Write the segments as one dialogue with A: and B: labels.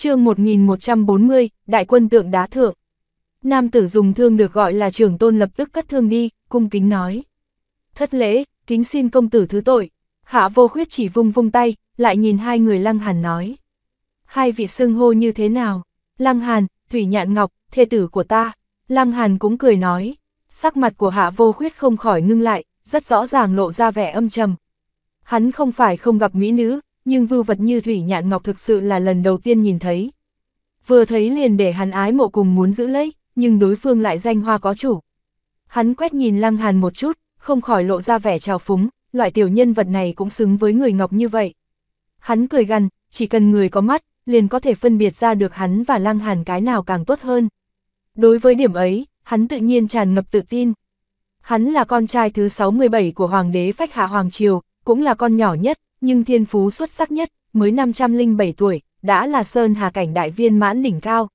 A: chương 1140, đại quân tượng đá thượng. Nam tử dùng thương được gọi là trưởng tôn lập tức cất thương đi, cung kính nói. Thất lễ, kính xin công tử thứ tội. Hạ vô khuyết chỉ vung vung tay, lại nhìn hai người lăng hàn nói. Hai vị xưng hô như thế nào? Lăng hàn, Thủy Nhạn Ngọc, thê tử của ta. Lăng hàn cũng cười nói. Sắc mặt của hạ vô khuyết không khỏi ngưng lại, rất rõ ràng lộ ra vẻ âm trầm. Hắn không phải không gặp mỹ nữ, nhưng vưu vật như thủy nhạn ngọc thực sự là lần đầu tiên nhìn thấy. Vừa thấy liền để hắn ái mộ cùng muốn giữ lấy, nhưng đối phương lại danh hoa có chủ. Hắn quét nhìn lăng hàn một chút, không khỏi lộ ra vẻ trào phúng, loại tiểu nhân vật này cũng xứng với người ngọc như vậy. Hắn cười gằn, chỉ cần người có mắt, liền có thể phân biệt ra được hắn và lăng hàn cái nào càng tốt hơn. Đối với điểm ấy, hắn tự nhiên tràn ngập tự tin. Hắn là con trai thứ 67 của Hoàng đế Phách Hạ Hoàng Triều, cũng là con nhỏ nhất, nhưng thiên phú xuất sắc nhất, mới 507 tuổi, đã là Sơn Hà Cảnh đại viên mãn đỉnh cao.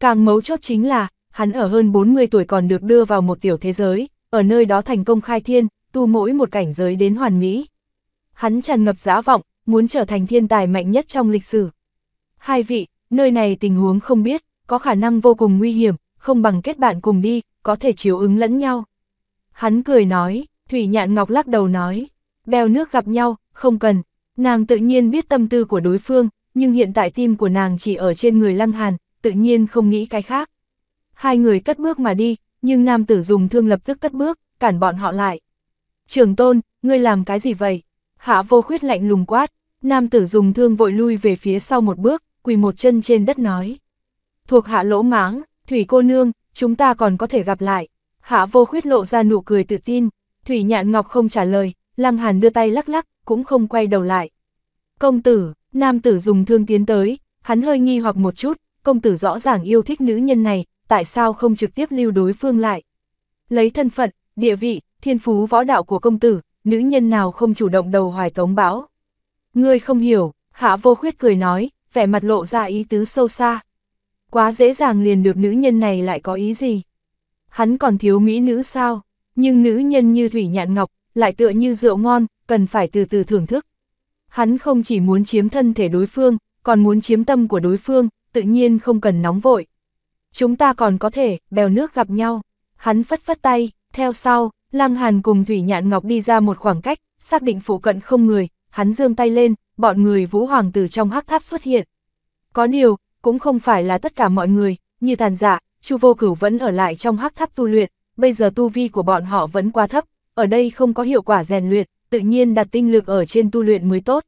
A: Càng mấu chốt chính là, hắn ở hơn 40 tuổi còn được đưa vào một tiểu thế giới, ở nơi đó thành công khai thiên, tu mỗi một cảnh giới đến hoàn mỹ. Hắn tràn ngập giá vọng, muốn trở thành thiên tài mạnh nhất trong lịch sử. Hai vị, nơi này tình huống không biết, có khả năng vô cùng nguy hiểm, không bằng kết bạn cùng đi, có thể chiếu ứng lẫn nhau. Hắn cười nói, Thủy Nhạn Ngọc lắc đầu nói, bèo nước gặp nhau, không cần, nàng tự nhiên biết tâm tư của đối phương, nhưng hiện tại tim của nàng chỉ ở trên người Lăng Hàn, tự nhiên không nghĩ cái khác. Hai người cất bước mà đi, nhưng nam tử dùng thương lập tức cất bước, cản bọn họ lại. Trường tôn, ngươi làm cái gì vậy? Hạ vô khuyết lạnh lùng quát, nam tử dùng thương vội lui về phía sau một bước, quỳ một chân trên đất nói. Thuộc hạ lỗ máng, thủy cô nương, chúng ta còn có thể gặp lại. Hạ vô khuyết lộ ra nụ cười tự tin, thủy nhạn ngọc không trả lời, Lăng Hàn đưa tay lắc lắc, cũng không quay đầu lại. Công tử, nam tử dùng thương tiến tới, hắn hơi nghi hoặc một chút, công tử rõ ràng yêu thích nữ nhân này, tại sao không trực tiếp lưu đối phương lại. Lấy thân phận, địa vị, thiên phú võ đạo của công tử, nữ nhân nào không chủ động đầu hoài tống bão. Ngươi không hiểu, hạ vô khuyết cười nói, vẻ mặt lộ ra ý tứ sâu xa. Quá dễ dàng liền được nữ nhân này lại có ý gì? Hắn còn thiếu mỹ nữ sao? Nhưng nữ nhân như Thủy Nhạn Ngọc, lại tựa như rượu ngon, cần phải từ từ thưởng thức. Hắn không chỉ muốn chiếm thân thể đối phương, còn muốn chiếm tâm của đối phương, tự nhiên không cần nóng vội. Chúng ta còn có thể, bèo nước gặp nhau. Hắn phất phất tay, theo sau, Lăng Hàn cùng Thủy Nhạn Ngọc đi ra một khoảng cách, xác định phụ cận không người, hắn dương tay lên, bọn người Vũ Hoàng từ trong hắc tháp xuất hiện. Có điều, cũng không phải là tất cả mọi người, như thàn dạ, Chu Vô Cửu vẫn ở lại trong hắc tháp tu luyện, bây giờ tu vi của bọn họ vẫn quá thấp, ở đây không có hiệu quả rèn luyện, tự nhiên đặt tinh lực ở trên tu luyện mới tốt.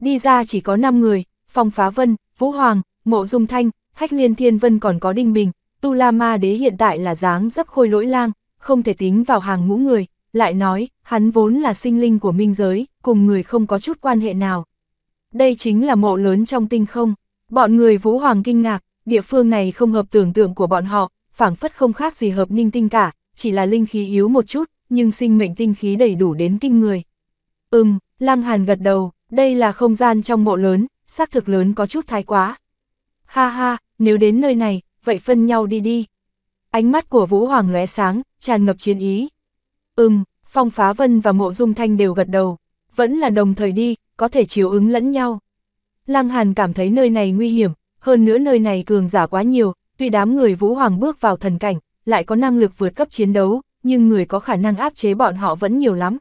A: Đi ra chỉ có 5 người, Phong Phá Vân, Vũ Hoàng, Mộ Dung Thanh, Hách Liên Thiên Vân còn có Đinh Bình, Tu La Ma Đế hiện tại là dáng dấp khôi lỗi lang, không thể tính vào hàng ngũ người, lại nói, hắn vốn là sinh linh của minh giới, cùng người không có chút quan hệ nào. Đây chính là mộ lớn trong tinh không, bọn người Vũ Hoàng kinh ngạc, địa phương này không hợp tưởng tượng của bọn họ, phảng phất không khác gì hợp ninh tinh cả, chỉ là linh khí yếu một chút, nhưng sinh mệnh tinh khí đầy đủ đến kinh người. Ừm, Lăng Hàn gật đầu, đây là không gian trong mộ lớn, xác thực lớn có chút thái quá. Ha ha, nếu đến nơi này, vậy phân nhau đi đi. Ánh mắt của Vũ Hoàng lóe sáng, tràn ngập chiến ý. Ừm, Phong Phá Vân và Mộ Dung Thanh đều gật đầu, vẫn là đồng thời đi, có thể chiếu ứng lẫn nhau. Lăng Hàn cảm thấy nơi này nguy hiểm, hơn nữa nơi này cường giả quá nhiều, tuy đám người Vũ Hoàng bước vào thần cảnh, lại có năng lực vượt cấp chiến đấu, nhưng người có khả năng áp chế bọn họ vẫn nhiều lắm.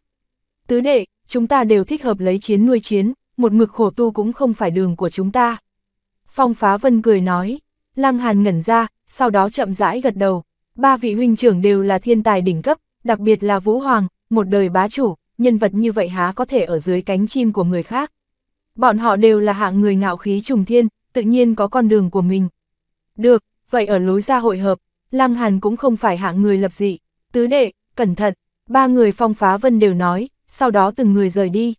A: Tứ đệ, chúng ta đều thích hợp lấy chiến nuôi chiến, một mực khổ tu cũng không phải đường của chúng ta. Phong phá vân cười nói, lăng hàn ngẩn ra, sau đó chậm rãi gật đầu. Ba vị huynh trưởng đều là thiên tài đỉnh cấp, đặc biệt là Vũ Hoàng, một đời bá chủ, nhân vật như vậy há có thể ở dưới cánh chim của người khác. Bọn họ đều là hạng người ngạo khí trùng thiên, tự nhiên có con đường của mình. Được, vậy ở lối ra hội hợp, Lăng Hàn cũng không phải hạng người lập dị, tứ đệ, cẩn thận, ba người phong phá vân đều nói, sau đó từng người rời đi.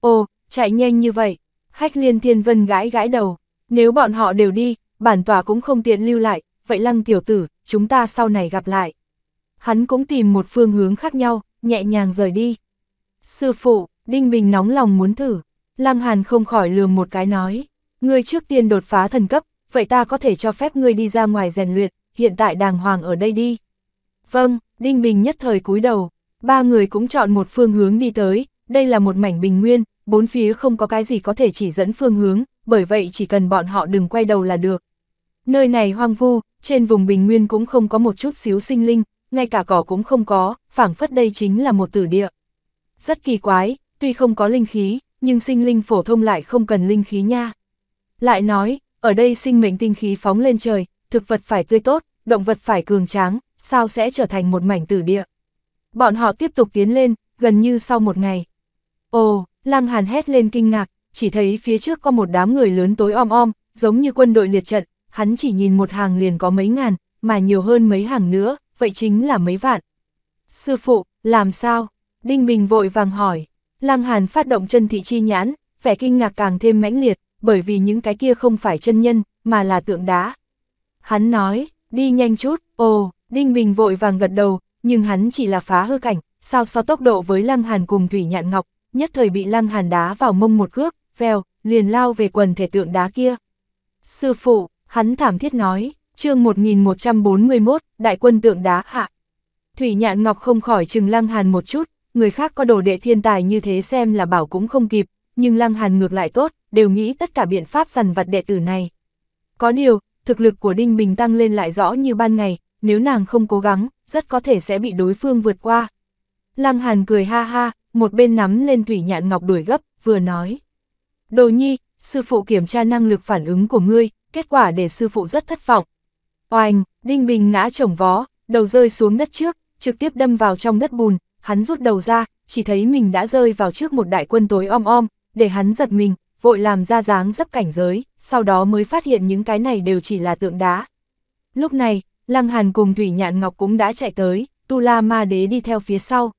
A: Ồ, chạy nhanh như vậy, hách liên thiên vân gãi gãi đầu, nếu bọn họ đều đi, bản tòa cũng không tiện lưu lại, vậy lăng tiểu tử, chúng ta sau này gặp lại. Hắn cũng tìm một phương hướng khác nhau, nhẹ nhàng rời đi. Sư phụ, Đinh Bình nóng lòng muốn thử, lăng hàn không khỏi lườm một cái nói, ngươi trước tiên đột phá thần cấp, vậy ta có thể cho phép ngươi đi ra ngoài rèn luyện, hiện tại đàng hoàng ở đây đi. Vâng, Đinh Bình nhất thời cúi đầu, ba người cũng chọn một phương hướng đi tới, đây là một mảnh bình nguyên, bốn phía không có cái gì có thể chỉ dẫn phương hướng, bởi vậy chỉ cần bọn họ đừng quay đầu là được. Nơi này hoang vu, trên vùng bình nguyên cũng không có một chút xíu sinh linh, ngay cả cỏ cũng không có, phảng phất đây chính là một tử địa. Rất kỳ quái, tuy không có linh khí, nhưng sinh linh phổ thông lại không cần linh khí nha. Lại nói, ở đây sinh mệnh tinh khí phóng lên trời, thực vật phải tươi tốt, động vật phải cường tráng, sao sẽ trở thành một mảnh tử địa. Bọn họ tiếp tục tiến lên, gần như sau một ngày. Ồ, Lăng Hàn hét lên kinh ngạc, chỉ thấy phía trước có một đám người lớn tối om om, giống như quân đội liệt trận, hắn chỉ nhìn một hàng liền có mấy ngàn, mà nhiều hơn mấy hàng nữa, vậy chính là mấy vạn. Sư phụ, làm sao? Đinh Bình vội vàng hỏi. Lăng Hàn phát động chân thị chi nhãn, vẻ kinh ngạc càng thêm mãnh liệt, bởi vì những cái kia không phải chân nhân, mà là tượng đá. Hắn nói, đi nhanh chút, ồ, Đinh Bình vội vàng gật đầu, nhưng hắn chỉ là phá hư cảnh, sao so tốc độ với Lăng Hàn cùng Thủy Nhạn Ngọc, nhất thời bị Lăng Hàn đá vào mông một cước, veo liền lao về quần thể tượng đá kia. Sư phụ, hắn thảm thiết nói, chương 1141, đại quân tượng đá hạ. Thủy Nhạn Ngọc không khỏi chừng Lăng Hàn một chút, người khác có đồ đệ thiên tài như thế xem là bảo cũng không kịp, nhưng Lăng Hàn ngược lại tốt, đều nghĩ tất cả biện pháp dằn vặt đệ tử này. Có điều, thực lực của Đinh Bình tăng lên lại rõ như ban ngày, nếu nàng không cố gắng, rất có thể sẽ bị đối phương vượt qua. Lăng Hàn cười ha ha, một bên nắm lên Thủy Nhạn Ngọc đuổi gấp, vừa nói. Đồ nhi, sư phụ kiểm tra năng lực phản ứng của ngươi, kết quả để sư phụ rất thất vọng. Oanh, Đinh Bình ngã chồng vó, đầu rơi xuống đất trước, trực tiếp đâm vào trong đất bùn, hắn rút đầu ra, chỉ thấy mình đã rơi vào trước một đại quân tối om om, để hắn giật mình, vội làm ra dáng dấp cảnh giới, sau đó mới phát hiện những cái này đều chỉ là tượng đá. Lúc này, Lăng Hàn cùng Thủy Nhạn Ngọc cũng đã chạy tới, Tu La Ma Đế đi theo phía sau.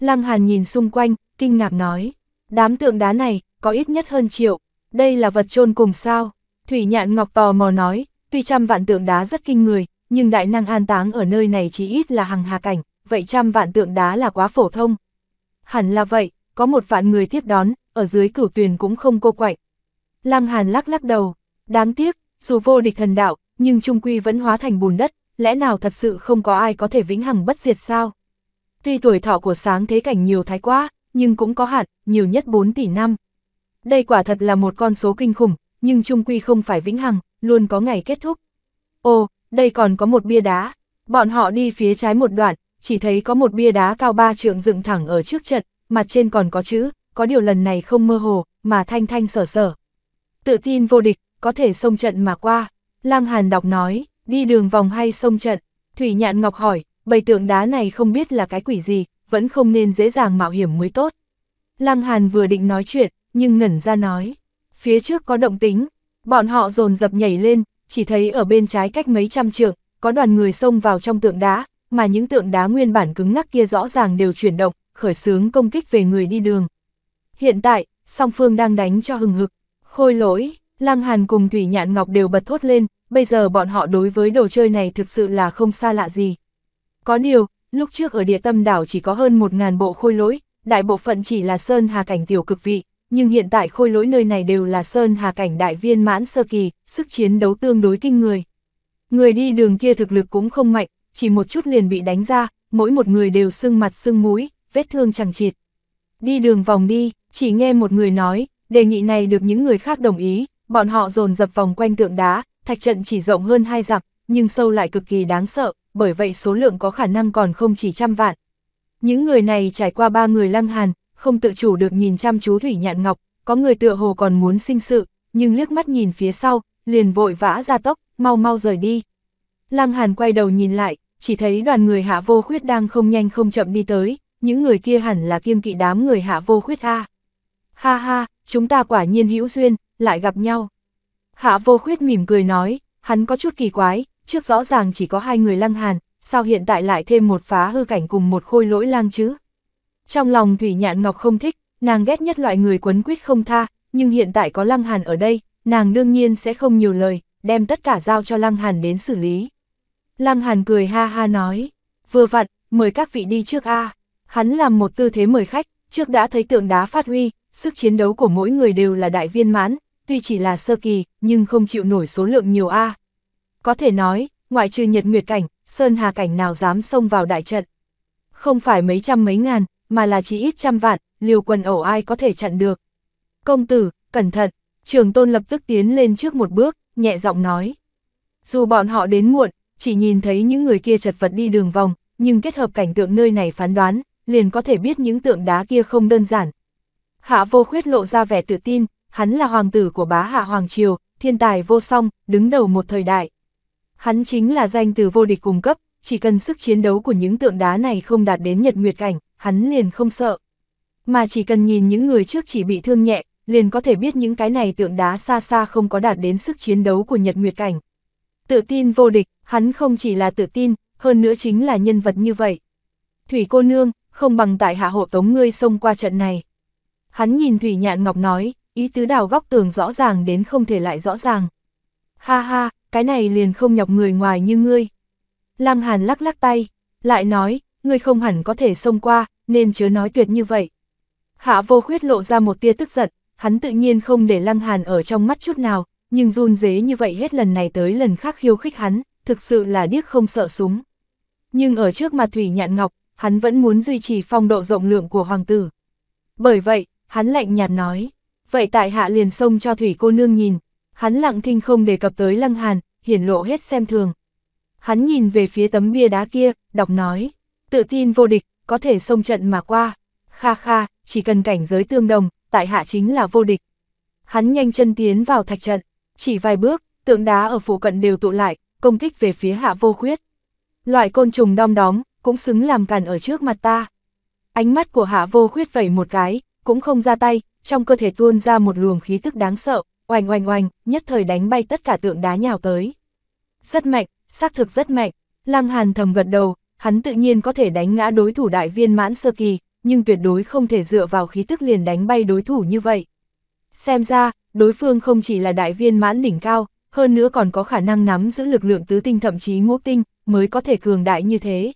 A: Lăng Hàn nhìn xung quanh, kinh ngạc nói, đám tượng đá này, có ít nhất hơn triệu, đây là vật chôn cùng sao. Thủy Nhạn Ngọc tò mò nói, tuy trăm vạn tượng đá rất kinh người, nhưng đại năng an táng ở nơi này chỉ ít là hàng hà cảnh, vậy trăm vạn tượng đá là quá phổ thông. Hẳn là vậy, có một vạn người tiếp đón, ở dưới cửu tuyền cũng không cô quạnh. Lăng Hàn lắc lắc đầu, đáng tiếc, dù vô địch thần đạo, nhưng trung quy vẫn hóa thành bùn đất, lẽ nào thật sự không có ai có thể vĩnh hằng bất diệt sao? Tuy tuổi thọ của sáng thế cảnh nhiều thái quá, nhưng cũng có hạn, nhiều nhất 4 tỷ năm. Đây quả thật là một con số kinh khủng, nhưng trung quy không phải vĩnh hằng, luôn có ngày kết thúc. Ồ, đây còn có một bia đá. Bọn họ đi phía trái một đoạn, chỉ thấy có một bia đá cao ba trượng dựng thẳng ở trước trận, mặt trên còn có chữ, có điều lần này không mơ hồ, mà thanh thanh sở sở. Tự tin vô địch, có thể xông trận mà qua. Lăng Hàn đọc nói, đi đường vòng hay sông trận, Thủy Nhạn Ngọc hỏi, bầy tượng đá này không biết là cái quỷ gì, vẫn không nên dễ dàng mạo hiểm mới tốt. Lăng Hàn vừa định nói chuyện, nhưng ngẩn ra nói, phía trước có động tính, bọn họ dồn dập nhảy lên, chỉ thấy ở bên trái cách mấy trăm trượng, có đoàn người xông vào trong tượng đá, mà những tượng đá nguyên bản cứng ngắc kia rõ ràng đều chuyển động, khởi xướng công kích về người đi đường. Hiện tại, song phương đang đánh cho hừng hực, khôi lỗi, Lăng Hàn cùng Thủy Nhạn Ngọc đều bật thốt lên, bây giờ bọn họ đối với đồ chơi này thực sự là không xa lạ gì. Có điều, lúc trước ở địa tâm đảo chỉ có hơn 1.000 bộ khôi lỗi, đại bộ phận chỉ là sơn hà cảnh tiểu cực vị, nhưng hiện tại khôi lỗi nơi này đều là sơn hà cảnh đại viên mãn sơ kỳ, sức chiến đấu tương đối kinh người. Người đi đường kia thực lực cũng không mạnh, chỉ một chút liền bị đánh ra, mỗi một người đều sưng mặt sưng mũi, vết thương chẳng chịt. Đi đường vòng đi, chỉ nghe một người nói, đề nghị này được những người khác đồng ý, bọn họ dồn dập vòng quanh tượng đá, thạch trận chỉ rộng hơn hai dặm, nhưng sâu lại cực kỳ đáng sợ, bởi vậy số lượng có khả năng còn không chỉ trăm vạn. Những người này trải qua ba người lăng hàn, không tự chủ được nhìn chăm chú Thủy Nhạn Ngọc, có người tựa hồ còn muốn sinh sự, nhưng liếc mắt nhìn phía sau, liền vội vã ra tốc, mau mau rời đi. Lăng Hàn quay đầu nhìn lại, chỉ thấy đoàn người hạ vô khuyết đang không nhanh không chậm đi tới, những người kia hẳn là kiêng kỵ đám người hạ vô khuyết a. Ha. ha ha, chúng ta quả nhiên hữu duyên, lại gặp nhau. Hạ vô khuyết mỉm cười nói, hắn có chút kỳ quái, trước rõ ràng chỉ có hai người lăng hàn, sao hiện tại lại thêm một phá hư cảnh cùng một khôi lỗi lang chứ? Trong lòng Thủy Nhạn Ngọc không thích, nàng ghét nhất loại người quấn quýt không tha, nhưng hiện tại có lăng hàn ở đây, nàng đương nhiên sẽ không nhiều lời, đem tất cả giao cho lăng hàn đến xử lý. Lăng hàn cười ha ha nói, vừa vặn, mời các vị đi trước a Hắn làm một tư thế mời khách, Trước đã thấy tượng đá phát huy, sức chiến đấu của mỗi người đều là đại viên mãn, tuy chỉ là sơ kỳ, nhưng không chịu nổi số lượng nhiều A. Có thể nói, ngoại trừ nhật nguyệt cảnh, sơn hà cảnh nào dám xông vào đại trận. Không phải mấy trăm mấy ngàn, mà là chỉ ít trăm vạn, liều quần ẩu ai có thể chặn được. Công tử, cẩn thận, trường tôn lập tức tiến lên trước một bước, nhẹ giọng nói. Dù bọn họ đến muộn, chỉ nhìn thấy những người kia chật vật đi đường vòng, nhưng kết hợp cảnh tượng nơi này phán đoán, liền có thể biết những tượng đá kia không đơn giản. Hạ vô khuyết lộ ra vẻ tự tin, hắn là hoàng tử của bá hạ hoàng triều, thiên tài vô song, đứng đầu một thời đại. Hắn chính là danh từ vô địch cung cấp, chỉ cần sức chiến đấu của những tượng đá này không đạt đến nhật nguyệt cảnh, hắn liền không sợ. Mà chỉ cần nhìn những người trước chỉ bị thương nhẹ, liền có thể biết những cái này tượng đá xa xa không có đạt đến sức chiến đấu của nhật nguyệt cảnh. Tự tin vô địch, hắn không chỉ là tự tin, hơn nữa chính là nhân vật như vậy. Thủy cô nương, không bằng tại hạ hộ tống ngươi xông qua trận này. Hắn nhìn Thủy Nhạn Ngọc nói, ý tứ đào góc tường rõ ràng đến không thể lại rõ ràng. Ha ha, cái này liền không nhọc người ngoài như ngươi. Lăng Hàn lắc lắc tay, lại nói, ngươi không hẳn có thể xông qua, nên chớ nói tuyệt như vậy. Hạ vô khuyết lộ ra một tia tức giận, hắn tự nhiên không để Lăng Hàn ở trong mắt chút nào, nhưng run dế như vậy hết lần này tới lần khác khiêu khích hắn, thực sự là điếc không sợ súng. Nhưng ở trước mặt Thủy Nhạn Ngọc, hắn vẫn muốn duy trì phong độ rộng lượng của hoàng tử. Bởi vậy, hắn lạnh nhạt nói, vậy tại hạ liền sông cho thủy cô nương nhìn, hắn lặng thinh không đề cập tới lăng hàn, hiển lộ hết xem thường. Hắn nhìn về phía tấm bia đá kia, đọc nói, tự tin vô địch, có thể xông trận mà qua, kha kha, chỉ cần cảnh giới tương đồng, tại hạ chính là vô địch. Hắn nhanh chân tiến vào thạch trận, chỉ vài bước, tượng đá ở phụ cận đều tụ lại, công kích về phía hạ vô khuyết. Loại côn trùng đom đóm, cũng xứng làm càn ở trước mặt ta. Ánh mắt của hạ vô khuyết vẩy một cái, cũng không ra tay, trong cơ thể tuôn ra một luồng khí tức đáng sợ, oành oành oành, nhất thời đánh bay tất cả tượng đá nhào tới. Rất mạnh, xác thực rất mạnh, Lăng Hàn thầm gật đầu, hắn tự nhiên có thể đánh ngã đối thủ đại viên mãn sơ kỳ, nhưng tuyệt đối không thể dựa vào khí tức liền đánh bay đối thủ như vậy. Xem ra, đối phương không chỉ là đại viên mãn đỉnh cao, hơn nữa còn có khả năng nắm giữ lực lượng tứ tinh thậm chí ngũ tinh, mới có thể cường đại như thế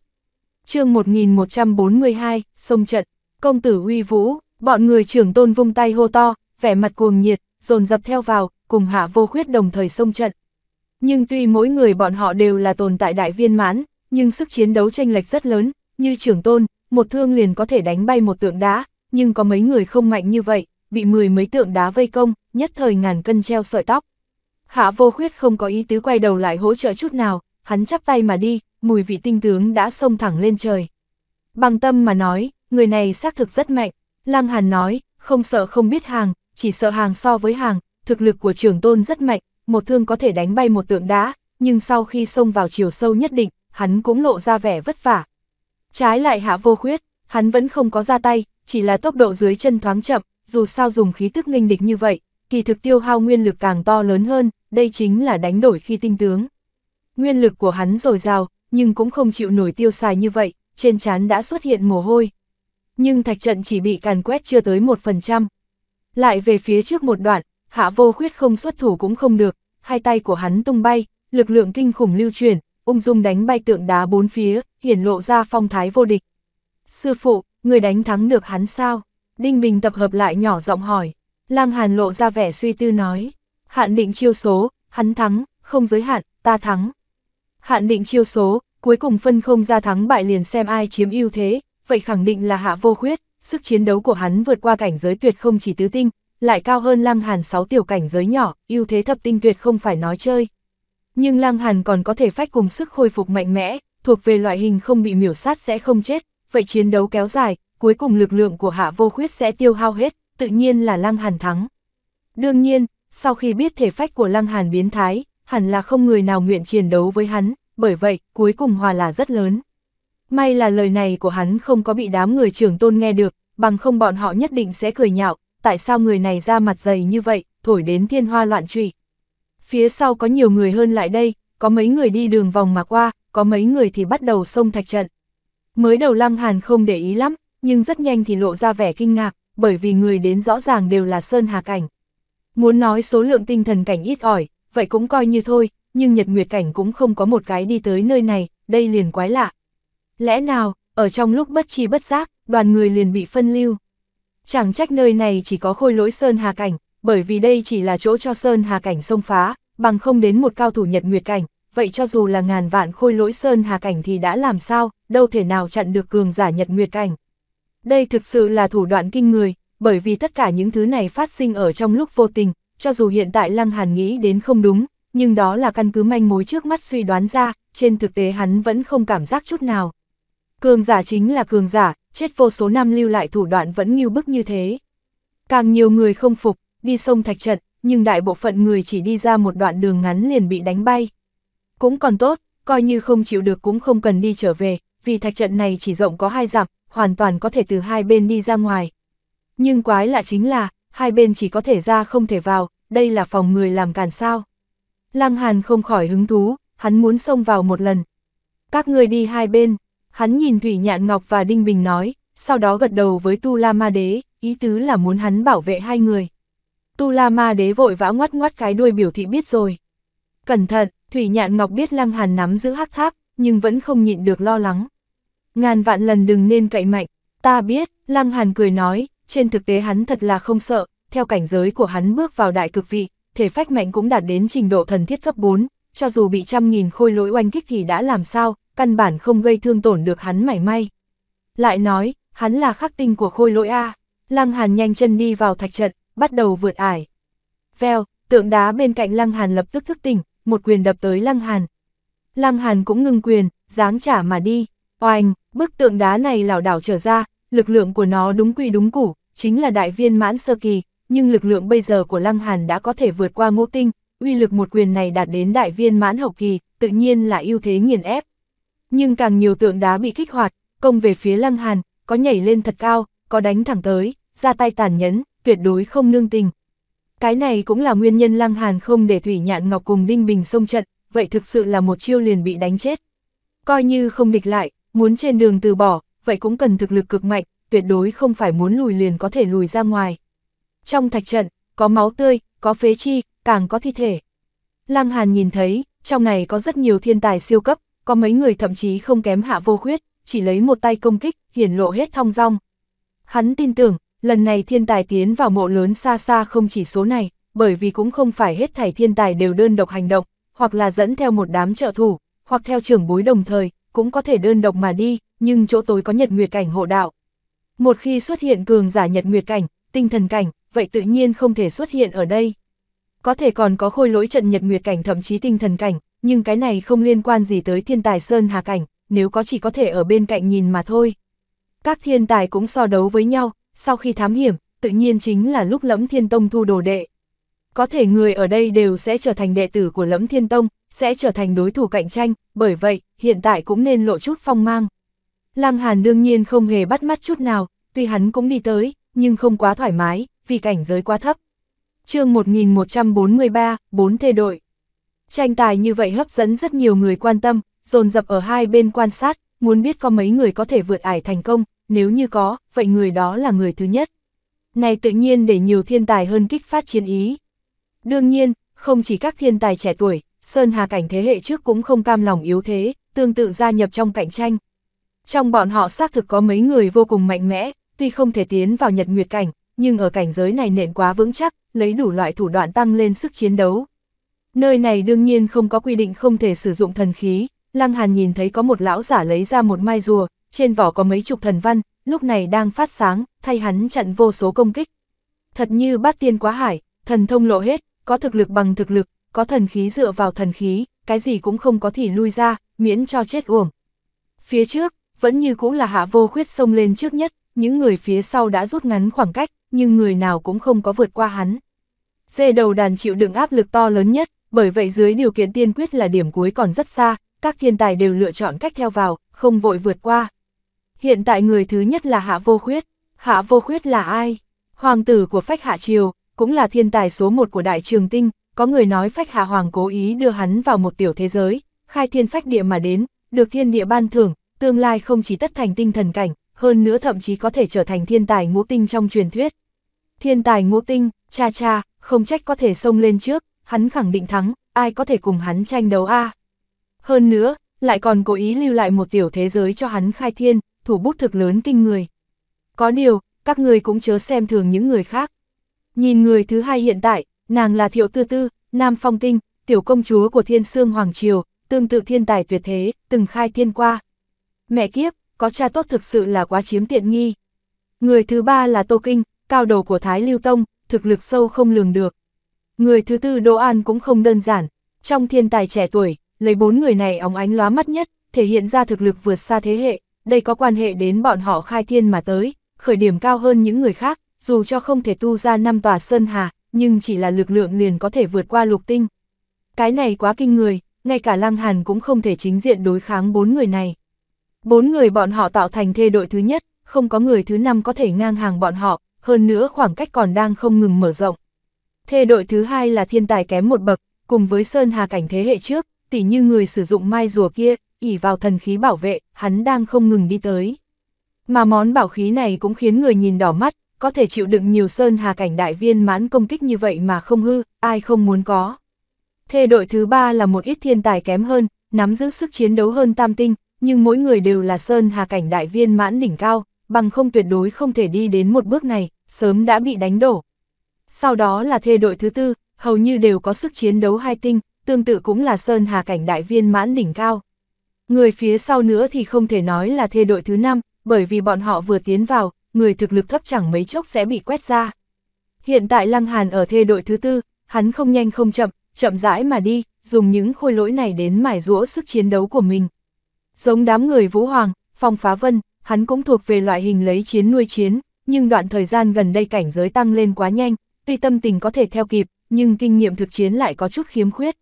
A: chương 1142, sông trận, công tử huy vũ, bọn người trưởng tôn vung tay hô to, vẻ mặt cuồng nhiệt, dồn dập theo vào, cùng hạ vô khuyết đồng thời sông trận. Nhưng tuy mỗi người bọn họ đều là tồn tại đại viên mãn, nhưng sức chiến đấu tranh lệch rất lớn, như trưởng tôn, một thương liền có thể đánh bay một tượng đá, nhưng có mấy người không mạnh như vậy, bị mười mấy tượng đá vây công, nhất thời ngàn cân treo sợi tóc. Hạ vô khuyết không có ý tứ quay đầu lại hỗ trợ chút nào, hắn chắp tay mà đi, mùi vị tinh tướng đã xông thẳng lên trời. Bằng tâm mà nói, người này xác thực rất mạnh, Lăng Hàn nói, không sợ không biết hàng, chỉ sợ hàng so với hàng, thực lực của trưởng tôn rất mạnh, một thương có thể đánh bay một tượng đá, nhưng sau khi xông vào chiều sâu nhất định, hắn cũng lộ ra vẻ vất vả. Trái lại hạ vô khuyết, hắn vẫn không có ra tay, chỉ là tốc độ dưới chân thoáng chậm, dù sao dùng khí tức nghênh địch như vậy, kỳ thực tiêu hao nguyên lực càng to lớn hơn, đây chính là đánh đổi khi tinh tướng. Nguyên lực của hắn dồi dào, nhưng cũng không chịu nổi tiêu xài như vậy, trên trán đã xuất hiện mồ hôi. Nhưng thạch trận chỉ bị càn quét chưa tới 1%. Lại về phía trước một đoạn, hạ vô khuyết không xuất thủ cũng không được, hai tay của hắn tung bay, lực lượng kinh khủng lưu truyền, ung dung đánh bay tượng đá bốn phía, hiển lộ ra phong thái vô địch. Sư phụ, người đánh thắng được hắn sao? Đinh Bình tập hợp lại nhỏ giọng hỏi. Lang Hàn lộ ra vẻ suy tư nói. Hạn định chiêu số, hắn thắng, không giới hạn, ta thắng. Hạn định chiêu số, cuối cùng phân không ra thắng bại liền xem ai chiếm ưu thế, vậy khẳng định là hạ vô khuyết, sức chiến đấu của hắn vượt qua cảnh giới tuyệt không chỉ tứ tinh, lại cao hơn lăng hàn 6 tiểu cảnh giới nhỏ, ưu thế thập tinh tuyệt không phải nói chơi. Nhưng lăng hàn còn có thể phách cùng sức khôi phục mạnh mẽ, thuộc về loại hình không bị miểu sát sẽ không chết, vậy chiến đấu kéo dài, cuối cùng lực lượng của hạ vô khuyết sẽ tiêu hao hết, tự nhiên là lăng hàn thắng. Đương nhiên, sau khi biết thể phách của lăng hàn biến thái, hẳn là không người nào nguyện chiến đấu với hắn, bởi vậy, cuối cùng hòa là rất lớn. May là lời này của hắn không có bị đám người trưởng tôn nghe được, bằng không bọn họ nhất định sẽ cười nhạo, tại sao người này ra mặt dày như vậy, thổi đến thiên hoa loạn trụy. Phía sau có nhiều người hơn lại đây, có mấy người đi đường vòng mà qua, có mấy người thì bắt đầu xông thạch trận. Mới đầu Lăng Hàn không để ý lắm, nhưng rất nhanh thì lộ ra vẻ kinh ngạc, bởi vì người đến rõ ràng đều là Sơn hà cảnh, Muốn nói số lượng tinh thần cảnh ít ỏi, vậy cũng coi như thôi, nhưng nhật nguyệt cảnh cũng không có một cái đi tới nơi này, đây liền quái lạ. Lẽ nào, ở trong lúc bất chi bất giác, đoàn người liền bị phân lưu. Chẳng trách nơi này chỉ có khôi lỗi Sơn Hà Cảnh, bởi vì đây chỉ là chỗ cho Sơn Hà Cảnh xông phá, bằng không đến một cao thủ nhật nguyệt cảnh, vậy cho dù là ngàn vạn khôi lỗi Sơn Hà Cảnh thì đã làm sao, đâu thể nào chặn được cường giả nhật nguyệt cảnh. Đây thực sự là thủ đoạn kinh người, bởi vì tất cả những thứ này phát sinh ở trong lúc vô tình, cho dù hiện tại Lăng Hàn nghĩ đến không đúng, nhưng đó là căn cứ manh mối trước mắt suy đoán ra, trên thực tế hắn vẫn không cảm giác chút nào. Cường giả chính là cường giả, chết vô số năm lưu lại thủ đoạn vẫn như bức như thế. Càng nhiều người không phục, đi sông thạch trận, nhưng đại bộ phận người chỉ đi ra một đoạn đường ngắn liền bị đánh bay. Cũng còn tốt, coi như không chịu được cũng không cần đi trở về, vì thạch trận này chỉ rộng có hai dặm, hoàn toàn có thể từ hai bên đi ra ngoài. Nhưng quái lạ chính là, hai bên chỉ có thể ra không thể vào, đây là phòng người làm càn sao. Lăng Hàn không khỏi hứng thú, hắn muốn xông vào một lần. Các người đi hai bên, hắn nhìn Thủy Nhạn Ngọc và Đinh Bình nói, sau đó gật đầu với Tu La Ma Đế, ý tứ là muốn hắn bảo vệ hai người. Tu La Ma Đế vội vã ngoắt ngoắt cái đuôi biểu thị biết rồi. Cẩn thận, Thủy Nhạn Ngọc biết Lăng Hàn nắm giữ hắc tháp, nhưng vẫn không nhịn được lo lắng. Ngàn vạn lần đừng nên cậy mạnh, ta biết, Lăng Hàn cười nói, trên thực tế hắn thật là không sợ, theo cảnh giới của hắn bước vào đại cực vị, thể phách mạnh cũng đạt đến trình độ thần thiết cấp 4, cho dù bị trăm nghìn khôi lỗi oanh kích thì đã làm sao, căn bản không gây thương tổn được hắn mảy may. Lại nói, hắn là khắc tinh của khôi lỗi A, Lăng Hàn nhanh chân đi vào thạch trận, bắt đầu vượt ải. Veo, tượng đá bên cạnh Lăng Hàn lập tức thức tỉnh, một quyền đập tới Lăng Hàn. Lăng Hàn cũng ngưng quyền, dáng trả mà đi, oanh, bức tượng đá này lảo đảo trở ra, Lực lượng của nó đúng quy đúng củ, chính là đại viên mãn sơ kỳ, nhưng lực lượng bây giờ của Lăng Hàn đã có thể vượt qua ngũ tinh, uy lực một quyền này đạt đến đại viên mãn hậu kỳ, tự nhiên là ưu thế nghiền ép. Nhưng càng nhiều tượng đá bị kích hoạt, công về phía Lăng Hàn, có nhảy lên thật cao, có đánh thẳng tới, ra tay tàn nhẫn, tuyệt đối không nương tình. Cái này cũng là nguyên nhân Lăng Hàn không để Thủy Nhạn Ngọc cùng Đinh Bình xông trận, vậy thực sự là một chiêu liền bị đánh chết. Coi như không địch lại, muốn trên đường từ bỏ, vậy cũng cần thực lực cực mạnh, tuyệt đối không phải muốn lùi liền có thể lùi ra ngoài. Trong thạch trận, có máu tươi, có phế chi, càng có thi thể. Lăng Hàn nhìn thấy, trong này có rất nhiều thiên tài siêu cấp, có mấy người thậm chí không kém hạ vô khuyết, chỉ lấy một tay công kích, hiển lộ hết thong dong. Hắn tin tưởng, lần này thiên tài tiến vào mộ lớn xa xa không chỉ số này, bởi vì cũng không phải hết thảy thiên tài đều đơn độc hành động, hoặc là dẫn theo một đám trợ thủ, hoặc theo trưởng bối đồng thời, cũng có thể đơn độc mà đi, nhưng chỗ tối có nhật nguyệt cảnh hộ đạo. Một khi xuất hiện cường giả nhật nguyệt cảnh, tinh thần cảnh, vậy tự nhiên không thể xuất hiện ở đây. Có thể còn có khôi lỗi trận nhật nguyệt cảnh thậm chí tinh thần cảnh, nhưng cái này không liên quan gì tới thiên tài Sơn Hà Cảnh, nếu có chỉ có thể ở bên cạnh nhìn mà thôi. Các thiên tài cũng so đấu với nhau, sau khi thám hiểm, tự nhiên chính là lúc lẫm thiên tông thu đồ đệ. Có thể người ở đây đều sẽ trở thành đệ tử của lẫm thiên tông, sẽ trở thành đối thủ cạnh tranh, bởi vậy, hiện tại cũng nên lộ chút phong mang. Lăng Hàn đương nhiên không hề bắt mắt chút nào, tuy hắn cũng đi tới, nhưng không quá thoải mái, vì cảnh giới quá thấp. chương 1143, 4 thê đội. Tranh tài như vậy hấp dẫn rất nhiều người quan tâm, dồn dập ở hai bên quan sát, muốn biết có mấy người có thể vượt ải thành công, nếu như có, vậy người đó là người thứ nhất. Này tự nhiên để nhiều thiên tài hơn kích phát chiến ý. Đương nhiên, không chỉ các thiên tài trẻ tuổi, Sơn Hà Cảnh thế hệ trước cũng không cam lòng yếu thế, tương tự gia nhập trong cạnh tranh. Trong bọn họ xác thực có mấy người vô cùng mạnh mẽ, tuy không thể tiến vào nhật nguyệt cảnh, nhưng ở cảnh giới này nện quá vững chắc, lấy đủ loại thủ đoạn tăng lên sức chiến đấu. Nơi này đương nhiên không có quy định không thể sử dụng thần khí, Lăng Hàn nhìn thấy có một lão giả lấy ra một mai rùa, trên vỏ có mấy chục thần văn, lúc này đang phát sáng, thay hắn chặn vô số công kích. Thật như bát tiên quá hải, thần thông lộ hết, có thực lực bằng thực lực, có thần khí dựa vào thần khí, cái gì cũng không có thì lui ra, miễn cho chết uổng. Phía trước, vẫn như cũng là hạ vô khuyết xông lên trước nhất, những người phía sau đã rút ngắn khoảng cách, nhưng người nào cũng không có vượt qua hắn. Dê đầu đàn chịu đựng áp lực to lớn nhất, bởi vậy dưới điều kiện tiên quyết là điểm cuối còn rất xa, các thiên tài đều lựa chọn cách theo vào, không vội vượt qua. Hiện tại người thứ nhất là Hạ Vô Khuyết. Hạ Vô Khuyết là ai? Hoàng tử của Phách Hạ Triều, cũng là thiên tài số một của Đại Trường Tinh, có người nói phách hạ hoàng cố ý đưa hắn vào một tiểu thế giới, khai thiên phách địa mà đến, được thiên địa ban thưởng, tương lai không chỉ tất thành tinh thần cảnh, hơn nữa thậm chí có thể trở thành thiên tài ngũ tinh trong truyền thuyết. Thiên tài ngũ tinh, cha cha, không trách có thể xông lên trước, hắn khẳng định thắng, ai có thể cùng hắn tranh đấu a Hơn nữa, lại còn cố ý lưu lại một tiểu thế giới cho hắn khai thiên, thủ bút thực lớn kinh người. Có điều, các người cũng chớ xem thường những người khác. Nhìn người thứ hai hiện tại, nàng là Thiệu Tư Tư, Nam Phong Tinh, tiểu công chúa của Thiên Sương Hoàng Triều, tương tự thiên tài tuyệt thế, từng khai thiên qua. Mẹ kiếp, có cha tốt thực sự là quá chiếm tiện nghi. Người thứ ba là Tô Kinh, cao đầu của Thái Lưu Tông, thực lực sâu không lường được. Người thứ tư Đỗ An cũng không đơn giản, trong thiên tài trẻ tuổi, lấy bốn người này óng ánh lóa mắt nhất, thể hiện ra thực lực vượt xa thế hệ, đây có quan hệ đến bọn họ khai thiên mà tới, khởi điểm cao hơn những người khác, dù cho không thể tu ra năm tòa sơn hà, nhưng chỉ là lực lượng liền có thể vượt qua lục tinh. Cái này quá kinh người, ngay cả Lăng Hàn cũng không thể chính diện đối kháng bốn người này. Bốn người bọn họ tạo thành thê đội thứ nhất, không có người thứ năm có thể ngang hàng bọn họ, hơn nữa khoảng cách còn đang không ngừng mở rộng. Thê đội thứ hai là thiên tài kém một bậc, cùng với Sơn Hà cảnh thế hệ trước, tỉ như người sử dụng mai rùa kia, ỉ vào thần khí bảo vệ, hắn đang không ngừng đi tới. Mà món bảo khí này cũng khiến người nhìn đỏ mắt, có thể chịu đựng nhiều sơn hà cảnh đại viên mãn công kích như vậy mà không hư, ai không muốn có. Thê đội thứ ba là một ít thiên tài kém hơn, nắm giữ sức chiến đấu hơn tam tinh, nhưng mỗi người đều là sơn hà cảnh đại viên mãn đỉnh cao, bằng không tuyệt đối không thể đi đến một bước này, sớm đã bị đánh đổ. Sau đó là thê đội thứ tư, hầu như đều có sức chiến đấu hai tinh, tương tự cũng là sơn hà cảnh đại viên mãn đỉnh cao. Người phía sau nữa thì không thể nói là thê đội thứ năm, bởi vì bọn họ vừa tiến vào, người thực lực thấp chẳng mấy chốc sẽ bị quét ra. Hiện tại Lăng Hàn ở thê đội thứ tư, hắn không nhanh không chậm, chậm rãi mà đi, dùng những khôi lỗi này đến mài rũa sức chiến đấu của mình. Giống đám người Vũ Hoàng, Phong Phá Vân, hắn cũng thuộc về loại hình lấy chiến nuôi chiến, nhưng đoạn thời gian gần đây cảnh giới tăng lên quá nhanh, tuy tâm tình có thể theo kịp, nhưng kinh nghiệm thực chiến lại có chút khiếm khuyết.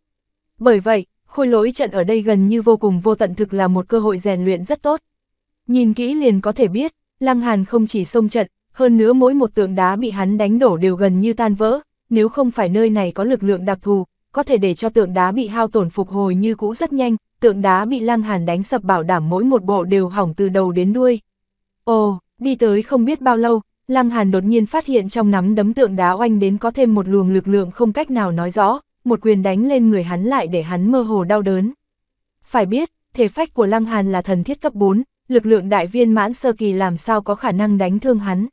A: Bởi vậy, khôi lỗi trận ở đây gần như vô cùng vô tận thực là một cơ hội rèn luyện rất tốt. Nhìn kỹ liền có thể biết, Lăng Hàn không chỉ xông trận, hơn nữa mỗi một tượng đá bị hắn đánh đổ đều gần như tan vỡ, nếu không phải nơi này có lực lượng đặc thù, có thể để cho tượng đá bị hao tổn phục hồi như cũ rất nhanh, tượng đá bị Lăng Hàn đánh sập bảo đảm mỗi một bộ đều hỏng từ đầu đến đuôi. Ồ, đi tới không biết bao lâu, Lăng Hàn đột nhiên phát hiện trong nắm đấm tượng đá oanh đến có thêm một luồng lực lượng không cách nào nói rõ, một quyền đánh lên người hắn lại để hắn mơ hồ đau đớn. Phải biết, thể phách của Lăng Hàn là thần thiết cấp 4, lực lượng đại viên mãn sơ kỳ làm sao có khả năng đánh thương hắn.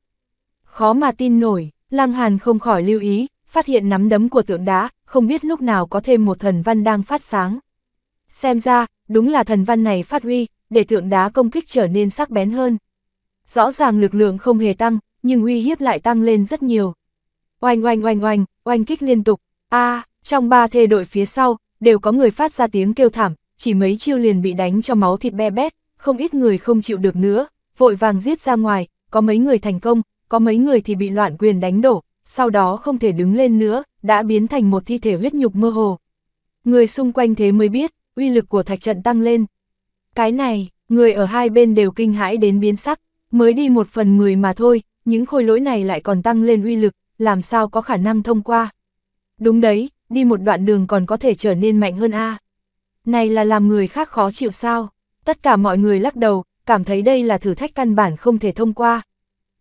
A: Khó mà tin nổi, Lăng Hàn không khỏi lưu ý, phát hiện nắm đấm của tượng đá, không biết lúc nào có thêm một thần văn đang phát sáng. Xem ra, đúng là thần văn này phát huy, để tượng đá công kích trở nên sắc bén hơn. Rõ ràng lực lượng không hề tăng, nhưng uy hiếp lại tăng lên rất nhiều. Oanh oanh oanh oanh, oanh kích liên tục. a trong ba thê đội phía sau, đều có người phát ra tiếng kêu thảm, chỉ mấy chiêu liền bị đánh cho máu thịt be bét không ít người không chịu được nữa, vội vàng giết ra ngoài, có mấy người thành công, có mấy người thì bị loạn quyền đánh đổ, sau đó không thể đứng lên nữa, đã biến thành một thi thể huyết nhục mơ hồ. Người xung quanh thế mới biết, uy lực của thạch trận tăng lên. Cái này, người ở hai bên đều kinh hãi đến biến sắc, mới đi một phần mười mà thôi, những khôi lỗi này lại còn tăng lên uy lực, làm sao có khả năng thông qua. Đúng đấy, đi một đoạn đường còn có thể trở nên mạnh hơn A. Này là làm người khác khó chịu sao? Tất cả mọi người lắc đầu, cảm thấy đây là thử thách căn bản không thể thông qua.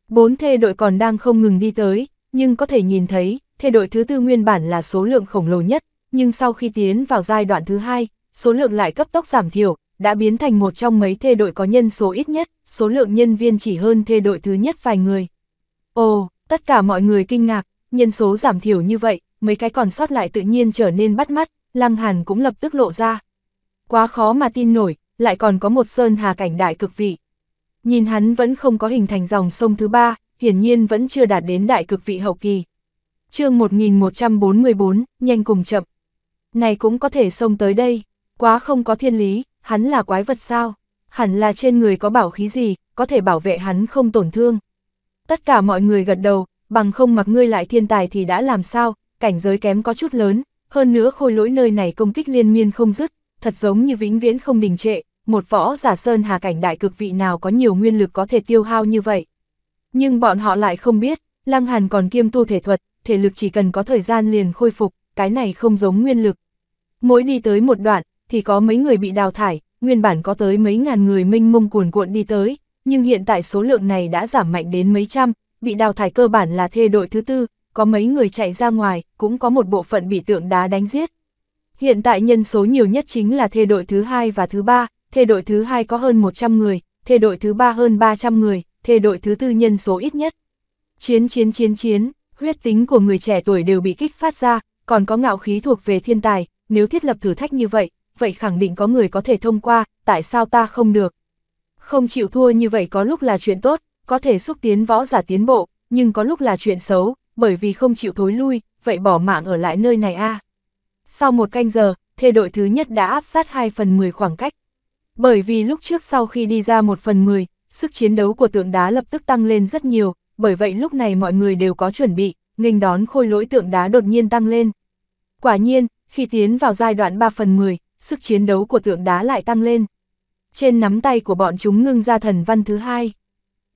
A: Bốn thê đội còn đang không ngừng đi tới, nhưng có thể nhìn thấy, thê đội thứ tư nguyên bản là số lượng khổng lồ nhất, nhưng sau khi tiến vào giai đoạn thứ hai, số lượng lại cấp tốc giảm thiểu, đã biến thành một trong mấy thê đội có nhân số ít nhất, số lượng nhân viên chỉ hơn thê đội thứ nhất vài người. Ồ, tất cả mọi người kinh ngạc, nhân số giảm thiểu như vậy, mấy cái còn sót lại tự nhiên trở nên bắt mắt, Lăng Hàn cũng lập tức lộ ra. Quá khó mà tin nổi, lại còn có một sơn hà cảnh đại cực vị. Nhìn hắn vẫn không có hình thành dòng sông thứ ba, hiển nhiên vẫn chưa đạt đến đại cực vị hậu kỳ. chương 1144, nhanh cùng chậm. Này cũng có thể sông tới đây, quá không có thiên lý, hắn là quái vật sao? Hẳn là trên người có bảo khí gì, có thể bảo vệ hắn không tổn thương. Tất cả mọi người gật đầu, bằng không mặc ngươi lại thiên tài thì đã làm sao, cảnh giới kém có chút lớn, hơn nữa khôi lỗi nơi này công kích liên miên không dứt, thật giống như vĩnh viễn không đình trệ, một võ giả sơn hà cảnh đại cực vị nào có nhiều nguyên lực có thể tiêu hao như vậy. Nhưng bọn họ lại không biết, Lăng Hàn còn kiêm tu thể thuật, thể lực chỉ cần có thời gian liền khôi phục, cái này không giống nguyên lực. Mỗi đi tới một đoạn, thì có mấy người bị đào thải, nguyên bản có tới mấy ngàn người minh mông cuồn cuộn đi tới, nhưng hiện tại số lượng này đã giảm mạnh đến mấy trăm, bị đào thải cơ bản là thê đội thứ tư, có mấy người chạy ra ngoài, cũng có một bộ phận bị tượng đá đánh giết. Hiện tại nhân số nhiều nhất chính là thê đội thứ hai và thứ ba, thê đội thứ hai có hơn 100 người, thê đội thứ ba hơn 300 người, thê đội thứ tư nhân số ít nhất. Chiến chiến chiến chiến, huyết tính của người trẻ tuổi đều bị kích phát ra, còn có ngạo khí thuộc về thiên tài, nếu thiết lập thử thách như vậy, vậy khẳng định có người có thể thông qua, tại sao ta không được? Không chịu thua như vậy có lúc là chuyện tốt, có thể xúc tiến võ giả tiến bộ, nhưng có lúc là chuyện xấu, bởi vì không chịu thối lui, vậy bỏ mạng ở lại nơi này a. À. Sau một canh giờ, thê đội thứ nhất đã áp sát 2 phần 10 khoảng cách bởi vì lúc trước sau khi đi ra một phần mười, sức chiến đấu của tượng đá lập tức tăng lên rất nhiều, bởi vậy lúc này mọi người đều có chuẩn bị, nghênh đón khôi lỗi tượng đá đột nhiên tăng lên. Quả nhiên, khi tiến vào giai đoạn 3 phần 10, sức chiến đấu của tượng đá lại tăng lên. Trên nắm tay của bọn chúng ngưng ra thần văn thứ hai.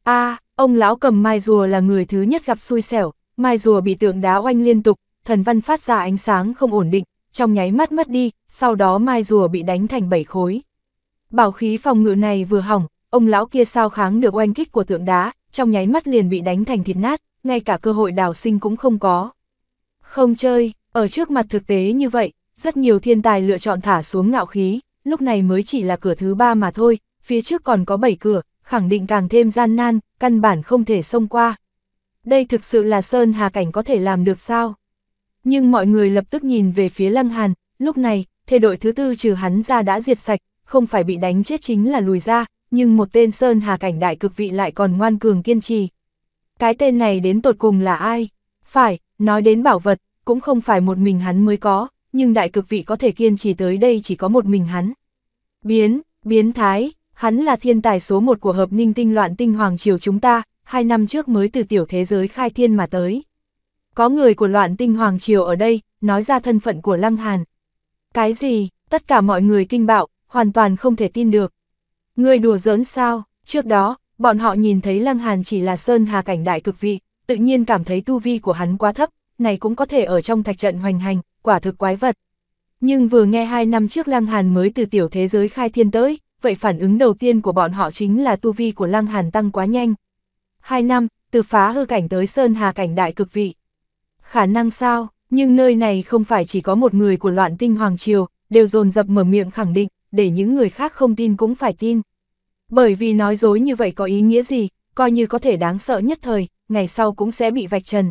A: a à, ông lão cầm mai rùa là người thứ nhất gặp xui xẻo, mai rùa bị tượng đá oanh liên tục, thần văn phát ra ánh sáng không ổn định, trong nháy mắt mất đi, sau đó mai rùa bị đánh thành bảy khối. Bảo khí phòng ngự này vừa hỏng, ông lão kia sao kháng được oanh kích của tượng đá, trong nháy mắt liền bị đánh thành thịt nát, ngay cả cơ hội đào sinh cũng không có. Không chơi, ở trước mặt thực tế như vậy, rất nhiều thiên tài lựa chọn thả xuống ngạo khí, lúc này mới chỉ là cửa thứ ba mà thôi, phía trước còn có bảy cửa, khẳng định càng thêm gian nan, căn bản không thể xông qua. Đây thực sự là Sơn Hà Cảnh có thể làm được sao? Nhưng mọi người lập tức nhìn về phía Lăng Hàn, lúc này, thể đội thứ tư trừ hắn ra đã diệt sạch, không phải bị đánh chết chính là lùi ra, nhưng một tên Sơn Hà cảnh đại cực vị lại còn ngoan cường kiên trì. Cái tên này đến tột cùng là ai? Phải, nói đến bảo vật, cũng không phải một mình hắn mới có, nhưng đại cực vị có thể kiên trì tới đây chỉ có một mình hắn. Biến, biến thái, hắn là thiên tài số một của hợp ninh tinh loạn tinh hoàng triều chúng ta, hai năm trước mới từ tiểu thế giới khai thiên mà tới. Có người của loạn tinh hoàng triều ở đây, nói ra thân phận của Lăng Hàn. Cái gì, tất cả mọi người kinh bạo, hoàn toàn không thể tin được. Người đùa giỡn sao, trước đó, bọn họ nhìn thấy Lăng Hàn chỉ là sơn hà cảnh đại cực vị, tự nhiên cảm thấy tu vi của hắn quá thấp, này cũng có thể ở trong thạch trận hoành hành, quả thực quái vật. Nhưng vừa nghe hai năm trước Lăng Hàn mới từ tiểu thế giới khai thiên tới, vậy phản ứng đầu tiên của bọn họ chính là tu vi của Lăng Hàn tăng quá nhanh. Hai năm, từ phá hư cảnh tới sơn hà cảnh đại cực vị. Khả năng sao, nhưng nơi này không phải chỉ có một người của loạn tinh Hoàng Triều, đều dồn dập mở miệng khẳng định, để những người khác không tin cũng phải tin. Bởi vì nói dối như vậy có ý nghĩa gì, coi như có thể đáng sợ nhất thời, ngày sau cũng sẽ bị vạch trần.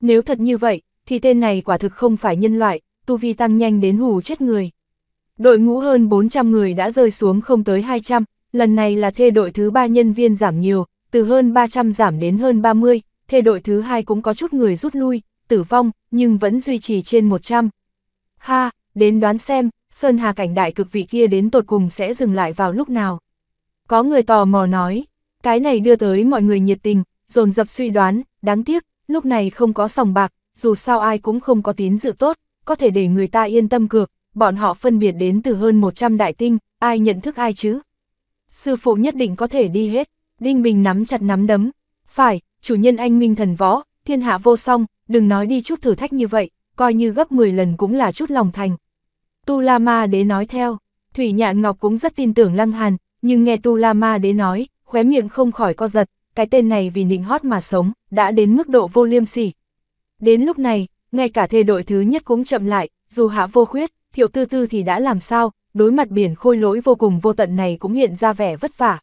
A: Nếu thật như vậy, thì tên này quả thực không phải nhân loại, tu vi tăng nhanh đến hù chết người. Đội ngũ hơn 400 người đã rơi xuống không tới 200, lần này là thê đội thứ ba nhân viên giảm nhiều, từ hơn 300 giảm đến hơn 30, thê đội thứ hai cũng có chút người rút lui, tử vong, nhưng vẫn duy trì trên 100. Ha, đến đoán xem, Sơn Hà cảnh đại cực vị kia đến tột cùng sẽ dừng lại vào lúc nào. Có người tò mò nói, cái này đưa tới mọi người nhiệt tình, dồn dập suy đoán, đáng tiếc, lúc này không có sòng bạc, dù sao ai cũng không có tín dự tốt, có thể để người ta yên tâm cược, bọn họ phân biệt đến từ hơn 100 đại tinh, ai nhận thức ai chứ. Sư phụ nhất định có thể đi hết, Đinh Bình nắm chặt nắm đấm, phải, chủ nhân anh minh thần võ, thiên hạ vô song, đừng nói đi chút thử thách như vậy, coi như gấp 10 lần cũng là chút lòng thành. Tu La Ma Đế nói theo, Thủy Nhạn Ngọc cũng rất tin tưởng Lăng Hàn, nhưng nghe Tu La Ma Đế nói, khóe miệng không khỏi co giật, cái tên này vì nịnh hót mà sống, đã đến mức độ vô liêm sỉ. Đến lúc này, ngay cả thê đội thứ nhất cũng chậm lại, dù hạ vô khuyết, thiệu tư tư thì đã làm sao, đối mặt biển khôi lỗi vô cùng vô tận này cũng hiện ra vẻ vất vả.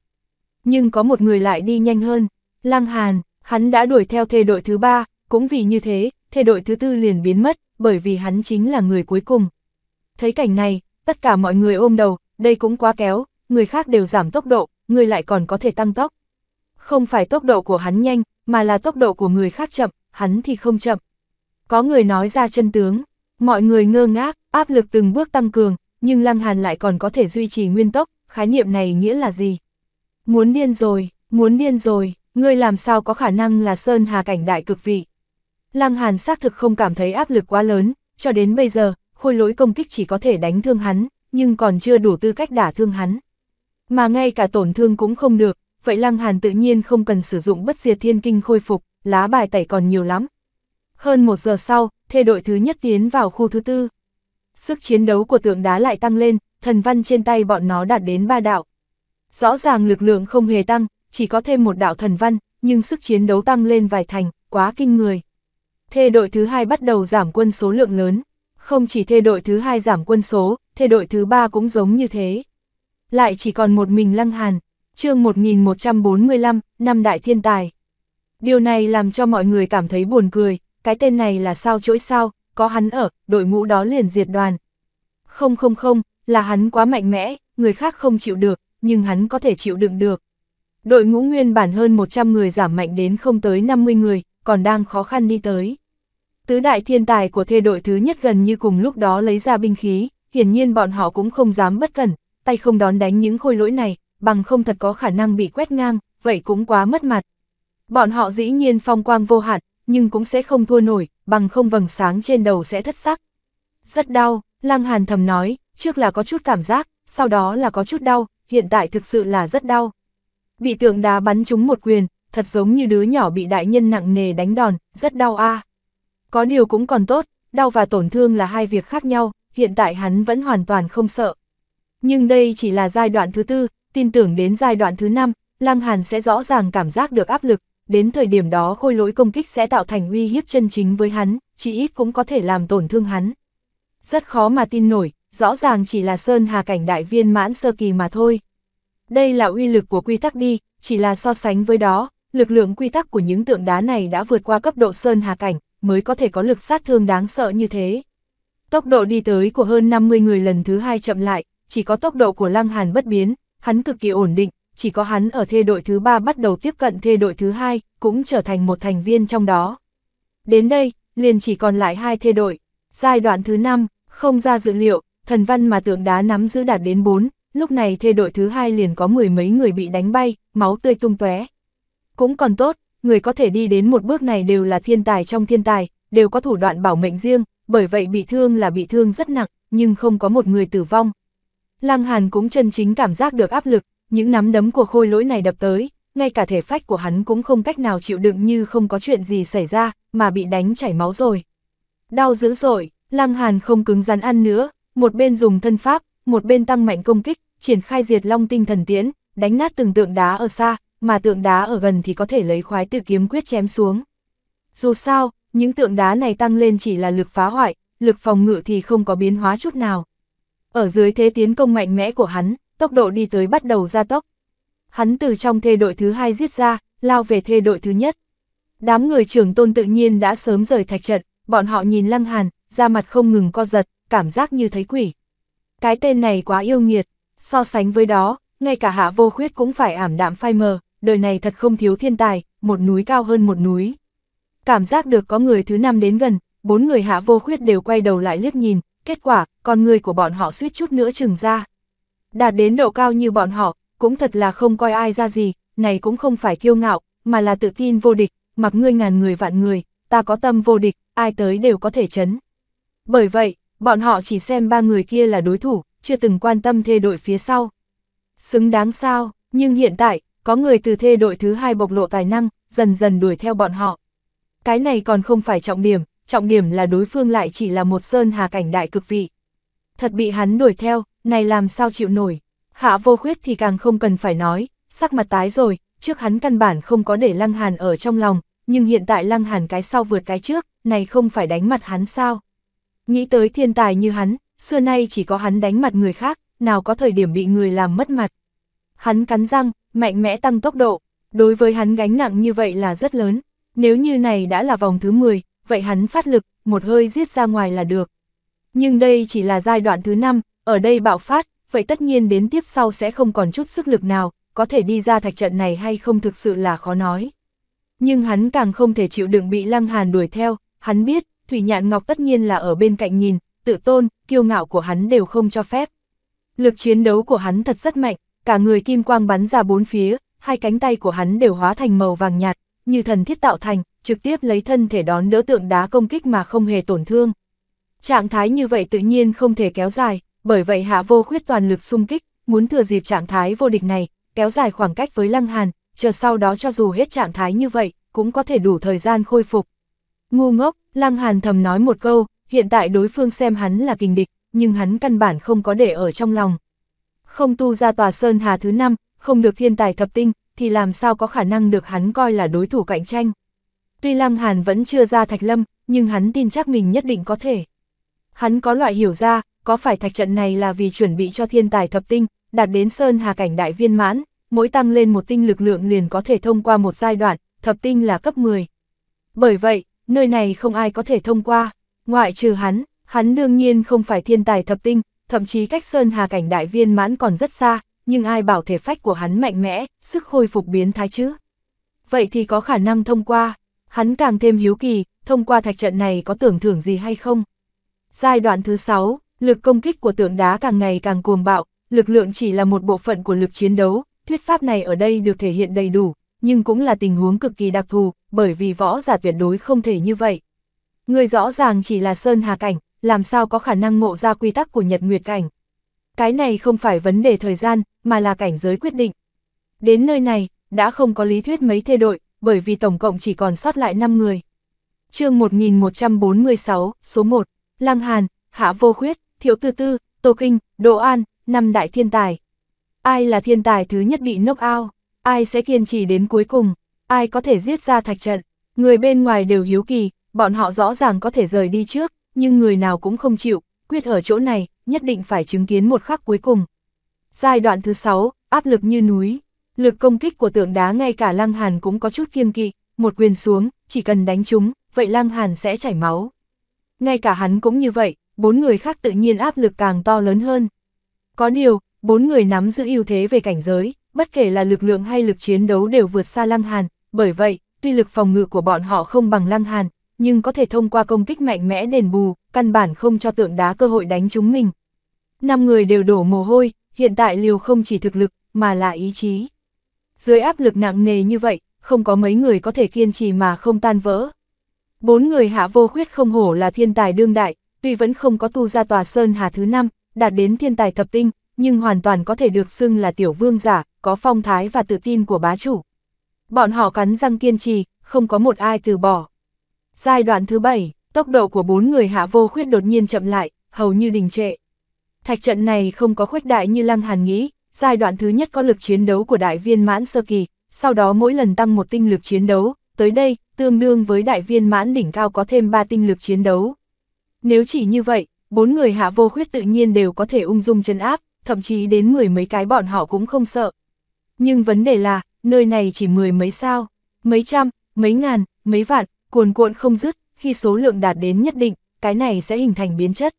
A: Nhưng có một người lại đi nhanh hơn, Lăng Hàn, hắn đã đuổi theo thê đội thứ ba, cũng vì như thế, thê đội thứ tư liền biến mất, bởi vì hắn chính là người cuối cùng. Thấy cảnh này, tất cả mọi người ôm đầu, đây cũng quá kéo, người khác đều giảm tốc độ, người lại còn có thể tăng tốc. Không phải tốc độ của hắn nhanh, mà là tốc độ của người khác chậm, hắn thì không chậm. Có người nói ra chân tướng, mọi người ngơ ngác, áp lực từng bước tăng cường, nhưng Lăng Hàn lại còn có thể duy trì nguyên tốc, khái niệm này nghĩa là gì? Muốn điên rồi, muốn điên rồi, ngươi làm sao có khả năng là Sơn Hà cảnh đại cực vị? Lăng Hàn xác thực không cảm thấy áp lực quá lớn, cho đến bây giờ, khôi lỗi công kích chỉ có thể đánh thương hắn, nhưng còn chưa đủ tư cách đả thương hắn. Mà ngay cả tổn thương cũng không được, vậy Lăng Hàn tự nhiên không cần sử dụng bất diệt thiên kinh khôi phục, lá bài tẩy còn nhiều lắm. Hơn một giờ sau, thê đội thứ nhất tiến vào khu thứ tư. Sức chiến đấu của tượng đá lại tăng lên, thần văn trên tay bọn nó đạt đến ba đạo. Rõ ràng lực lượng không hề tăng, chỉ có thêm một đạo thần văn, nhưng sức chiến đấu tăng lên vài thành, quá kinh người. Thê đội thứ hai bắt đầu giảm quân số lượng lớn. Không chỉ thê đội thứ hai giảm quân số, thê đội thứ ba cũng giống như thế. Lại chỉ còn một mình Lăng Hàn, chương 1145, năm đại thiên tài. Điều này làm cho mọi người cảm thấy buồn cười, cái tên này là sao chỗi sao, có hắn ở, đội ngũ đó liền diệt đoàn. Không không không, là hắn quá mạnh mẽ, người khác không chịu được, nhưng hắn có thể chịu đựng được. Đội ngũ nguyên bản hơn 100 người giảm mạnh đến không tới 50 người, còn đang khó khăn đi tới. Tứ đại thiên tài của thê đội thứ nhất gần như cùng lúc đó lấy ra binh khí, hiển nhiên bọn họ cũng không dám bất cẩn, tay không đón đánh những khôi lỗi này, bằng không thật có khả năng bị quét ngang, vậy cũng quá mất mặt. Bọn họ dĩ nhiên phong quang vô hạn, nhưng cũng sẽ không thua nổi, bằng không vầng sáng trên đầu sẽ thất sắc. Rất đau, Lăng Hàn thầm nói, trước là có chút cảm giác, sau đó là có chút đau, hiện tại thực sự là rất đau. Bị tượng đá bắn trúng một quyền, thật giống như đứa nhỏ bị đại nhân nặng nề đánh đòn, rất đau a. À. Có điều cũng còn tốt, đau và tổn thương là hai việc khác nhau, hiện tại hắn vẫn hoàn toàn không sợ. Nhưng đây chỉ là giai đoạn thứ tư, tin tưởng đến giai đoạn thứ năm, Lăng Hàn sẽ rõ ràng cảm giác được áp lực, đến thời điểm đó khôi lỗi công kích sẽ tạo thành uy hiếp chân chính với hắn, chỉ ít cũng có thể làm tổn thương hắn. Rất khó mà tin nổi, rõ ràng chỉ là Sơn Hà cảnh đại viên mãn sơ kỳ mà thôi. Đây là uy lực của quy tắc đi, chỉ là so sánh với đó, lực lượng quy tắc của những tượng đá này đã vượt qua cấp độ Sơn Hà cảnh, mới có thể có lực sát thương đáng sợ như thế. Tốc độ đi tới của hơn 50 người lần thứ hai chậm lại, chỉ có tốc độ của Lăng Hàn bất biến, hắn cực kỳ ổn định, chỉ có hắn ở thê đội thứ ba bắt đầu tiếp cận thê đội thứ hai, cũng trở thành một thành viên trong đó. Đến đây, liền chỉ còn lại hai thê đội. Giai đoạn thứ năm không ra dự liệu, thần văn mà tượng đá nắm giữ đạt đến 4, lúc này thê đội thứ hai liền có mười mấy người bị đánh bay, máu tươi tung tóe. Cũng còn tốt, người có thể đi đến một bước này đều là thiên tài trong thiên tài, đều có thủ đoạn bảo mệnh riêng, bởi vậy bị thương là bị thương rất nặng, nhưng không có một người tử vong. Lăng Hàn cũng chân chính cảm giác được áp lực, những nắm đấm của khôi lỗi này đập tới, ngay cả thể phách của hắn cũng không cách nào chịu đựng như không có chuyện gì xảy ra, mà bị đánh chảy máu rồi. Đau dữ dội, Lăng Hàn không cứng rắn ăn nữa, một bên dùng thân pháp, một bên tăng mạnh công kích, triển khai diệt long tinh thần tiễn, đánh nát từng tượng đá ở xa, mà tượng đá ở gần thì có thể lấy khoái từ kiếm quyết chém xuống. Dù sao, những tượng đá này tăng lên chỉ là lực phá hoại, lực phòng ngự thì không có biến hóa chút nào. Ở dưới thế tiến công mạnh mẽ của hắn, tốc độ đi tới bắt đầu gia tốc. Hắn từ trong thê đội thứ hai giết ra, lao về thê đội thứ nhất. Đám người trưởng tôn tự nhiên đã sớm rời thạch trận, bọn họ nhìn lăng hàn, da mặt không ngừng co giật, cảm giác như thấy quỷ. Cái tên này quá yêu nghiệt, so sánh với đó, ngay cả hạ vô khuyết cũng phải ảm đạm phai mờ, đời này thật không thiếu thiên tài, một núi cao hơn một núi. Cảm giác được có người thứ năm đến gần, bốn người hạ vô khuyết đều quay đầu lại liếc nhìn, kết quả, con người của bọn họ suýt chút nữa chừng ra. Đạt đến độ cao như bọn họ, cũng thật là không coi ai ra gì, này cũng không phải kiêu ngạo, mà là tự tin vô địch, mặc ngươi ngàn người vạn người, ta có tâm vô địch, ai tới đều có thể chấn. Bởi vậy, bọn họ chỉ xem ba người kia là đối thủ, chưa từng quan tâm thê đội phía sau. Xứng đáng sao, nhưng hiện tại, có người từ thê đội thứ hai bộc lộ tài năng, dần dần đuổi theo bọn họ. Cái này còn không phải trọng điểm, trọng điểm là đối phương lại chỉ là một sơn hà cảnh đại cực vị. Thật bị hắn đuổi theo, này làm sao chịu nổi. Hạ vô khuyết thì càng không cần phải nói, sắc mặt tái rồi, trước hắn căn bản không có để Lăng Hàn ở trong lòng, nhưng hiện tại Lăng Hàn cái sau vượt cái trước, này không phải đánh mặt hắn sao. Nghĩ tới thiên tài như hắn, xưa nay chỉ có hắn đánh mặt người khác, nào có thời điểm bị người làm mất mặt. Hắn cắn răng, mạnh mẽ tăng tốc độ, đối với hắn gánh nặng như vậy là rất lớn, nếu như này đã là vòng thứ 10, vậy hắn phát lực, một hơi giết ra ngoài là được. Nhưng đây chỉ là giai đoạn thứ 5, ở đây bạo phát, vậy tất nhiên đến tiếp sau sẽ không còn chút sức lực nào, có thể đi ra thạch trận này hay không thực sự là khó nói. Nhưng hắn càng không thể chịu đựng bị Lăng Hàn đuổi theo, hắn biết, Thủy Nhạn Ngọc tất nhiên là ở bên cạnh nhìn, tự tôn, kiêu ngạo của hắn đều không cho phép. Lực chiến đấu của hắn thật rất mạnh, cả người kim quang bắn ra bốn phía, hai cánh tay của hắn đều hóa thành màu vàng nhạt, như thần thiết tạo thành, trực tiếp lấy thân thể đón đỡ tượng đá công kích mà không hề tổn thương. Trạng thái như vậy tự nhiên không thể kéo dài, bởi vậy Hạ Vô Khuyết toàn lực xung kích, muốn thừa dịp trạng thái vô địch này, kéo dài khoảng cách với Lăng Hàn, chờ sau đó cho dù hết trạng thái như vậy, cũng có thể đủ thời gian khôi phục. Ngu ngốc, Lăng Hàn thầm nói một câu, hiện tại đối phương xem hắn là kình địch, nhưng hắn căn bản không có để ở trong lòng không tu ra tòa Sơn Hà thứ năm, không được thiên tài thập tinh, thì làm sao có khả năng được hắn coi là đối thủ cạnh tranh. Tuy Lăng Hàn vẫn chưa ra Thạch Lâm, nhưng hắn tin chắc mình nhất định có thể. Hắn có loại hiểu ra, có phải thạch trận này là vì chuẩn bị cho thiên tài thập tinh, đạt đến Sơn Hà cảnh đại viên mãn, mỗi tăng lên một tinh lực lượng liền có thể thông qua một giai đoạn, thập tinh là cấp 10. Bởi vậy, nơi này không ai có thể thông qua, ngoại trừ hắn, hắn đương nhiên không phải thiên tài thập tinh, thậm chí cách Sơn Hà cảnh đại viên mãn còn rất xa, nhưng ai bảo thể phách của hắn mạnh mẽ, sức khôi phục biến thái chứ. Vậy thì có khả năng thông qua, hắn càng thêm hiếu kỳ, thông qua thạch trận này có tưởng thưởng gì hay không. Giai đoạn thứ 6, lực công kích của tượng đá càng ngày càng cuồng bạo, lực lượng chỉ là một bộ phận của lực chiến đấu, thuyết pháp này ở đây được thể hiện đầy đủ, nhưng cũng là tình huống cực kỳ đặc thù, bởi vì võ giả tuyệt đối không thể như vậy. Người rõ ràng chỉ là Sơn Hà Cảnh, làm sao có khả năng ngộ ra quy tắc của nhật nguyệt cảnh. Cái này không phải vấn đề thời gian, mà là cảnh giới quyết định. Đến nơi này, đã không có lý thuyết mấy thê đội, bởi vì tổng cộng chỉ còn sót lại 5 người. chương 1146, số 1, Lăng Hàn, Hạ Vô Khuyết, Thiệu Tư Tư, Tô Kinh, Đỗ An, năm đại thiên tài. Ai là thiên tài thứ nhất bị knock out, ai sẽ kiên trì đến cuối cùng, ai có thể giết ra thạch trận. Người bên ngoài đều hiếu kỳ, bọn họ rõ ràng có thể rời đi trước, nhưng người nào cũng không chịu, quyết ở chỗ này, nhất định phải chứng kiến một khắc cuối cùng. Giai đoạn thứ 6, áp lực như núi, lực công kích của tượng đá ngay cả Lăng Hàn cũng có chút kiêng kỵ, một quyền xuống, chỉ cần đánh chúng, vậy Lăng Hàn sẽ chảy máu. Ngay cả hắn cũng như vậy, bốn người khác tự nhiên áp lực càng to lớn hơn. Có điều, bốn người nắm giữ ưu thế về cảnh giới, bất kể là lực lượng hay lực chiến đấu đều vượt xa Lăng Hàn, bởi vậy, tuy lực phòng ngự của bọn họ không bằng Lăng Hàn, nhưng có thể thông qua công kích mạnh mẽ đền bù, căn bản không cho tượng đá cơ hội đánh chúng mình. Năm người đều đổ mồ hôi, hiện tại liều không chỉ thực lực, mà là ý chí. Dưới áp lực nặng nề như vậy, không có mấy người có thể kiên trì mà không tan vỡ. Bốn người hạ vô khuyết không hổ là thiên tài đương đại, tuy vẫn không có tu ra tòa sơn hà thứ năm, đạt đến thiên tài thập tinh, nhưng hoàn toàn có thể được xưng là tiểu vương giả, có phong thái và tự tin của bá chủ. Bọn họ cắn răng kiên trì, không có một ai từ bỏ. Giai đoạn thứ bảy tốc độ của bốn người hạ vô khuyết đột nhiên chậm lại, hầu như đình trệ. Thạch trận này không có khuếch đại như Lăng Hàn nghĩ, giai đoạn thứ nhất có lực chiến đấu của đại viên mãn sơ kỳ, sau đó mỗi lần tăng một tinh lực chiến đấu, tới đây, tương đương với đại viên mãn đỉnh cao có thêm ba tinh lực chiến đấu. Nếu chỉ như vậy, bốn người hạ vô khuyết tự nhiên đều có thể ung dung chân áp, thậm chí đến mười mấy cái bọn họ cũng không sợ. Nhưng vấn đề là, nơi này chỉ mười mấy sao, mấy trăm, mấy ngàn, mấy vạn, cuồn cuộn không dứt, khi số lượng đạt đến nhất định, cái này sẽ hình thành biến chất.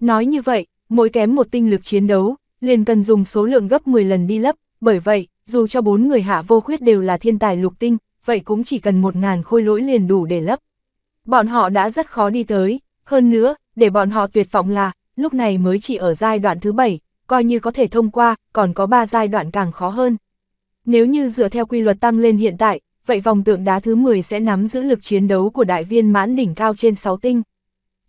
A: Nói như vậy, mỗi kém một tinh lực chiến đấu, liền cần dùng số lượng gấp 10 lần đi lấp, bởi vậy, dù cho bốn người hạ vô khuyết đều là thiên tài lục tinh, vậy cũng chỉ cần 1.000 khôi lỗi liền đủ để lấp. Bọn họ đã rất khó đi tới, hơn nữa, để bọn họ tuyệt vọng là, lúc này mới chỉ ở giai đoạn thứ 7, coi như có thể thông qua, còn có 3 giai đoạn càng khó hơn. Nếu như dựa theo quy luật tăng lên hiện tại, vậy vòng tượng đá thứ 10 sẽ nắm giữ lực chiến đấu của đại viên mãn đỉnh cao trên 6 tinh.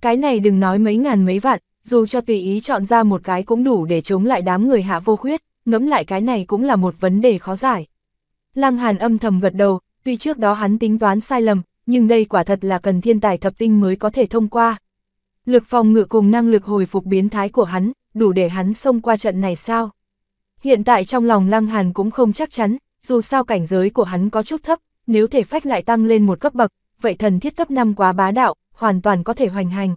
A: Cái này đừng nói mấy ngàn mấy vạn, dù cho tùy ý chọn ra một cái cũng đủ để chống lại đám người hạ vô khuyết, ngẫm lại cái này cũng là một vấn đề khó giải. Lăng Hàn âm thầm gật đầu, tuy trước đó hắn tính toán sai lầm, nhưng đây quả thật là cần thiên tài thập tinh mới có thể thông qua. Lực phòng ngự cùng năng lực hồi phục biến thái của hắn, đủ để hắn xông qua trận này sao? Hiện tại trong lòng Lăng Hàn cũng không chắc chắn, dù sao cảnh giới của hắn có chút thấp, nếu thể phách lại tăng lên một cấp bậc, vậy thần thiết cấp 5 quá bá đạo, hoàn toàn có thể hoành hành.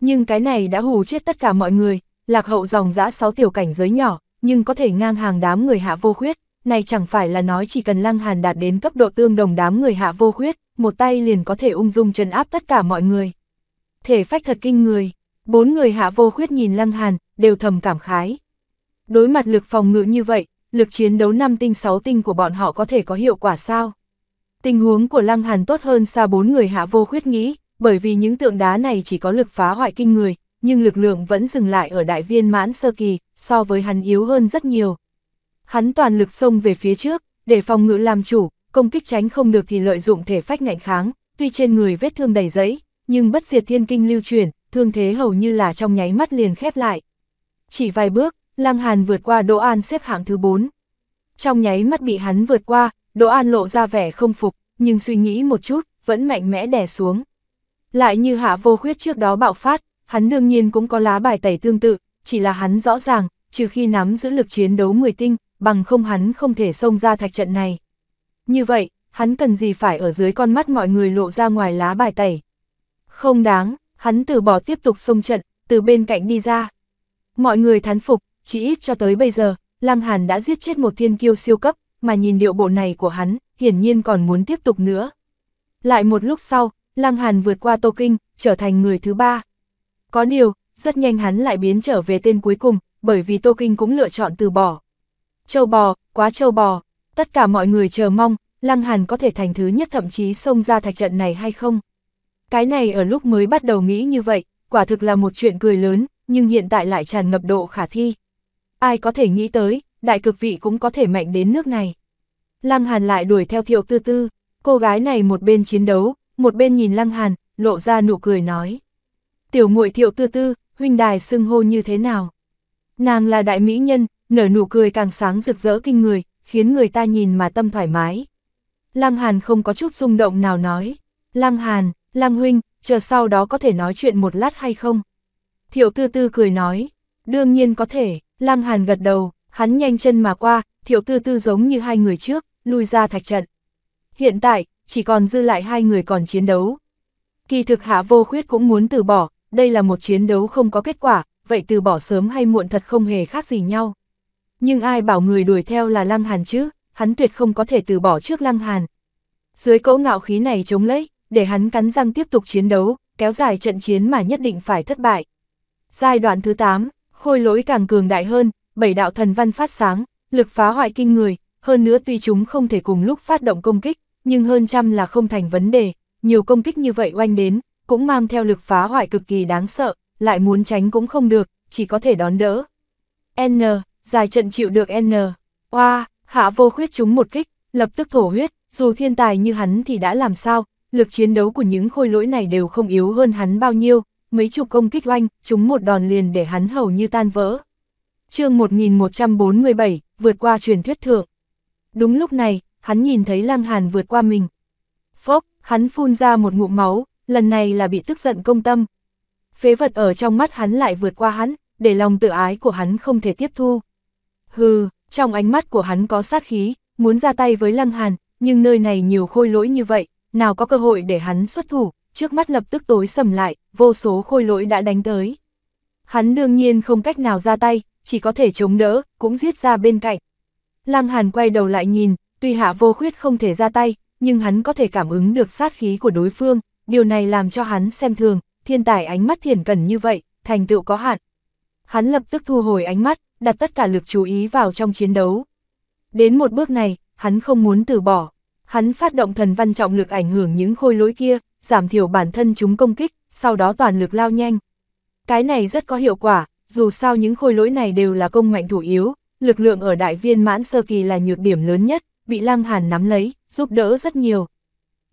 A: Nhưng cái này đã hù chết tất cả mọi người, lạc hậu dòng dã 6 tiểu cảnh giới nhỏ, nhưng có thể ngang hàng đám người hạ vô khuyết, này chẳng phải là nói chỉ cần lăng hàn đạt đến cấp độ tương đồng đám người hạ vô khuyết, một tay liền có thể ung dung chân áp tất cả mọi người. Thể phách thật kinh người, bốn người hạ vô khuyết nhìn lăng hàn, đều thầm cảm khái. Đối mặt lực phòng ngự như vậy, lực chiến đấu 5 tinh 6 tinh của bọn họ có thể có hiệu quả sao? Tình huống của Lăng Hàn tốt hơn xa bốn người hạ vô khuyết nghĩ, bởi vì những tượng đá này chỉ có lực phá hoại kinh người, nhưng lực lượng vẫn dừng lại ở đại viên mãn sơ kỳ, so với hắn yếu hơn rất nhiều. Hắn toàn lực xông về phía trước, để phòng ngự làm chủ, công kích tránh không được thì lợi dụng thể phách ngạnh kháng, tuy trên người vết thương đầy giấy, nhưng bất diệt thiên kinh lưu truyền, thương thế hầu như là trong nháy mắt liền khép lại. Chỉ vài bước, Lăng Hàn vượt qua Đỗ An xếp hạng thứ 4. Trong nháy mắt bị hắn vượt qua, Đỗ An lộ ra vẻ không phục, nhưng suy nghĩ một chút, vẫn mạnh mẽ đè xuống. Lại như hạ vô khuyết trước đó bạo phát, hắn đương nhiên cũng có lá bài tẩy tương tự, chỉ là hắn rõ ràng, trừ khi nắm giữ lực chiến đấu 10 tinh, bằng không hắn không thể xông ra thạch trận này. Như vậy, hắn cần gì phải ở dưới con mắt mọi người lộ ra ngoài lá bài tẩy. Không đáng, hắn từ bỏ tiếp tục xông trận, từ bên cạnh đi ra. Mọi người thán phục, chỉ ít cho tới bây giờ, Lăng Hàn đã giết chết một thiên kiêu siêu cấp, mà nhìn điệu bộ này của hắn, hiển nhiên còn muốn tiếp tục nữa. Lại một lúc sau, Lăng Hàn vượt qua Tô Kinh, trở thành người thứ ba. Có điều, rất nhanh hắn lại biến trở về tên cuối cùng, bởi vì Tô Kinh cũng lựa chọn từ bỏ. Châu bò, quá châu bò, tất cả mọi người chờ mong, Lăng Hàn có thể thành thứ nhất thậm chí xông ra thạch trận này hay không. Cái này ở lúc mới bắt đầu nghĩ như vậy, quả thực là một chuyện cười lớn, nhưng hiện tại lại tràn ngập độ khả thi. Ai có thể nghĩ tới, đại cực vị cũng có thể mạnh đến nước này. Lăng Hàn lại đuổi theo thiệu tư tư, cô gái này một bên chiến đấu, một bên nhìn Lăng Hàn, lộ ra nụ cười nói. Tiểu muội thiệu tư tư, huynh đài xưng hô như thế nào? Nàng là đại mỹ nhân, nở nụ cười càng sáng rực rỡ kinh người, khiến người ta nhìn mà tâm thoải mái. Lăng Hàn không có chút rung động nào nói. Lăng Hàn, Lăng Huynh, chờ sau đó có thể nói chuyện một lát hay không? Thiệu tư tư cười nói, Đương nhiên có thể, Lăng Hàn gật đầu, hắn nhanh chân mà qua, thiệu tư tư giống như hai người trước, lui ra thạch trận. Hiện tại, chỉ còn dư lại hai người còn chiến đấu. Kỳ thực hạ vô khuyết cũng muốn từ bỏ, đây là một chiến đấu không có kết quả, vậy từ bỏ sớm hay muộn thật không hề khác gì nhau. Nhưng ai bảo người đuổi theo là Lăng Hàn chứ, hắn tuyệt không có thể từ bỏ trước Lăng Hàn. Dưới cỗ ngạo khí này chống lấy, để hắn cắn răng tiếp tục chiến đấu, kéo dài trận chiến mà nhất định phải thất bại. Giai đoạn thứ 8, khôi lỗi càng cường đại hơn, bảy đạo thần văn phát sáng, lực phá hoại kinh người, hơn nữa tuy chúng không thể cùng lúc phát động công kích, nhưng hơn trăm là không thành vấn đề, nhiều công kích như vậy oanh đến, cũng mang theo lực phá hoại cực kỳ đáng sợ, lại muốn tránh cũng không được, chỉ có thể đón đỡ. N, dài trận chịu được N, oa, hạ vô khuyết chúng một kích, lập tức thổ huyết, dù thiên tài như hắn thì đã làm sao, lực chiến đấu của những khôi lỗi này đều không yếu hơn hắn bao nhiêu, mấy chục công kích oanh, chúng một đòn liền để hắn hầu như tan vỡ. chương 1147, vượt qua truyền thuyết thượng. Đúng lúc này, hắn nhìn thấy Lăng Hàn vượt qua mình. Phốc, hắn phun ra một ngụm máu, lần này là bị tức giận công tâm. Phế vật ở trong mắt hắn lại vượt qua hắn, để lòng tự ái của hắn không thể tiếp thu. Hừ, trong ánh mắt của hắn có sát khí, muốn ra tay với Lăng Hàn, nhưng nơi này nhiều khôi lỗi như vậy, nào có cơ hội để hắn xuất thủ, trước mắt lập tức tối sầm lại, vô số khôi lỗi đã đánh tới. Hắn đương nhiên không cách nào ra tay, chỉ có thể chống đỡ, cũng giết ra bên cạnh. Lăng Hàn quay đầu lại nhìn, tuy hạ vô khuyết không thể ra tay, nhưng hắn có thể cảm ứng được sát khí của đối phương, điều này làm cho hắn xem thường, thiên tài ánh mắt thiền cần như vậy, thành tựu có hạn. Hắn lập tức thu hồi ánh mắt, đặt tất cả lực chú ý vào trong chiến đấu. Đến một bước này, hắn không muốn từ bỏ. Hắn phát động thần văn trọng lực ảnh hưởng những khôi lỗi kia, giảm thiểu bản thân chúng công kích, sau đó toàn lực lao nhanh. Cái này rất có hiệu quả, dù sao những khôi lỗi này đều là công mạnh thủ yếu, lực lượng ở đại viên mãn sơ kỳ là nhược điểm lớn nhất, bị Lăng Hàn nắm lấy, giúp đỡ rất nhiều.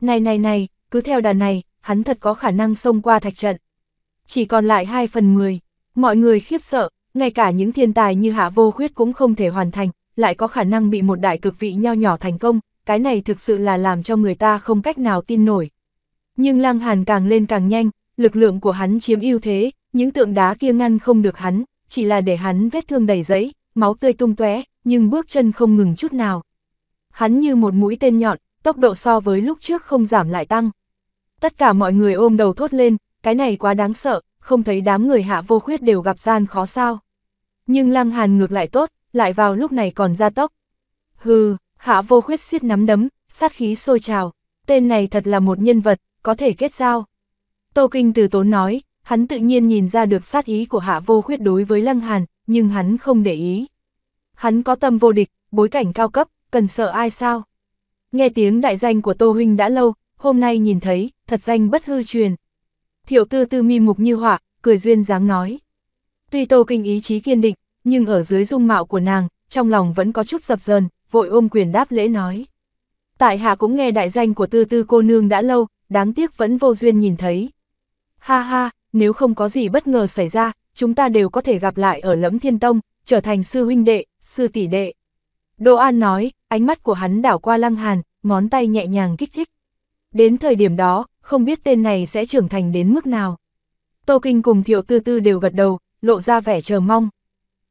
A: Này này này, cứ theo đà này, hắn thật có khả năng xông qua thạch trận. Chỉ còn lại 2 phần 10, mọi người khiếp sợ, ngay cả những thiên tài như Hạ Vô Khuyết cũng không thể hoàn thành, lại có khả năng bị một đại cực vị nho nhỏ thành công, cái này thực sự là làm cho người ta không cách nào tin nổi. Nhưng lang Hàn càng lên càng nhanh, lực lượng của hắn chiếm ưu thế, những tượng đá kia ngăn không được hắn, chỉ là để hắn vết thương đầy giấy máu tươi tung tóe, nhưng bước chân không ngừng chút nào. Hắn như một mũi tên nhọn, tốc độ so với lúc trước không giảm lại tăng. Tất cả mọi người ôm đầu thốt lên, cái này quá đáng sợ, không thấy đám người hạ vô khuyết đều gặp gian khó sao. Nhưng Lăng Hàn ngược lại tốt, lại vào lúc này còn ra tốc. Hừ, hạ vô khuyết siết nắm đấm, sát khí sôi trào, tên này thật là một nhân vật, có thể kết giao. Tô Kinh từ tốn nói, hắn tự nhiên nhìn ra được sát ý của hạ vô khuyết đối với Lăng Hàn, nhưng hắn không để ý. Hắn có tâm vô địch, bối cảnh cao cấp, cần sợ ai sao? Nghe tiếng đại danh của Tô Huynh đã lâu, hôm nay nhìn thấy, thật danh bất hư truyền. Thiệu tư tư mi mục như họa, cười duyên dáng nói. Tuy Tô Kinh ý chí kiên định, nhưng ở dưới dung mạo của nàng, trong lòng vẫn có chút dập dờn, vội ôm quyền đáp lễ nói. Tại hạ cũng nghe đại danh của tư tư cô nương đã lâu, đáng tiếc vẫn vô duyên nhìn thấy. Ha ha, nếu không có gì bất ngờ xảy ra, chúng ta đều có thể gặp lại ở lẫm thiên tông, trở thành sư huynh đệ, sư tỷ đệ. Đỗ An nói, ánh mắt của hắn đảo qua lăng hàn, ngón tay nhẹ nhàng kích thích. Đến thời điểm đó, không biết tên này sẽ trưởng thành đến mức nào. Tô Kinh cùng Thiệu Tư Tư đều gật đầu, lộ ra vẻ chờ mong.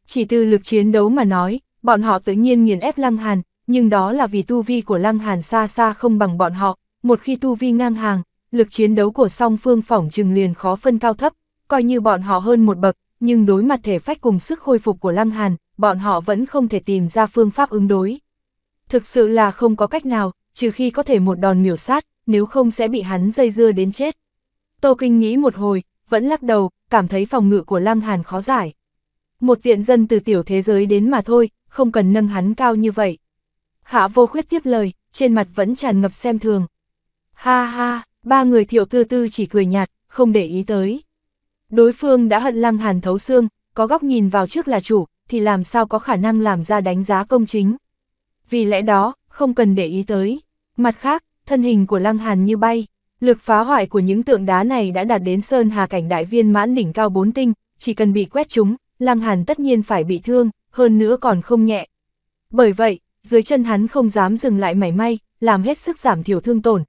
A: Chỉ từ lực chiến đấu mà nói, bọn họ tự nhiên nghiền ép Lăng Hàn, nhưng đó là vì tu vi của Lăng Hàn xa xa không bằng bọn họ, một khi tu vi ngang hàng, lực chiến đấu của song phương phỏng trừng liền khó phân cao thấp, coi như bọn họ hơn một bậc, nhưng đối mặt thể phách cùng sức khôi phục của Lăng Hàn, bọn họ vẫn không thể tìm ra phương pháp ứng đối. Thực sự là không có cách nào, trừ khi có thể một đòn miểu sát, nếu không sẽ bị hắn dây dưa đến chết. Tô Kinh nghĩ một hồi, vẫn lắc đầu, cảm thấy phòng ngự của Lăng Hàn khó giải. Một tiện dân từ tiểu thế giới đến mà thôi, không cần nâng hắn cao như vậy. Hạ vô khuyết tiếp lời, trên mặt vẫn tràn ngập xem thường. Ha ha, ba người thiệu tư tư chỉ cười nhạt, không để ý tới. Đối phương đã hận lăng hàn thấu xương, có góc nhìn vào trước là chủ, thì làm sao có khả năng làm ra đánh giá công chính. Vì lẽ đó, không cần để ý tới. Mặt khác, thân hình của lăng hàn như bay, lực phá hoại của những tượng đá này đã đạt đến sơn hà cảnh đại viên mãn đỉnh cao bốn tinh, chỉ cần bị quét chúng, lăng hàn tất nhiên phải bị thương, hơn nữa còn không nhẹ. Bởi vậy, dưới chân hắn không dám dừng lại mảy may, làm hết sức giảm thiểu thương tổn,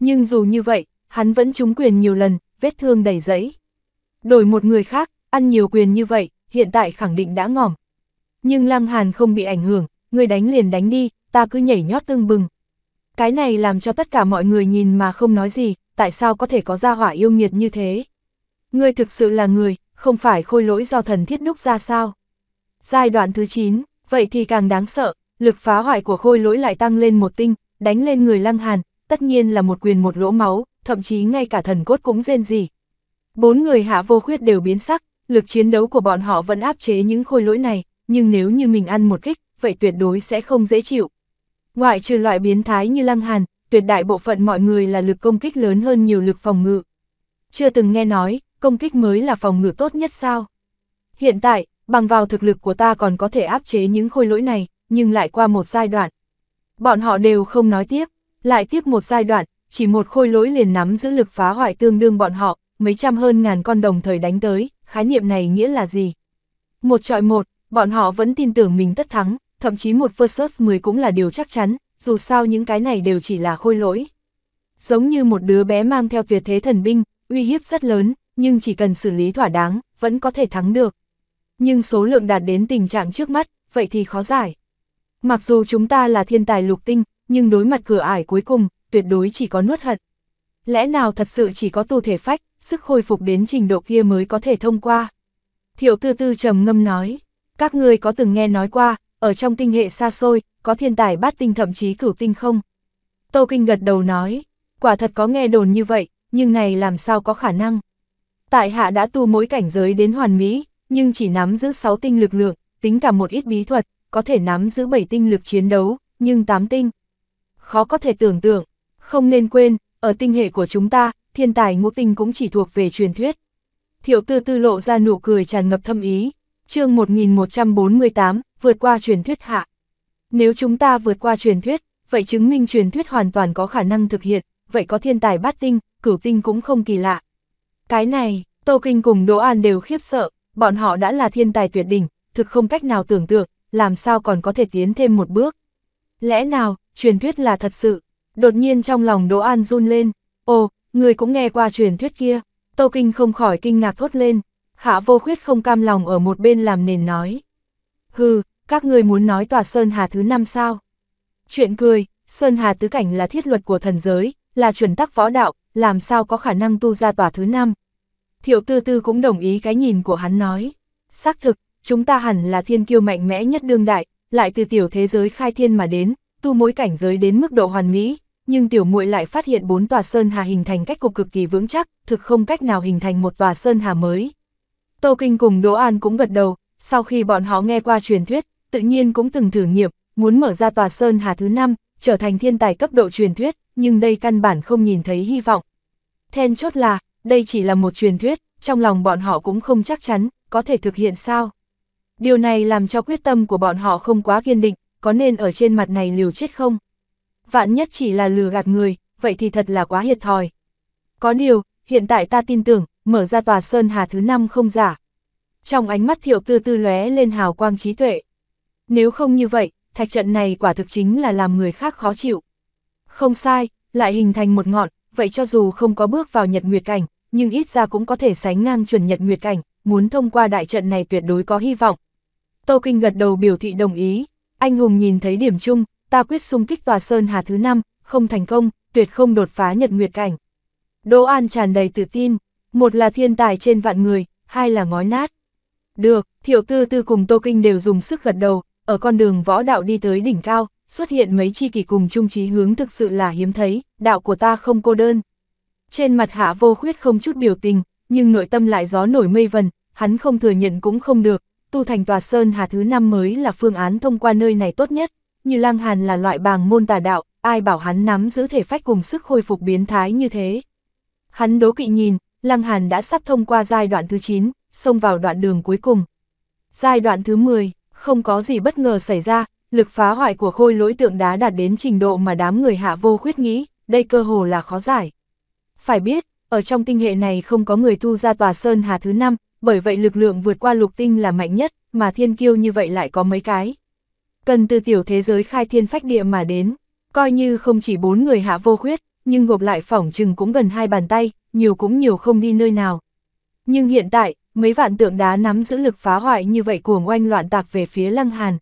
A: nhưng dù như vậy, hắn vẫn trúng quyền nhiều lần, vết thương đầy giấy Đổi một người khác, ăn nhiều quyền như vậy, hiện tại khẳng định đã ngỏm. Nhưng Lăng Hàn không bị ảnh hưởng, người đánh liền đánh đi, ta cứ nhảy nhót tương bừng. Cái này làm cho tất cả mọi người nhìn mà không nói gì, tại sao có thể có gia hỏa yêu nghiệt như thế? Ngươi thực sự là người, không phải khôi lỗi do thần thiết đúc ra sao? Giai đoạn thứ 9, vậy thì càng đáng sợ, lực phá hoại của khôi lỗi lại tăng lên một tinh, đánh lên người Lăng Hàn, tất nhiên là một quyền một lỗ máu, thậm chí ngay cả thần cốt cũng rên gì. Bốn người hạ vô khuyết đều biến sắc, lực chiến đấu của bọn họ vẫn áp chế những khôi lỗi này, nhưng nếu như mình ăn một kích, vậy tuyệt đối sẽ không dễ chịu. Ngoại trừ loại biến thái như lăng hàn, tuyệt đại bộ phận mọi người là lực công kích lớn hơn nhiều lực phòng ngự. Chưa từng nghe nói, công kích mới là phòng ngự tốt nhất sao? Hiện tại, bằng vào thực lực của ta còn có thể áp chế những khôi lỗi này, nhưng lại qua một giai đoạn. Bọn họ đều không nói tiếp, lại tiếp một giai đoạn, chỉ một khôi lỗi liền nắm giữ lực phá hoại tương đương bọn họ, mấy trăm hơn ngàn con đồng thời đánh tới, khái niệm này nghĩa là gì? Một trọi một, bọn họ vẫn tin tưởng mình tất thắng, thậm chí một versus 10 cũng là điều chắc chắn, dù sao những cái này đều chỉ là khôi lỗi. Giống như một đứa bé mang theo tuyệt thế thần binh, uy hiếp rất lớn, nhưng chỉ cần xử lý thỏa đáng, vẫn có thể thắng được. Nhưng số lượng đạt đến tình trạng trước mắt, vậy thì khó giải. Mặc dù chúng ta là thiên tài lục tinh, nhưng đối mặt cửa ải cuối cùng, tuyệt đối chỉ có nuốt hận. Lẽ nào thật sự chỉ có tu thể phách, sức khôi phục đến trình độ kia mới có thể thông qua? Thiệu tư tư trầm ngâm nói, các người có từng nghe nói qua, ở trong tinh hệ xa xôi, có thiên tài bát tinh thậm chí cửu tinh không? Tô Kinh gật đầu nói, quả thật có nghe đồn như vậy, nhưng này làm sao có khả năng? Tại hạ đã tu mỗi cảnh giới đến hoàn mỹ, nhưng chỉ nắm giữ 6 tinh lực lượng, tính cả một ít bí thuật, có thể nắm giữ 7 tinh lực chiến đấu, nhưng 8 tinh khó có thể tưởng tượng. Không nên quên, ở tinh hệ của chúng ta, thiên tài ngũ tinh cũng chỉ thuộc về truyền thuyết. Thiệu tư tư lộ ra nụ cười tràn ngập thâm ý, chương 1148, vượt qua truyền thuyết hạ. Nếu chúng ta vượt qua truyền thuyết, vậy chứng minh truyền thuyết hoàn toàn có khả năng thực hiện, vậy có thiên tài bát tinh, cửu tinh cũng không kỳ lạ. Cái này, Tô Kinh cùng Đỗ An đều khiếp sợ, bọn họ đã là thiên tài tuyệt đỉnh, thực không cách nào tưởng tượng, làm sao còn có thể tiến thêm một bước. Lẽ nào, truyền thuyết là thật sự. Đột nhiên trong lòng Đỗ An run lên, ồ, người cũng nghe qua truyền thuyết kia, Tô Kinh không khỏi kinh ngạc thốt lên, hạ vô khuyết không cam lòng ở một bên làm nền nói. Hừ, các người muốn nói tòa Sơn Hà thứ năm sao? Chuyện cười, Sơn Hà tứ cảnh là thiết luật của thần giới, là chuẩn tắc võ đạo, làm sao có khả năng tu ra tòa thứ năm? Thiệu tư tư cũng đồng ý cái nhìn của hắn nói. Xác thực, chúng ta hẳn là thiên kiêu mạnh mẽ nhất đương đại, lại từ tiểu thế giới khai thiên mà đến, tu mỗi cảnh giới đến mức độ hoàn mỹ, nhưng tiểu muội lại phát hiện bốn tòa sơn hà hình thành cách cục cực kỳ vững chắc, thực không cách nào hình thành một tòa sơn hà mới. Tô Kinh cùng Đỗ An cũng gật đầu, sau khi bọn họ nghe qua truyền thuyết, tự nhiên cũng từng thử nghiệm, muốn mở ra tòa sơn hà thứ năm, trở thành thiên tài cấp độ truyền thuyết, nhưng đây căn bản không nhìn thấy hy vọng. Then chốt là, đây chỉ là một truyền thuyết, trong lòng bọn họ cũng không chắc chắn, có thể thực hiện sao. Điều này làm cho quyết tâm của bọn họ không quá kiên định, có nên ở trên mặt này liều chết không? Vạn nhất chỉ là lừa gạt người, vậy thì thật là quá hiệt thòi. Có điều, hiện tại ta tin tưởng, mở ra tòa Sơn Hà thứ năm không giả. Trong ánh mắt thiệu tư tư lóe lên hào quang trí tuệ. Nếu không như vậy, thạch trận này quả thực chính là làm người khác khó chịu. Không sai, lại hình thành một ngọn, vậy cho dù không có bước vào nhật nguyệt cảnh, nhưng ít ra cũng có thể sánh ngang chuẩn nhật nguyệt cảnh, muốn thông qua đại trận này tuyệt đối có hy vọng. Tô Kinh gật đầu biểu thị đồng ý, anh hùng nhìn thấy điểm chung, ta quyết xung kích tòa sơn hà thứ năm, không thành công, tuyệt không đột phá nhật nguyệt cảnh. Đỗ An tràn đầy tự tin, một là thiên tài trên vạn người, hai là ngói nát. Được, thiệu tư tư cùng Tô Kinh đều dùng sức gật đầu, ở con đường võ đạo đi tới đỉnh cao, xuất hiện mấy chi kỷ cùng chung trí hướng thực sự là hiếm thấy, đạo của ta không cô đơn. Trên mặt hạ vô khuyết không chút biểu tình, nhưng nội tâm lại gió nổi mây vần, hắn không thừa nhận cũng không được, tu thành tòa sơn hà thứ năm mới là phương án thông qua nơi này tốt nhất, như Lăng Hàn là loại bàng môn tà đạo, ai bảo hắn nắm giữ thể phách cùng sức khôi phục biến thái như thế. Hắn đố kỵ nhìn, Lăng Hàn đã sắp thông qua giai đoạn thứ 9, xông vào đoạn đường cuối cùng. Giai đoạn thứ 10, không có gì bất ngờ xảy ra, lực phá hoại của khôi lỗi tượng đá đạt đến trình độ mà đám người hạ vô khuyết nghĩ, đây cơ hồ là khó giải. Phải biết, ở trong tinh hệ này không có người tu ra tòa sơn hà thứ 5, bởi vậy lực lượng vượt qua lục tinh là mạnh nhất, mà thiên kiêu như vậy lại có mấy cái. Cần từ tiểu thế giới khai thiên phách địa mà đến, coi như không chỉ bốn người hạ vô khuyết, nhưng gộp lại phỏng chừng cũng gần hai bàn tay, nhiều cũng nhiều không đi nơi nào. Nhưng hiện tại, mấy vạn tượng đá nắm giữ lực phá hoại như vậy cuồng oanh loạn tạc về phía lăng hàn.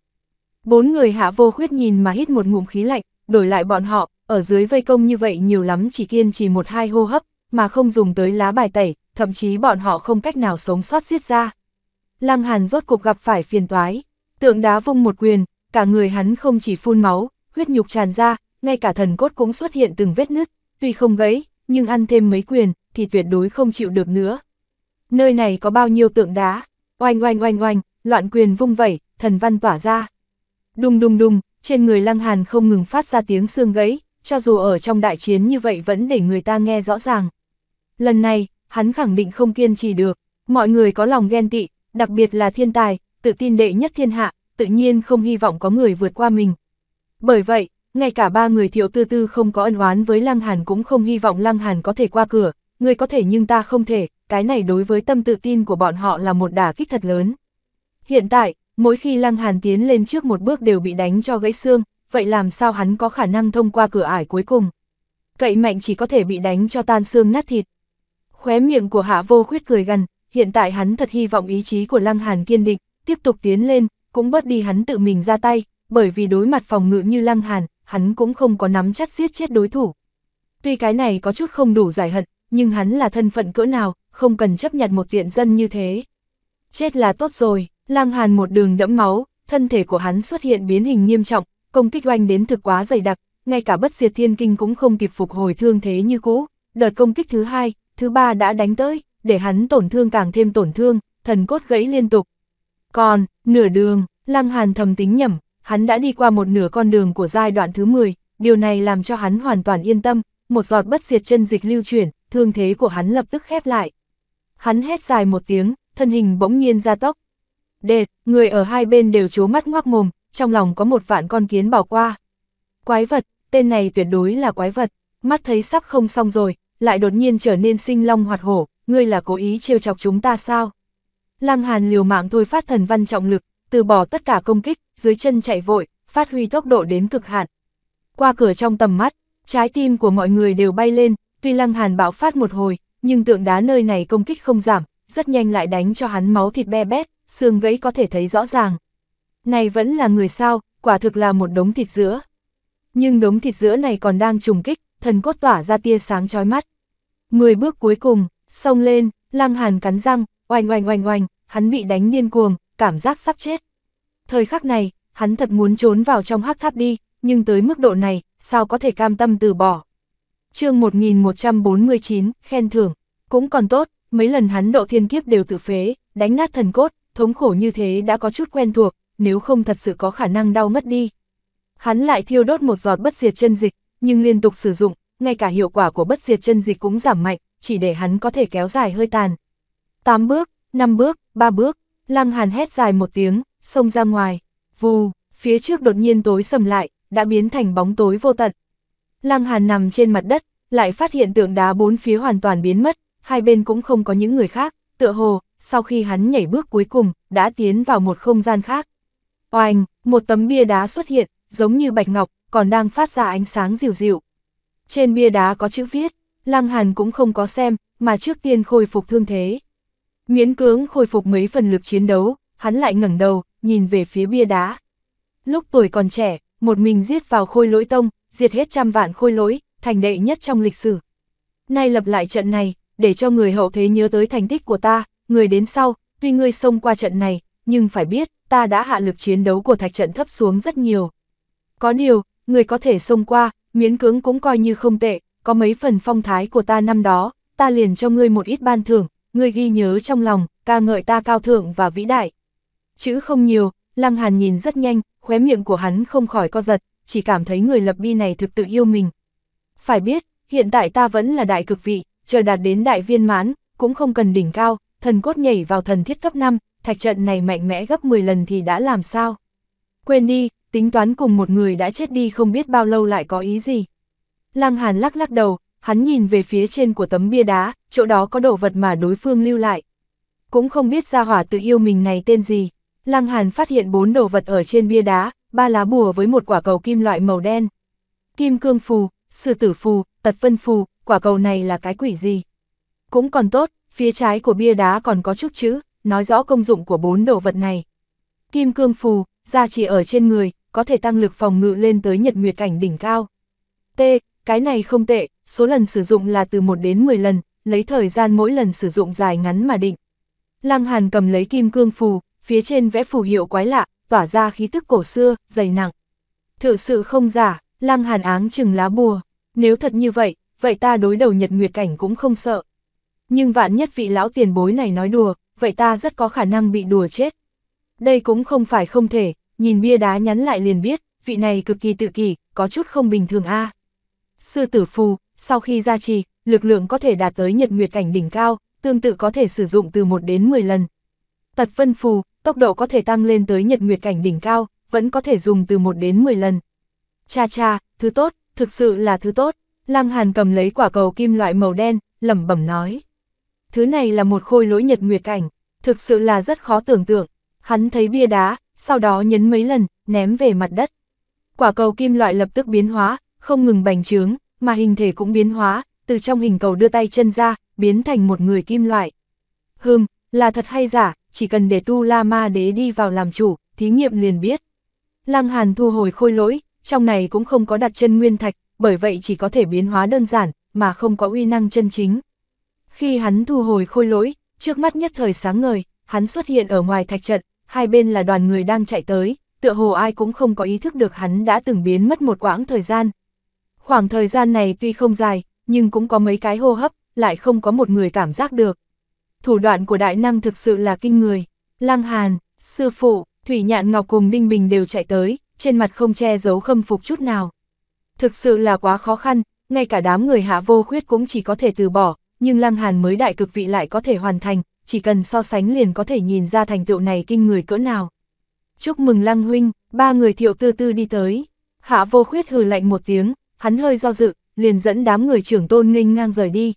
A: Bốn người hạ vô khuyết nhìn mà hít một ngụm khí lạnh, đổi lại bọn họ, ở dưới vây công như vậy nhiều lắm chỉ kiên trì một hai hô hấp, mà không dùng tới lá bài tẩy, thậm chí bọn họ không cách nào sống sót giết ra. Lăng Hàn rốt cuộc gặp phải phiền toái, tượng đá vung một quyền, cả người hắn không chỉ phun máu, huyết nhục tràn ra, ngay cả thần cốt cũng xuất hiện từng vết nứt, tuy không gãy, nhưng ăn thêm mấy quyền thì tuyệt đối không chịu được nữa. Nơi này có bao nhiêu tượng đá, oanh oanh oanh oanh, loạn quyền vung vẩy, thần văn tỏa ra. Đùng đùng đùng, trên người Lăng Hàn không ngừng phát ra tiếng xương gãy, cho dù ở trong đại chiến như vậy vẫn để người ta nghe rõ ràng. Lần này, hắn khẳng định không kiên trì được, mọi người có lòng ghen tị, đặc biệt là thiên tài, tự tin đệ nhất thiên hạ, tự nhiên không hy vọng có người vượt qua mình. Bởi vậy, ngay cả ba người thiệu tư tư không có ân oán với Lăng Hàn cũng không hy vọng Lăng Hàn có thể qua cửa, người có thể nhưng ta không thể, cái này đối với tâm tự tin của bọn họ là một đả kích thật lớn. Hiện tại, mỗi khi Lăng Hàn tiến lên trước một bước đều bị đánh cho gãy xương, vậy làm sao hắn có khả năng thông qua cửa ải cuối cùng? Cậy mạnh chỉ có thể bị đánh cho tan xương nát thịt. Khóe miệng của Hạ Vô Khuyết cười gần, hiện tại hắn thật hy vọng ý chí của Lăng Hàn kiên định, tiếp tục tiến lên, cũng bớt đi hắn tự mình ra tay, bởi vì đối mặt phòng ngự như Lăng Hàn, hắn cũng không có nắm chắc giết chết đối thủ. Tuy cái này có chút không đủ giải hận, nhưng hắn là thân phận cỡ nào, không cần chấp nhận một tiện dân như thế. Chết là tốt rồi, Lăng Hàn một đường đẫm máu, thân thể của hắn xuất hiện biến hình nghiêm trọng, công kích oanh đến thực quá dày đặc, ngay cả bất diệt thiên kinh cũng không kịp phục hồi thương thế như cũ. Đợt công kích thứ hai, thứ ba đã đánh tới, để hắn tổn thương càng thêm tổn thương, thần cốt gãy liên tục. Còn, nửa đường, Lăng Hàn thầm tính nhầm, hắn đã đi qua một nửa con đường của giai đoạn thứ 10, điều này làm cho hắn hoàn toàn yên tâm, một giọt bất diệt chân dịch lưu chuyển, thương thế của hắn lập tức khép lại. Hắn hét dài một tiếng, thân hình bỗng nhiên ra tốc. Đệt, người ở hai bên đều chố mắt ngoác mồm, trong lòng có một vạn con kiến bỏ qua. Quái vật, tên này tuyệt đối là quái vật, mắt thấy sắp không xong rồi, lại đột nhiên trở nên sinh long hoạt hổ, ngươi là cố ý trêu chọc chúng ta sao? Lăng Hàn liều mạng thôi phát thần văn trọng lực, từ bỏ tất cả công kích, dưới chân chạy vội, phát huy tốc độ đến cực hạn. Qua cửa trong tầm mắt, trái tim của mọi người đều bay lên, tuy Lăng Hàn bạo phát một hồi, nhưng tượng đá nơi này công kích không giảm, rất nhanh lại đánh cho hắn máu thịt be bét, xương gãy có thể thấy rõ ràng. Này vẫn là người sao, quả thực là một đống thịt giữa. Nhưng đống thịt giữa này còn đang trùng kích, thần cốt tỏa ra tia sáng chói mắt. Mười bước cuối cùng, xông lên, lăng hàn cắn răng, oanh oanh oanh oanh, hắn bị đánh điên cuồng, cảm giác sắp chết. Thời khắc này, hắn thật muốn trốn vào trong hắc tháp đi, nhưng tới mức độ này, sao có thể cam tâm từ bỏ. chương 1149, khen thưởng, cũng còn tốt, mấy lần hắn độ thiên kiếp đều tự phế, đánh nát thần cốt, thống khổ như thế đã có chút quen thuộc, nếu không thật sự có khả năng đau ngất đi. Hắn lại thiêu đốt một giọt bất diệt chân dịch, nhưng liên tục sử dụng, ngay cả hiệu quả của bất diệt chân dịch cũng giảm mạnh, chỉ để hắn có thể kéo dài hơi tàn. tám bước, năm bước, ba bước, Lăng Hàn hét dài một tiếng, xông ra ngoài, vù, phía trước đột nhiên tối sầm lại, đã biến thành bóng tối vô tận. Lăng Hàn nằm trên mặt đất, lại phát hiện tượng đá bốn phía hoàn toàn biến mất, hai bên cũng không có những người khác, tựa hồ, sau khi hắn nhảy bước cuối cùng, đã tiến vào một không gian khác. Oanh, một tấm bia đá xuất hiện, giống như bạch ngọc, còn đang phát ra ánh sáng dịu dịu. Trên bia đá có chữ viết, Lăng Hàn cũng không có xem, mà trước tiên khôi phục thương thế. Miễn cưỡng khôi phục mấy phần lực chiến đấu, hắn lại ngẩng đầu, nhìn về phía bia đá. Lúc tuổi còn trẻ, một mình giết vào khôi lỗi tông, diệt hết trăm vạn khôi lỗi, thành đệ nhất trong lịch sử. Nay lập lại trận này, để cho người hậu thế nhớ tới thành tích của ta, người đến sau, tuy ngươi xông qua trận này, nhưng phải biết, ta đã hạ lực chiến đấu của thạch trận thấp xuống rất nhiều. Có điều, người có thể xông qua, miễn cưỡng cũng coi như không tệ, có mấy phần phong thái của ta năm đó, ta liền cho ngươi một ít ban thưởng, ngươi ghi nhớ trong lòng, ca ngợi ta cao thượng và vĩ đại. Chữ không nhiều, Lăng Hàn nhìn rất nhanh, khóe miệng của hắn không khỏi co giật, chỉ cảm thấy người lập bi này thực tự yêu mình. Phải biết, hiện tại ta vẫn là đại cực vị, chờ đạt đến đại viên mãn, cũng không cần đỉnh cao, thần cốt nhảy vào thần thiết cấp 5, thạch trận này mạnh mẽ gấp 10 lần thì đã làm sao? Quên đi, tính toán cùng một người đã chết đi không biết bao lâu lại có ý gì. Lăng Hàn lắc lắc đầu, hắn nhìn về phía trên của tấm bia đá, chỗ đó có đồ vật mà đối phương lưu lại. Cũng không biết ra hỏa tự yêu mình này tên gì. Lăng Hàn phát hiện bốn đồ vật ở trên bia đá, ba lá bùa với một quả cầu kim loại màu đen. Kim cương phù, sư tử phù, tật phân phù, quả cầu này là cái quỷ gì? Cũng còn tốt, phía trái của bia đá còn có chút chữ, nói rõ công dụng của bốn đồ vật này. Kim cương phù, gia trì ở trên người, có thể tăng lực phòng ngự lên tới nhật nguyệt cảnh đỉnh cao. T. Cái này không tệ, số lần sử dụng là từ 1 đến 10 lần, lấy thời gian mỗi lần sử dụng dài ngắn mà định. Lăng Hàn cầm lấy kim cương phù, phía trên vẽ phù hiệu quái lạ, tỏa ra khí tức cổ xưa, dày nặng. Thực sự không giả, Lăng Hàn áng chừng lá bùa, nếu thật như vậy, vậy ta đối đầu nhật nguyệt cảnh cũng không sợ. Nhưng vạn nhất vị lão tiền bối này nói đùa, vậy ta rất có khả năng bị đùa chết. Đây cũng không phải không thể, nhìn bia đá nhắn lại liền biết, vị này cực kỳ tự kỷ, có chút không bình thường a. Sư tử phù, sau khi gia trì, lực lượng có thể đạt tới nhật nguyệt cảnh đỉnh cao, tương tự có thể sử dụng từ 1 đến 10 lần. Tật phân phù, tốc độ có thể tăng lên tới nhật nguyệt cảnh đỉnh cao, vẫn có thể dùng từ 1 đến 10 lần. Cha cha, thứ tốt, thực sự là thứ tốt. Lăng Hàn cầm lấy quả cầu kim loại màu đen, lẩm bẩm nói. Thứ này là một khôi lỗi nhật nguyệt cảnh, thực sự là rất khó tưởng tượng. Hắn thấy bia đá, sau đó nhấn mấy lần, ném về mặt đất. Quả cầu kim loại lập tức biến hóa, không ngừng bành trướng, mà hình thể cũng biến hóa, từ trong hình cầu đưa tay chân ra, biến thành một người kim loại. Hừm, là thật hay giả, chỉ cần để Tu La Ma Đế đi vào làm chủ, thí nghiệm liền biết. Lăng Hàn thu hồi khôi lỗi, trong này cũng không có đặt chân nguyên thạch, bởi vậy chỉ có thể biến hóa đơn giản, mà không có uy năng chân chính. Khi hắn thu hồi khôi lỗi, trước mắt nhất thời sáng ngời, hắn xuất hiện ở ngoài thạch trận, hai bên là đoàn người đang chạy tới, tựa hồ ai cũng không có ý thức được hắn đã từng biến mất một quãng thời gian. Khoảng thời gian này tuy không dài, nhưng cũng có mấy cái hô hấp, lại không có một người cảm giác được. Thủ đoạn của đại năng thực sự là kinh người. Lăng Hàn, Sư Phụ, Thủy Nhạn Ngọc cùng Đinh Bình đều chạy tới, trên mặt không che giấu khâm phục chút nào. Thực sự là quá khó khăn, ngay cả đám người hạ vô khuyết cũng chỉ có thể từ bỏ, nhưng Lăng Hàn mới đại cực vị lại có thể hoàn thành, chỉ cần so sánh liền có thể nhìn ra thành tựu này kinh người cỡ nào. Chúc mừng Lăng Huynh, ba người thiệu tư tư đi tới. Hạ vô khuyết hừ lạnh một tiếng, hắn hơi do dự, liền dẫn đám người trưởng tôn nghênh ngang rời đi.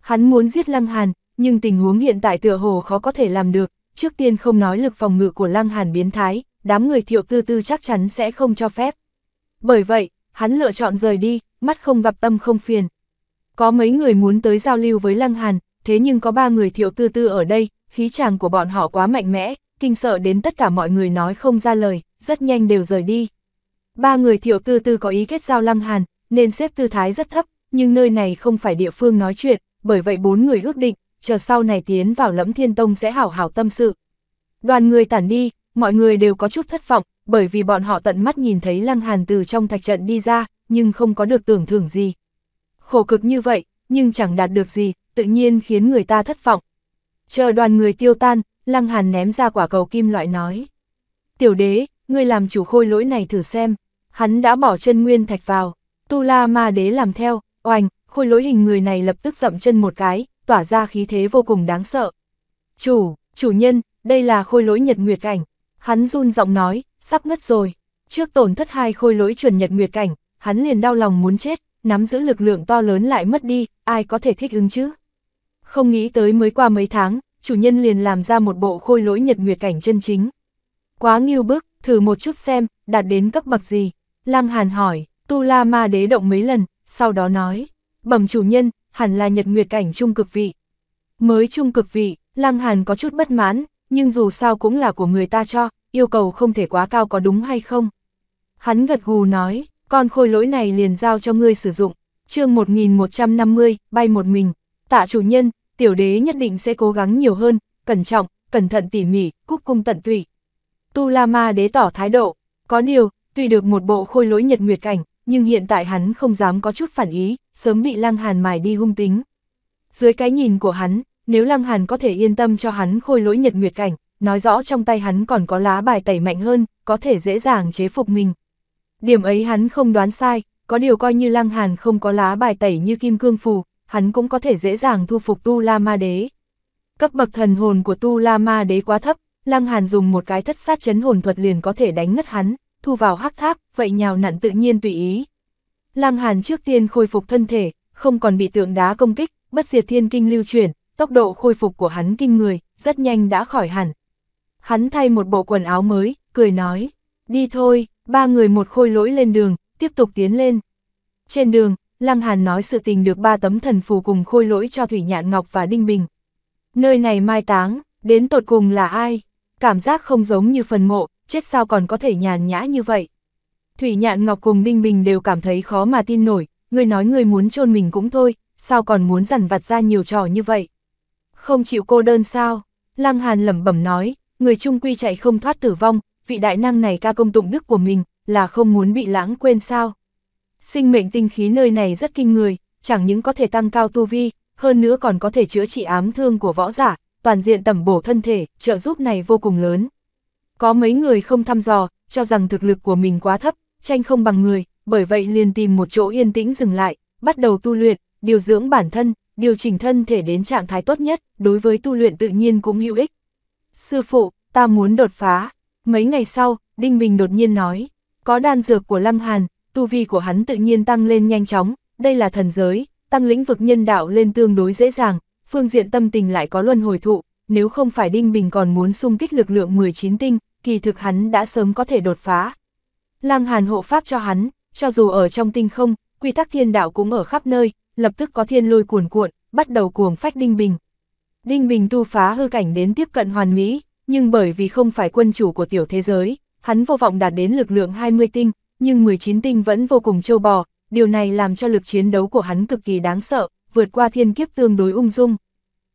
A: Hắn muốn giết Lăng Hàn, nhưng tình huống hiện tại tựa hồ khó có thể làm được, trước tiên không nói lực phòng ngự của Lăng Hàn biến thái, đám người thiệu tư tư chắc chắn sẽ không cho phép. Bởi vậy, hắn lựa chọn rời đi, mắt không gặp tâm không phiền. Có mấy người muốn tới giao lưu với Lăng Hàn, thế nhưng có ba người thiệu tư tư ở đây, khí chàng của bọn họ quá mạnh mẽ, kinh sợ đến tất cả mọi người nói không ra lời, rất nhanh đều rời đi. Ba người thiệu tư tư có ý kết giao lăng hàn, nên xếp tư thái rất thấp, nhưng nơi này không phải địa phương nói chuyện, bởi vậy bốn người ước định, chờ sau này tiến vào lẫm thiên tông sẽ hảo hảo tâm sự. Đoàn người tản đi, mọi người đều có chút thất vọng, bởi vì bọn họ tận mắt nhìn thấy lăng hàn từ trong thạch trận đi ra, nhưng không có được tưởng thưởng gì. Khổ cực như vậy, nhưng chẳng đạt được gì, tự nhiên khiến người ta thất vọng. Chờ đoàn người tiêu tan, Lăng Hàn ném ra quả cầu kim loại nói. Tiểu đế, ngươi làm chủ khôi lỗi này thử xem. Hắn đã bỏ chân nguyên thạch vào, tu la ma đế làm theo, oành, khôi lỗi hình người này lập tức dậm chân một cái, tỏa ra khí thế vô cùng đáng sợ. Chủ, chủ nhân, đây là khôi lỗi nhật nguyệt cảnh. Hắn run giọng nói, sắp ngất rồi. Trước tổn thất hai khôi lỗi chuẩn nhật nguyệt cảnh, hắn liền đau lòng muốn chết, nắm giữ lực lượng to lớn lại mất đi, ai có thể thích ứng chứ? không nghĩ tới mới qua mấy tháng, chủ nhân liền làm ra một bộ khôi lỗi nhật nguyệt cảnh chân chính. Quá nghiêu bức, thử một chút xem, đạt đến cấp bậc gì. Lăng Hàn hỏi, Tu La Ma Đế động mấy lần, sau đó nói, bẩm chủ nhân, hẳn là nhật nguyệt cảnh trung cực vị. Mới trung cực vị, Lăng Hàn có chút bất mãn, nhưng dù sao cũng là của người ta cho, yêu cầu không thể quá cao có đúng hay không. Hắn gật gù nói, con khôi lỗi này liền giao cho ngươi sử dụng, chương 1150, bay một mình, tạ chủ nhân, tiểu đế nhất định sẽ cố gắng nhiều hơn, cẩn trọng, cẩn thận tỉ mỉ, cúc cung tận tụy. Tu La Ma đế tỏ thái độ, có điều, tuy được một bộ khôi lỗi nhật nguyệt cảnh, nhưng hiện tại hắn không dám có chút phản ý, sớm bị Lăng Hàn mài đi hung tính. Dưới cái nhìn của hắn, nếu Lăng Hàn có thể yên tâm cho hắn khôi lỗi nhật nguyệt cảnh, nói rõ trong tay hắn còn có lá bài tẩy mạnh hơn, có thể dễ dàng chế phục mình. Điểm ấy hắn không đoán sai, có điều coi như Lăng Hàn không có lá bài tẩy như kim cương phù, hắn cũng có thể dễ dàng thu phục Tu La Ma Đế. Cấp bậc thần hồn của Tu La Ma Đế quá thấp, Lăng Hàn dùng một cái thất sát chấn hồn thuật liền có thể đánh ngất hắn, thu vào hắc tháp, vậy nhào nặn tự nhiên tùy ý. Lăng Hàn trước tiên khôi phục thân thể, không còn bị tượng đá công kích, bất diệt thiên kinh lưu chuyển, tốc độ khôi phục của hắn kinh người, rất nhanh đã khỏi hẳn. Hắn thay một bộ quần áo mới, cười nói, đi thôi, ba người một khôi lỗi lên đường, tiếp tục tiến lên. Trên đường, Lăng Hàn nói sự tình được ba tấm thần phù cùng khôi lỗi cho Thủy Nhạn Ngọc và Đinh Bình. Nơi này mai táng, đến tột cùng là ai? Cảm giác không giống như phần mộ, chết sao còn có thể nhàn nhã như vậy? Thủy Nhạn Ngọc cùng Đinh Bình đều cảm thấy khó mà tin nổi, người nói người muốn chôn mình cũng thôi, sao còn muốn dằn vặt ra nhiều trò như vậy? Không chịu cô đơn sao? Lăng Hàn lẩm bẩm nói, người trung quy chạy không thoát tử vong, vị đại năng này ca công tụng đức của mình, là không muốn bị lãng quên sao? sinh mệnh tinh khí nơi này rất kinh người, chẳng những có thể tăng cao tu vi, hơn nữa còn có thể chữa trị ám thương của võ giả, toàn diện tẩm bổ thân thể, trợ giúp này vô cùng lớn. Có mấy người không thăm dò, cho rằng thực lực của mình quá thấp, tranh không bằng người, bởi vậy liền tìm một chỗ yên tĩnh dừng lại, bắt đầu tu luyện, điều dưỡng bản thân, điều chỉnh thân thể đến trạng thái tốt nhất, đối với tu luyện tự nhiên cũng hữu ích. Sư phụ, ta muốn đột phá. Mấy ngày sau, Đinh Bình đột nhiên nói, có đan dược của Lăng Hàn, tu vi của hắn tự nhiên tăng lên nhanh chóng, đây là thần giới, tăng lĩnh vực nhân đạo lên tương đối dễ dàng, phương diện tâm tình lại có luân hồi thụ, nếu không phải Đinh Bình còn muốn xung kích lực lượng 19 tinh, kỳ thực hắn đã sớm có thể đột phá. Lăng Hàn hộ pháp cho hắn, cho dù ở trong tinh không, quy tắc thiên đạo cũng ở khắp nơi, lập tức có thiên lôi cuồn cuộn, bắt đầu cuồng phách Đinh Bình. Đinh Bình tu phá hư cảnh đến tiếp cận hoàn mỹ, nhưng bởi vì không phải quân chủ của tiểu thế giới, hắn vô vọng đạt đến lực lượng 20 tinh, nhưng 19 tinh vẫn vô cùng trâu bò, điều này làm cho lực chiến đấu của hắn cực kỳ đáng sợ, vượt qua thiên kiếp tương đối ung dung.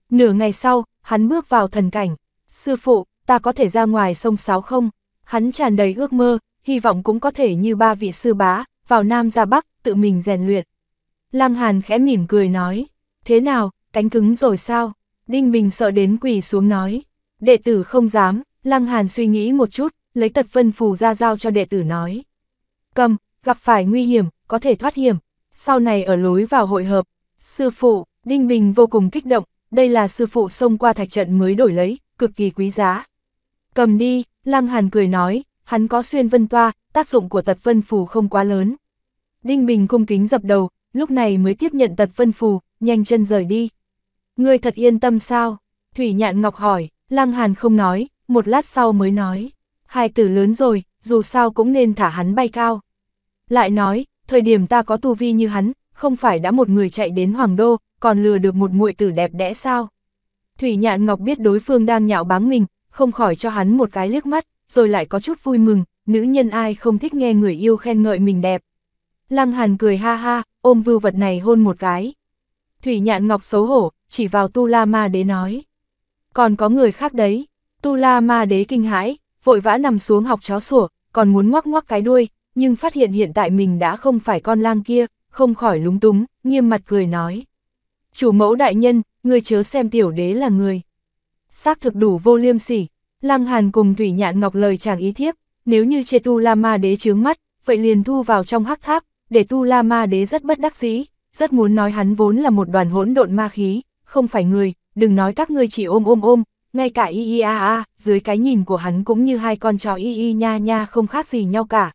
A: Nửa ngày sau, hắn bước vào thần cảnh. Sư phụ, ta có thể ra ngoài sông sáu không? Hắn tràn đầy ước mơ, hy vọng cũng có thể như ba vị sư bá, vào Nam ra Bắc, tự mình rèn luyện. Lăng Hàn khẽ mỉm cười nói, thế nào, cánh cứng rồi sao? Đinh Bình sợ đến quỳ xuống nói, đệ tử không dám, Lăng Hàn suy nghĩ một chút, lấy tật vân phù ra giao cho đệ tử nói cầm, gặp phải nguy hiểm, có thể thoát hiểm, sau này ở lối vào hội hợp. Sư phụ, Đinh Bình vô cùng kích động, đây là sư phụ xông qua thạch trận mới đổi lấy, cực kỳ quý giá. Cầm đi, Lăng Hàn cười nói, hắn có xuyên vân toa, tác dụng của tật vân phù không quá lớn. Đinh Bình cung kính dập đầu, lúc này mới tiếp nhận tật vân phù, nhanh chân rời đi. người thật yên tâm sao? Thủy Nhạn Ngọc hỏi, Lăng Hàn không nói, một lát sau mới nói. Hai tử lớn rồi, dù sao cũng nên thả hắn bay cao. Lại nói, thời điểm ta có tu vi như hắn, không phải đã một người chạy đến Hoàng Đô, còn lừa được một muội tử đẹp đẽ sao? Thủy Nhạn Ngọc biết đối phương đang nhạo báng mình, không khỏi cho hắn một cái liếc mắt, rồi lại có chút vui mừng, nữ nhân ai không thích nghe người yêu khen ngợi mình đẹp. Lăng Hàn cười ha ha, ôm vưu vật này hôn một cái. Thủy Nhạn Ngọc xấu hổ, chỉ vào Tu La Ma Đế nói. Còn có người khác đấy, Tu La Ma Đế kinh hãi, vội vã nằm xuống học chó sủa, còn muốn ngoắc ngoắc cái đuôi, nhưng phát hiện hiện tại mình đã không phải con lang kia, không khỏi lúng túng, nghiêm mặt cười nói. Chủ mẫu đại nhân, người chớ xem tiểu đế là người. Xác thực đủ vô liêm sỉ, lang hàn cùng thủy nhạn ngọc lời chàng ý thiếp, nếu như chê tu la ma đế chướng mắt, vậy liền thu vào trong hắc tháp, để tu la ma đế rất bất đắc dĩ, rất muốn nói hắn vốn là một đoàn hỗn độn ma khí, không phải người, đừng nói các ngươi chỉ ôm ôm ôm, ngay cả y y a a, dưới cái nhìn của hắn cũng như hai con chó y y nha nha không khác gì nhau cả.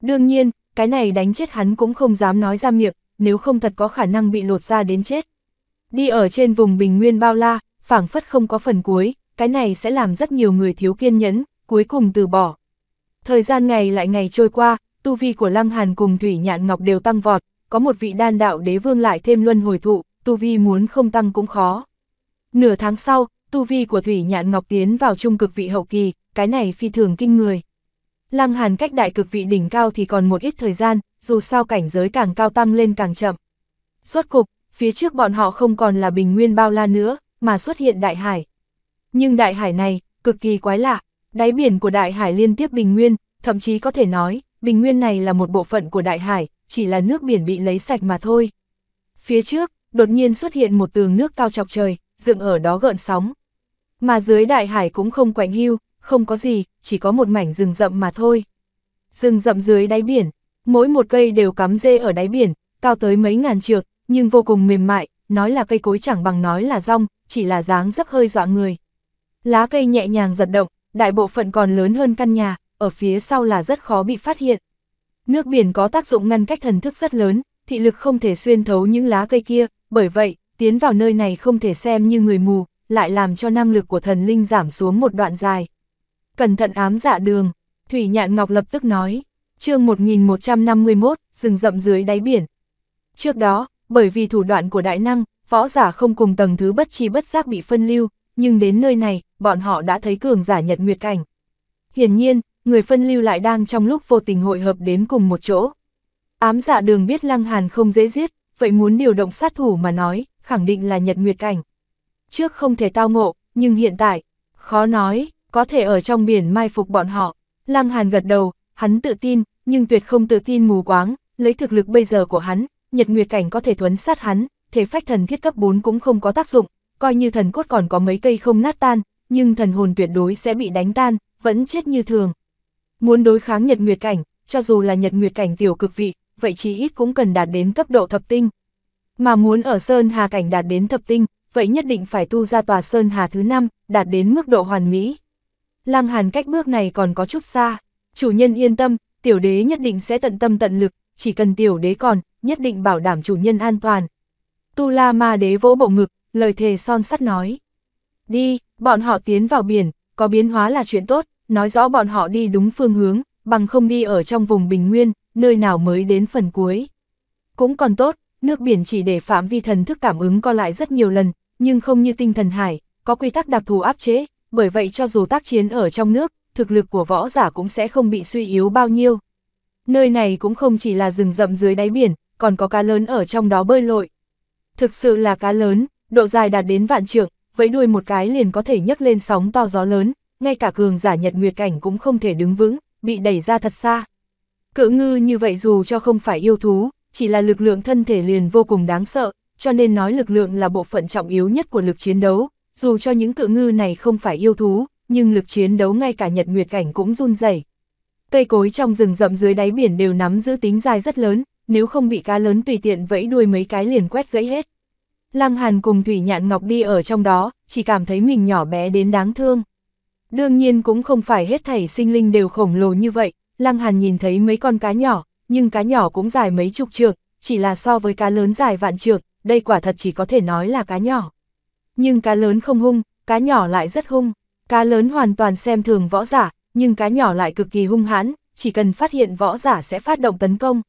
A: Đương nhiên, cái này đánh chết hắn cũng không dám nói ra miệng, nếu không thật có khả năng bị lột ra đến chết. Đi ở trên vùng bình nguyên bao la, phảng phất không có phần cuối, cái này sẽ làm rất nhiều người thiếu kiên nhẫn, cuối cùng từ bỏ. Thời gian ngày lại ngày trôi qua, tu vi của Lăng Hàn cùng Thủy Nhạn Ngọc đều tăng vọt, có một vị đan đạo đế vương lại thêm luân hồi thụ, tu vi muốn không tăng cũng khó. Nửa tháng sau, tu vi của Thủy Nhạn Ngọc tiến vào trung cực vị hậu kỳ, cái này phi thường kinh người. Lăng Hàn cách đại cực vị đỉnh cao thì còn một ít thời gian, dù sao cảnh giới càng cao tăng lên càng chậm. Suốt cục, phía trước bọn họ không còn là bình nguyên bao la nữa, mà xuất hiện đại hải. Nhưng đại hải này, cực kỳ quái lạ, đáy biển của đại hải liên tiếp bình nguyên, thậm chí có thể nói, bình nguyên này là một bộ phận của đại hải, chỉ là nước biển bị lấy sạch mà thôi. Phía trước, đột nhiên xuất hiện một tường nước cao chọc trời, dựng ở đó gợn sóng, mà dưới đại hải cũng không quạnh hiu, không có gì, chỉ có một mảnh rừng rậm mà thôi. Rừng rậm dưới đáy biển, mỗi một cây đều cắm rễ ở đáy biển, cao tới mấy ngàn trượng, nhưng vô cùng mềm mại, nói là cây cối chẳng bằng nói là rong, chỉ là dáng dấp hơi dọa người. Lá cây nhẹ nhàng giật động, đại bộ phận còn lớn hơn căn nhà, ở phía sau là rất khó bị phát hiện. Nước biển có tác dụng ngăn cách thần thức rất lớn, thị lực không thể xuyên thấu những lá cây kia, bởi vậy, tiến vào nơi này không thể xem như người mù, lại làm cho năng lực của thần linh giảm xuống một đoạn dài. Cẩn thận ám dạ đường, Thủy Nhạn Ngọc lập tức nói, chương 1151, rừng rậm dưới đáy biển. Trước đó, bởi vì thủ đoạn của đại năng, võ giả không cùng tầng thứ bất chi bất giác bị phân lưu, nhưng đến nơi này, bọn họ đã thấy cường giả nhật nguyệt cảnh. Hiển nhiên, người phân lưu lại đang trong lúc vô tình hội hợp đến cùng một chỗ. Ám dạ đường biết Lăng Hàn không dễ giết, vậy muốn điều động sát thủ mà nói, khẳng định là nhật nguyệt cảnh trước không thể tao ngộ, nhưng hiện tại, khó nói, có thể ở trong biển mai phục bọn họ. Lăng Hàn gật đầu, hắn tự tin, nhưng tuyệt không tự tin mù quáng, lấy thực lực bây giờ của hắn, nhật nguyệt cảnh có thể thuấn sát hắn, thể phách thần thiết cấp 4 cũng không có tác dụng, coi như thần cốt còn có mấy cây không nát tan, nhưng thần hồn tuyệt đối sẽ bị đánh tan, vẫn chết như thường. Muốn đối kháng nhật nguyệt cảnh, cho dù là nhật nguyệt cảnh tiểu cực vị, vậy chí ít cũng cần đạt đến cấp độ thập tinh. Mà muốn ở Sơn Hà Cảnh đạt đến thập tinh, vậy nhất định phải tu ra tòa sơn hà thứ năm, đạt đến mức độ hoàn mỹ. Lăng Hàn cách bước này còn có chút xa, chủ nhân yên tâm, tiểu đế nhất định sẽ tận tâm tận lực, chỉ cần tiểu đế còn, nhất định bảo đảm chủ nhân an toàn. Tu La Ma Đế vỗ bộ ngực, lời thề son sắt nói. Đi, bọn họ tiến vào biển, có biến hóa là chuyện tốt, nói rõ bọn họ đi đúng phương hướng, bằng không đi ở trong vùng bình nguyên, nơi nào mới đến phần cuối. Cũng còn tốt, nước biển chỉ để phạm vi thần thức cảm ứng co lại rất nhiều lần, nhưng không như tinh thần hải, có quy tắc đặc thù áp chế, bởi vậy cho dù tác chiến ở trong nước, thực lực của võ giả cũng sẽ không bị suy yếu bao nhiêu. Nơi này cũng không chỉ là rừng rậm dưới đáy biển, còn có cá lớn ở trong đó bơi lội. Thực sự là cá lớn, độ dài đạt đến vạn trượng, với đuôi một cái liền có thể nhấc lên sóng to gió lớn, ngay cả cường giả nhật nguyệt cảnh cũng không thể đứng vững, bị đẩy ra thật xa. Cự ngư như vậy dù cho không phải yêu thú, chỉ là lực lượng thân thể liền vô cùng đáng sợ, cho nên nói lực lượng là bộ phận trọng yếu nhất của lực chiến đấu, dù cho những cự ngư này không phải yêu thú, nhưng lực chiến đấu ngay cả nhật nguyệt cảnh cũng run rẩy. Cây cối trong rừng rậm dưới đáy biển đều nắm giữ tính dài rất lớn, nếu không bị cá lớn tùy tiện vẫy đuôi mấy cái liền quét gãy hết. Lăng Hàn cùng Thủy Nhạn Ngọc đi ở trong đó, chỉ cảm thấy mình nhỏ bé đến đáng thương. Đương nhiên cũng không phải hết thảy sinh linh đều khổng lồ như vậy, Lăng Hàn nhìn thấy mấy con cá nhỏ, nhưng cá nhỏ cũng dài mấy chục trượng, chỉ là so với cá lớn dài vạn trượng, đây quả thật chỉ có thể nói là cá nhỏ. Nhưng cá lớn không hung, cá nhỏ lại rất hung. Cá lớn hoàn toàn xem thường võ giả, nhưng cá nhỏ lại cực kỳ hung hãn, chỉ cần phát hiện võ giả sẽ phát động tấn công.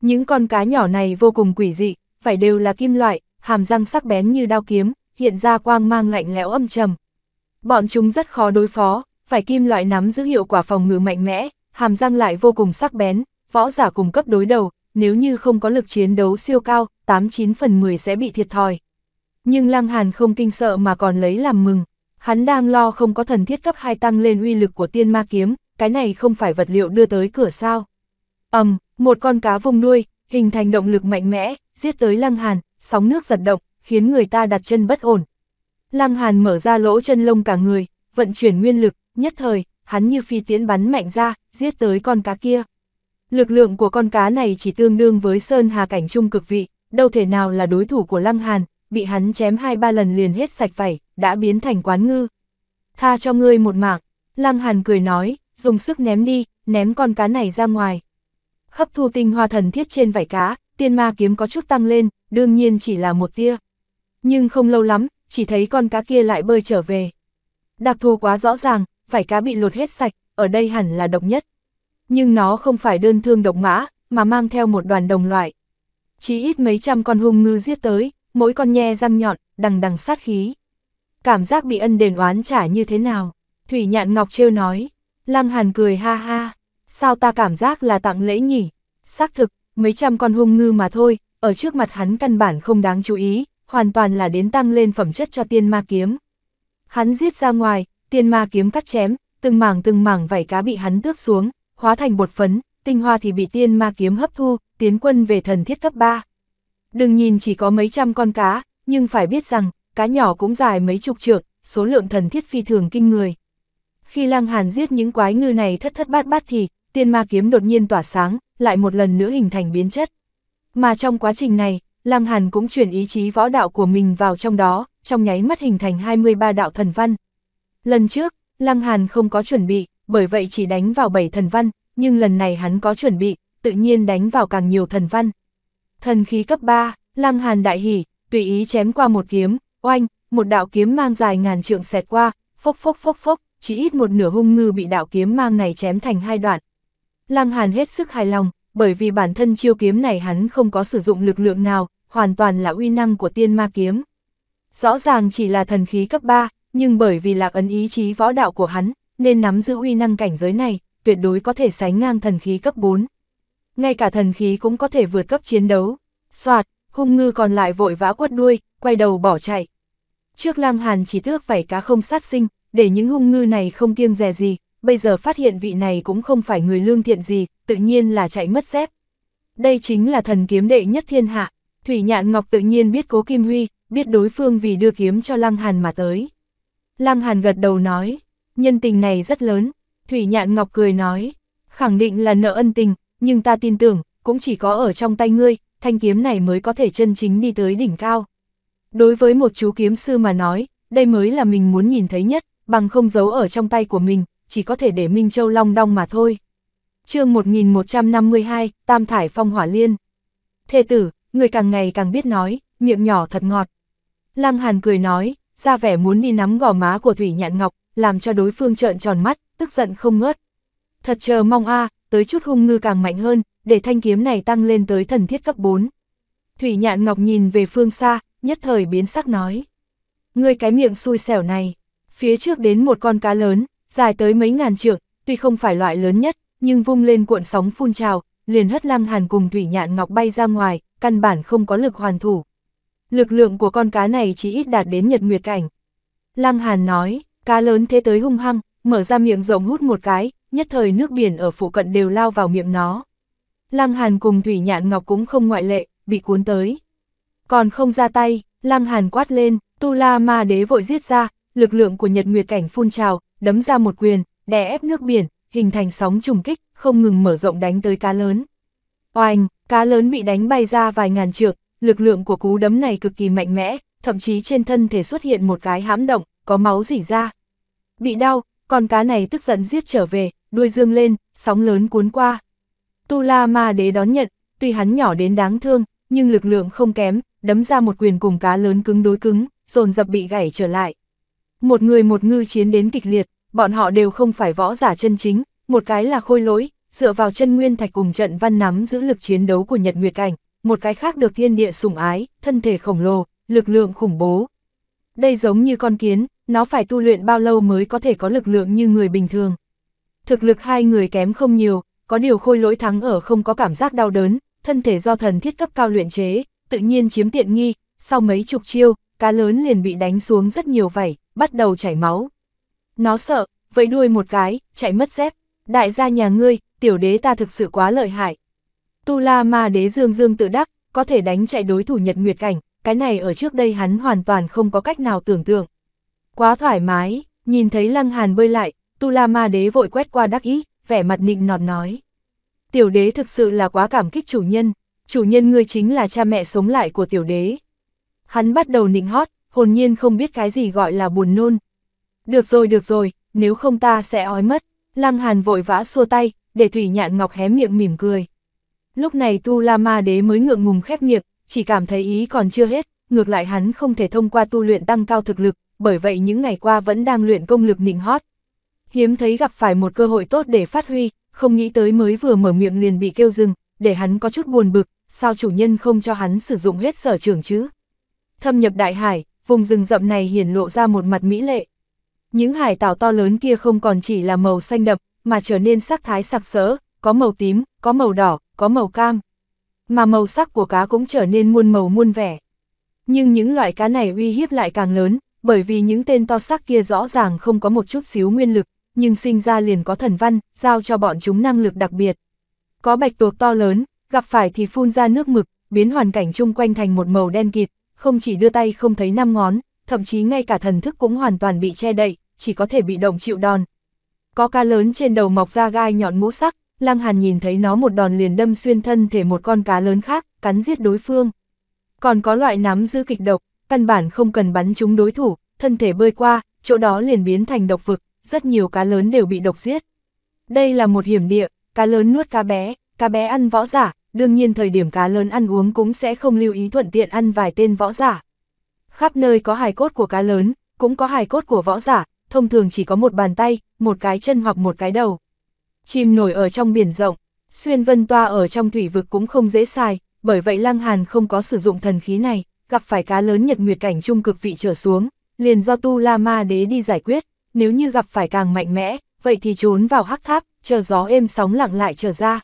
A: Những con cá nhỏ này vô cùng quỷ dị, phải đều là kim loại, hàm răng sắc bén như đao kiếm, hiện ra quang mang lạnh lẽo âm trầm. Bọn chúng rất khó đối phó, phải kim loại nắm giữ hiệu quả phòng ngự mạnh mẽ, hàm răng lại vô cùng sắc bén, võ giả cùng cấp đối đầu, nếu như không có lực chiến đấu siêu cao, 89 phần 10 sẽ bị thiệt thòi. Nhưng Lăng Hàn không kinh sợ mà còn lấy làm mừng, hắn đang lo không có thần thiết cấp 2 tăng lên uy lực của tiên ma kiếm, cái này không phải vật liệu đưa tới cửa sao. ầm um, một con cá vùng nuôi hình thành động lực mạnh mẽ, giết tới Lăng Hàn, sóng nước giật động, khiến người ta đặt chân bất ổn. Lăng Hàn mở ra lỗ chân lông cả người, vận chuyển nguyên lực, nhất thời, hắn như phi tiễn bắn mạnh ra, giết tới con cá kia. Lực lượng của con cá này chỉ tương đương với sơn hà cảnh trung cực vị, đâu thể nào là đối thủ của Lăng Hàn, bị hắn chém hai ba lần liền hết sạch vảy, đã biến thành quán ngư. Tha cho ngươi một mạng, Lăng Hàn cười nói, dùng sức ném đi, ném con cá này ra ngoài. Hấp thu tinh hoa thần thiết trên vảy cá, tiên ma kiếm có chút tăng lên, đương nhiên chỉ là một tia. Nhưng không lâu lắm, chỉ thấy con cá kia lại bơi trở về. Đặc thù quá rõ ràng, vảy cá bị lột hết sạch, ở đây hẳn là độc nhất. Nhưng nó không phải đơn thương độc mã, mà mang theo một đoàn đồng loại chí ít mấy trăm con hung ngư giết tới, mỗi con nhe răng nhọn, đằng đằng sát khí. Cảm giác bị ân đền oán trả như thế nào? Thủy nhạn ngọc trêu nói, lăng hàn cười ha ha, sao ta cảm giác là tặng lễ nhỉ? Xác thực, mấy trăm con hung ngư mà thôi, ở trước mặt hắn căn bản không đáng chú ý, hoàn toàn là đến tăng lên phẩm chất cho tiên ma kiếm. Hắn giết ra ngoài, tiên ma kiếm cắt chém, từng mảng từng mảng vảy cá bị hắn tước xuống, hóa thành bột phấn, tinh hoa thì bị tiên ma kiếm hấp thu, tiến quân về thần thiết cấp 3. Đừng nhìn chỉ có mấy trăm con cá, nhưng phải biết rằng, cá nhỏ cũng dài mấy chục trượng, số lượng thần thiết phi thường kinh người. Khi Lăng Hàn giết những quái ngư này thất thất bát bát thì, tiên ma kiếm đột nhiên tỏa sáng, lại một lần nữa hình thành biến chất. Mà trong quá trình này, Lăng Hàn cũng chuyển ý chí võ đạo của mình vào trong đó, trong nháy mắt hình thành 23 đạo thần văn. Lần trước, Lăng Hàn không có chuẩn bị, bởi vậy chỉ đánh vào 7 thần văn, nhưng lần này hắn có chuẩn bị, tự nhiên đánh vào càng nhiều thần văn. Thần khí cấp 3, Lăng Hàn đại hỉ, tùy ý chém qua một kiếm, oanh, một đạo kiếm mang dài ngàn trượng xẹt qua, phốc phốc phốc phốc, chỉ ít một nửa hung ngư bị đạo kiếm mang này chém thành hai đoạn. Lăng Hàn hết sức hài lòng, bởi vì bản thân chiêu kiếm này hắn không có sử dụng lực lượng nào, hoàn toàn là uy năng của tiên ma kiếm. Rõ ràng chỉ là thần khí cấp 3, nhưng bởi vì lạc ấn ý chí võ đạo của hắn, nên nắm giữ uy năng cảnh giới này tuyệt đối có thể sánh ngang thần khí cấp 4. Ngay cả thần khí cũng có thể vượt cấp chiến đấu. Soạt, hung ngư còn lại vội vã quất đuôi, quay đầu bỏ chạy. Trước lang hàn chỉ tước phải cá không sát sinh, để những hung ngư này không kiêng dè gì, bây giờ phát hiện vị này cũng không phải người lương thiện gì, tự nhiên là chạy mất dép. Đây chính là thần kiếm đệ nhất thiên hạ, Thủy Nhạn Ngọc tự nhiên biết cố Kim Huy, biết đối phương vì đưa kiếm cho Lăng Hàn mà tới. Lăng Hàn gật đầu nói, nhân tình này rất lớn, Thủy Nhạn Ngọc cười nói, khẳng định là nợ ân tình, nhưng ta tin tưởng, cũng chỉ có ở trong tay ngươi, thanh kiếm này mới có thể chân chính đi tới đỉnh cao. Đối với một chú kiếm sư mà nói, đây mới là mình muốn nhìn thấy nhất, bằng không giấu ở trong tay của mình, chỉ có thể để Minh Châu long đong mà thôi. chương 1152, Tam Thải Phong Hỏa Liên. Thê tử, người càng ngày càng biết nói, miệng nhỏ thật ngọt. Lăng Hàn cười nói, ra vẻ muốn đi nắm gò má của Thủy Nhạn Ngọc, làm cho đối phương trợn tròn mắt, tức giận không ngớt. Thật chờ mong a, tới chút hung ngư càng mạnh hơn, để thanh kiếm này tăng lên tới thần thiết cấp 4. Thủy Nhạn Ngọc nhìn về phương xa, nhất thời biến sắc nói. Ngươi cái miệng xui xẻo này, phía trước đến một con cá lớn, dài tới mấy ngàn trượng, tuy không phải loại lớn nhất, nhưng vung lên cuộn sóng phun trào, liền hất lăng hàn cùng Thủy Nhạn Ngọc bay ra ngoài, căn bản không có lực hoàn thủ. Lực lượng của con cá này chỉ ít đạt đến nhật nguyệt cảnh. Lăng Hàn nói, Cá lớn thế tới hung hăng, mở ra miệng rộng hút một cái, nhất thời nước biển ở phụ cận đều lao vào miệng nó. Lăng Hàn cùng Thủy Nhạn Ngọc cũng không ngoại lệ, bị cuốn tới. Còn không ra tay, Lăng Hàn quát lên, Tu La Ma Đế vội giết ra, lực lượng của Nhật Nguyệt Cảnh phun trào, đấm ra một quyền, đè ép nước biển, hình thành sóng trùng kích, không ngừng mở rộng đánh tới cá lớn. Oanh, cá lớn bị đánh bay ra vài ngàn trượng, lực lượng của cú đấm này cực kỳ mạnh mẽ, thậm chí trên thân thể xuất hiện một cái hãm động, có máu rỉ ra. Bị đau, con cá này tức giận giết trở về, đuôi dương lên, sóng lớn cuốn qua. Tu La Ma Đế đón nhận, tuy hắn nhỏ đến đáng thương, nhưng lực lượng không kém, đấm ra một quyền cùng cá lớn cứng đối cứng, dồn dập bị gãy trở lại. Một người một ngư chiến đến kịch liệt, bọn họ đều không phải võ giả chân chính, một cái là khôi lỗi, dựa vào chân nguyên thạch cùng trận văn nắm giữ lực chiến đấu của Nhật Nguyệt Cảnh, một cái khác được thiên địa sủng ái, thân thể khổng lồ, lực lượng khủng bố, đây giống như con kiến, nó phải tu luyện bao lâu mới có thể có lực lượng như người bình thường. Thực lực hai người kém không nhiều, có điều khôi lỗi thắng ở không có cảm giác đau đớn, thân thể do thần thiết cấp cao luyện chế, tự nhiên chiếm tiện nghi, sau mấy chục chiêu, cá lớn liền bị đánh xuống rất nhiều vảy, bắt đầu chảy máu. Nó sợ, vẫy đuôi một cái, chạy mất dép. Đại gia nhà ngươi, tiểu đế ta thực sự quá lợi hại. Tu La Ma đế dương dương tự đắc, có thể đánh chạy đối thủ Nhật Nguyệt cảnh, cái này ở trước đây hắn hoàn toàn không có cách nào tưởng tượng. Quá thoải mái, nhìn thấy Lăng Hàn bơi lại, Tu La Ma Đế vội quét qua đắc ý, vẻ mặt nịnh nọt nói. Tiểu đế thực sự là quá cảm kích chủ nhân, chủ nhân ngươi chính là cha mẹ sống lại của tiểu đế. Hắn bắt đầu nịnh hót, hồn nhiên không biết cái gì gọi là buồn nôn. Được rồi được rồi, nếu không ta sẽ ói mất. Lăng Hàn vội vã xua tay, để Thủy Nhạn Ngọc hé miệng mỉm cười. Lúc này Tu La Ma Đế mới ngượng ngùng khép miệng, chỉ cảm thấy ý còn chưa hết, ngược lại hắn không thể thông qua tu luyện tăng cao thực lực, bởi vậy những ngày qua vẫn đang luyện công lực nịnh hót. Hiếm thấy gặp phải một cơ hội tốt để phát huy, không nghĩ tới mới vừa mở miệng liền bị kêu dừng, để hắn có chút buồn bực, sao chủ nhân không cho hắn sử dụng hết sở trường chứ. Thâm nhập đại hải, vùng rừng rậm này hiển lộ ra một mặt mỹ lệ. Những hải tảo to lớn kia không còn chỉ là màu xanh đậm, mà trở nên sắc thái sặc sỡ, có màu tím, có màu đỏ, có màu cam, mà màu sắc của cá cũng trở nên muôn màu muôn vẻ. Nhưng những loại cá này uy hiếp lại càng lớn, bởi vì những tên to sắc kia rõ ràng không có một chút xíu nguyên lực, nhưng sinh ra liền có thần văn, giao cho bọn chúng năng lực đặc biệt. Có bạch tuộc to lớn, gặp phải thì phun ra nước mực, biến hoàn cảnh chung quanh thành một màu đen kịt, không chỉ đưa tay không thấy năm ngón, thậm chí ngay cả thần thức cũng hoàn toàn bị che đậy, chỉ có thể bị động chịu đòn. Có cá lớn trên đầu mọc ra gai nhọn ngũ sắc, Lăng Hàn nhìn thấy nó một đòn liền đâm xuyên thân thể một con cá lớn khác, cắn giết đối phương. Còn có loại nắm giữ kịch độc, căn bản không cần bắn chúng đối thủ, thân thể bơi qua, chỗ đó liền biến thành độc vực, rất nhiều cá lớn đều bị độc giết. Đây là một hiểm địa, cá lớn nuốt cá bé, cá bé ăn võ giả, đương nhiên thời điểm cá lớn ăn uống cũng sẽ không lưu ý thuận tiện ăn vài tên võ giả. Khắp nơi có hài cốt của cá lớn, cũng có hài cốt của võ giả, thông thường chỉ có một bàn tay, một cái chân hoặc một cái đầu chìm nổi ở trong biển rộng, xuyên vân toa ở trong thủy vực cũng không dễ xài, bởi vậy Lăng Hàn không có sử dụng thần khí này, gặp phải cá lớn nhật nguyệt cảnh trung cực vị trở xuống, liền do Tu La Ma Đế đi giải quyết, nếu như gặp phải càng mạnh mẽ, vậy thì trốn vào hắc tháp, chờ gió êm sóng lặng lại trở ra.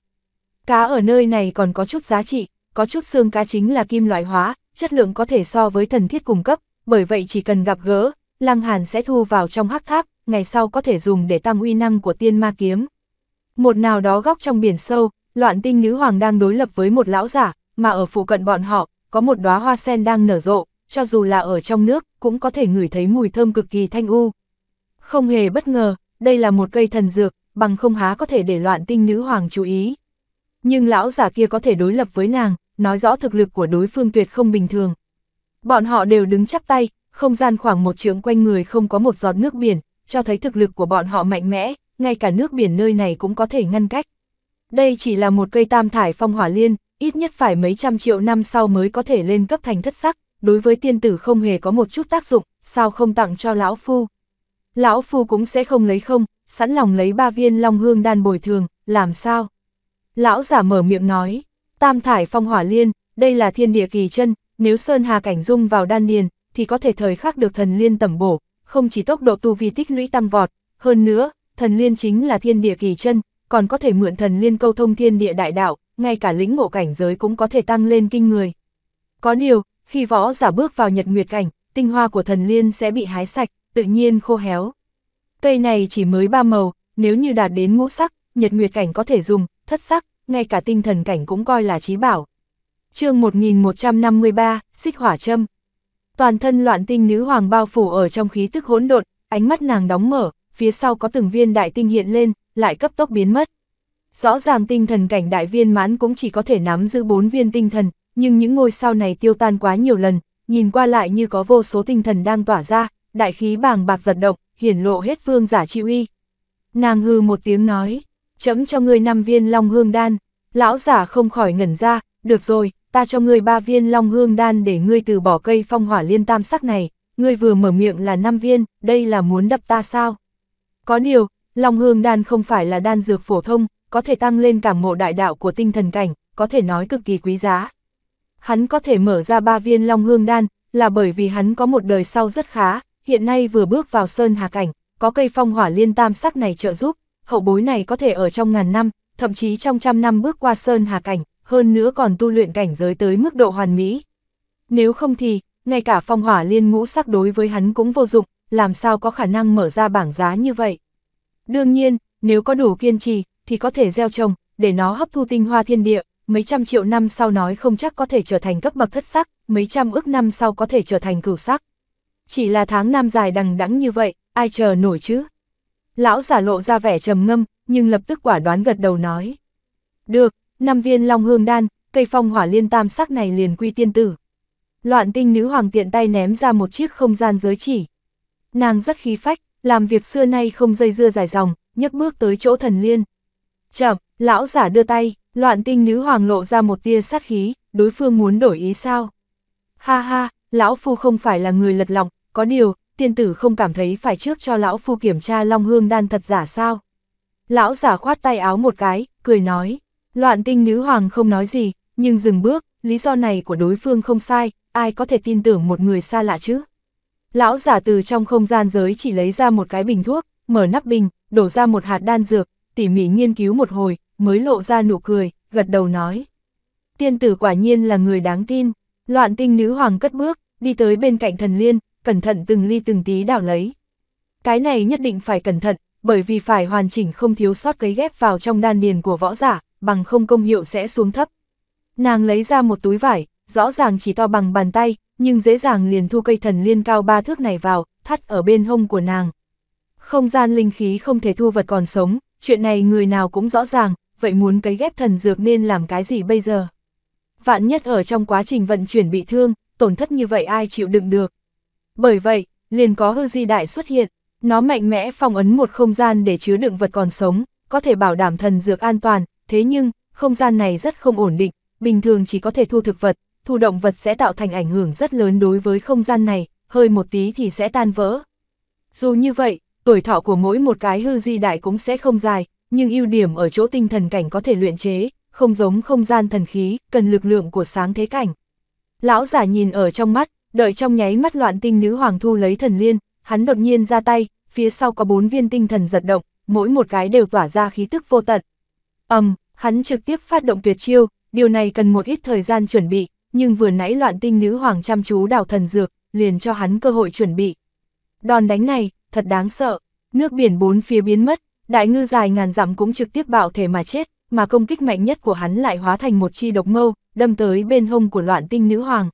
A: Cá ở nơi này còn có chút giá trị, có chút xương cá chính là kim loại hóa, chất lượng có thể so với thần thiết cung cấp, bởi vậy chỉ cần gặp gỡ, Lăng Hàn sẽ thu vào trong hắc tháp, ngày sau có thể dùng để tăng uy năng của tiên ma kiếm. Một nào đó góc trong biển sâu, loạn tinh nữ hoàng đang đối lập với một lão giả, mà ở phụ cận bọn họ, có một đóa hoa sen đang nở rộ, cho dù là ở trong nước, cũng có thể ngửi thấy mùi thơm cực kỳ thanh u. Không hề bất ngờ, đây là một cây thần dược, bằng không há có thể để loạn tinh nữ hoàng chú ý. Nhưng lão giả kia có thể đối lập với nàng, nói rõ thực lực của đối phương tuyệt không bình thường. Bọn họ đều đứng chắp tay, không gian khoảng một trượng quanh người không có một giọt nước biển, cho thấy thực lực của bọn họ mạnh mẽ, ngay cả nước biển nơi này cũng có thể ngăn cách. Đây chỉ là một cây tam thải phong hỏa liên, ít nhất phải mấy trăm triệu năm sau mới có thể lên cấp thành thất sắc, đối với tiên tử không hề có một chút tác dụng, sao không tặng cho lão phu. Lão phu cũng sẽ không lấy không, sẵn lòng lấy ba viên long hương đan bồi thường, làm sao? Lão giả mở miệng nói, tam thải phong hỏa liên, đây là thiên địa kỳ chân, nếu Sơn Hà Cảnh Dung vào đan điền, thì có thể thời khắc được thần liên tẩm bổ, không chỉ tốc độ tu vi tích lũy tăng vọt, hơn nữa, thần liên chính là thiên địa kỳ chân, còn có thể mượn thần liên câu thông thiên địa đại đạo, ngay cả lĩnh ngộ cảnh giới cũng có thể tăng lên kinh người. Có điều, khi võ giả bước vào nhật nguyệt cảnh, tinh hoa của thần liên sẽ bị hái sạch, tự nhiên khô héo. Cây này chỉ mới ba màu, nếu như đạt đến ngũ sắc, nhật nguyệt cảnh có thể dùng, thất sắc, ngay cả tinh thần cảnh cũng coi là trí bảo. chương 1153, xích hỏa trâm. Toàn thân loạn tinh nữ hoàng bao phủ ở trong khí tức hỗn độn, ánh mắt nàng đóng mở, phía sau có từng viên đại tinh hiện lên, lại cấp tốc biến mất. Rõ ràng tinh thần cảnh đại viên mãn cũng chỉ có thể nắm giữ bốn viên tinh thần, nhưng những ngôi sao này tiêu tan quá nhiều lần, nhìn qua lại như có vô số tinh thần đang tỏa ra, đại khí bàng bạc giật động, hiển lộ hết phương giả chi uy. Nàng hư một tiếng nói, chấm cho ngươi năm viên long hương đan, lão giả không khỏi ngẩn ra, được rồi, ta cho ngươi ba viên long hương đan để ngươi từ bỏ cây phong hỏa liên tam sắc này, ngươi vừa mở miệng là năm viên, đây là muốn đập ta sao? Có điều, long hương đan không phải là đan dược phổ thông, có thể tăng lên cảm ngộ đại đạo của tinh thần cảnh, có thể nói cực kỳ quý giá. Hắn có thể mở ra ba viên long hương đan, là bởi vì hắn có một đời sau rất khá, hiện nay vừa bước vào sơn hà cảnh, có cây phong hỏa liên tam sắc này trợ giúp, hậu bối này có thể ở trong ngàn năm, thậm chí trong trăm năm bước qua sơn hà cảnh, hơn nữa còn tu luyện cảnh giới tới mức độ hoàn mỹ. Nếu không thì, ngay cả phong hỏa liên ngũ sắc đối với hắn cũng vô dụng, làm sao có khả năng mở ra bảng giá như vậy. Đương nhiên, nếu có đủ kiên trì, thì có thể gieo trồng, để nó hấp thu tinh hoa thiên địa, mấy trăm triệu năm sau nói không chắc có thể trở thành cấp bậc thất sắc, mấy trăm ước năm sau có thể trở thành cửu sắc. Chỉ là tháng năm dài đằng đẵng như vậy, ai chờ nổi chứ? Lão giả lộ ra vẻ trầm ngâm, nhưng lập tức quả đoán gật đầu nói. Được, năm viên long hương đan, cây phong hỏa liên tam sắc này liền quy tiên tử. Loạn tinh nữ hoàng tiện tay ném ra một chiếc không gian giới chỉ. Nàng rất khí phách, làm việc xưa nay không dây dưa dài dòng, nhấc bước tới chỗ thần liên. Chậm, lão giả đưa tay, loạn tinh nữ hoàng lộ ra một tia sát khí, đối phương muốn đổi ý sao? Ha ha, lão phu không phải là người lật lọng, có điều, tiên tử không cảm thấy phải trước cho lão phu kiểm tra long hương đan thật giả sao? Lão giả khoát tay áo một cái, cười nói. Loạn tinh nữ hoàng không nói gì, nhưng dừng bước, lý do này của đối phương không sai, ai có thể tin tưởng một người xa lạ chứ? Lão giả từ trong không gian giới chỉ lấy ra một cái bình thuốc, mở nắp bình, đổ ra một hạt đan dược, tỉ mỉ nghiên cứu một hồi, mới lộ ra nụ cười, gật đầu nói. Tiên tử quả nhiên là người đáng tin, loạn tinh nữ hoàng cất bước, đi tới bên cạnh thần liên, cẩn thận từng ly từng tí đảo lấy. Cái này nhất định phải cẩn thận, bởi vì phải hoàn chỉnh không thiếu sót cấy ghép vào trong đan điền của võ giả, bằng không công hiệu sẽ xuống thấp. Nàng lấy ra một túi vải, rõ ràng chỉ to bằng bàn tay, nhưng dễ dàng liền thu cây thần liên cao ba thước này vào, thắt ở bên hông của nàng. Không gian linh khí không thể thu vật còn sống, chuyện này người nào cũng rõ ràng, vậy muốn cấy ghép thần dược nên làm cái gì bây giờ? Vạn nhất ở trong quá trình vận chuyển bị thương, tổn thất như vậy ai chịu đựng được. Bởi vậy, liền có hư di đại xuất hiện, nó mạnh mẽ phong ấn một không gian để chứa đựng vật còn sống, có thể bảo đảm thần dược an toàn, thế nhưng, không gian này rất không ổn định, bình thường chỉ có thể thu thực vật, thu động vật sẽ tạo thành ảnh hưởng rất lớn đối với không gian này, hơi một tí thì sẽ tan vỡ. Dù như vậy, tuổi thọ của mỗi một cái hư di đại cũng sẽ không dài, nhưng ưu điểm ở chỗ tinh thần cảnh có thể luyện chế, không giống không gian thần khí, cần lực lượng của sáng thế cảnh. Lão giả nhìn ở trong mắt, đợi trong nháy mắt loạn tinh nữ hoàng thu lấy thần liên, hắn đột nhiên ra tay, phía sau có bốn viên tinh thần giật động, mỗi một cái đều tỏa ra khí tức vô tận ầm, um, hắn trực tiếp phát động tuyệt chiêu, điều này cần một ít thời gian chuẩn bị, nhưng vừa nãy loạn tinh nữ hoàng chăm chú đào thần dược, liền cho hắn cơ hội chuẩn bị. Đòn đánh này, thật đáng sợ, nước biển bốn phía biến mất, đại ngư dài ngàn dặm cũng trực tiếp bạo thể mà chết, mà công kích mạnh nhất của hắn lại hóa thành một chi độc mâu, đâm tới bên hông của loạn tinh nữ hoàng.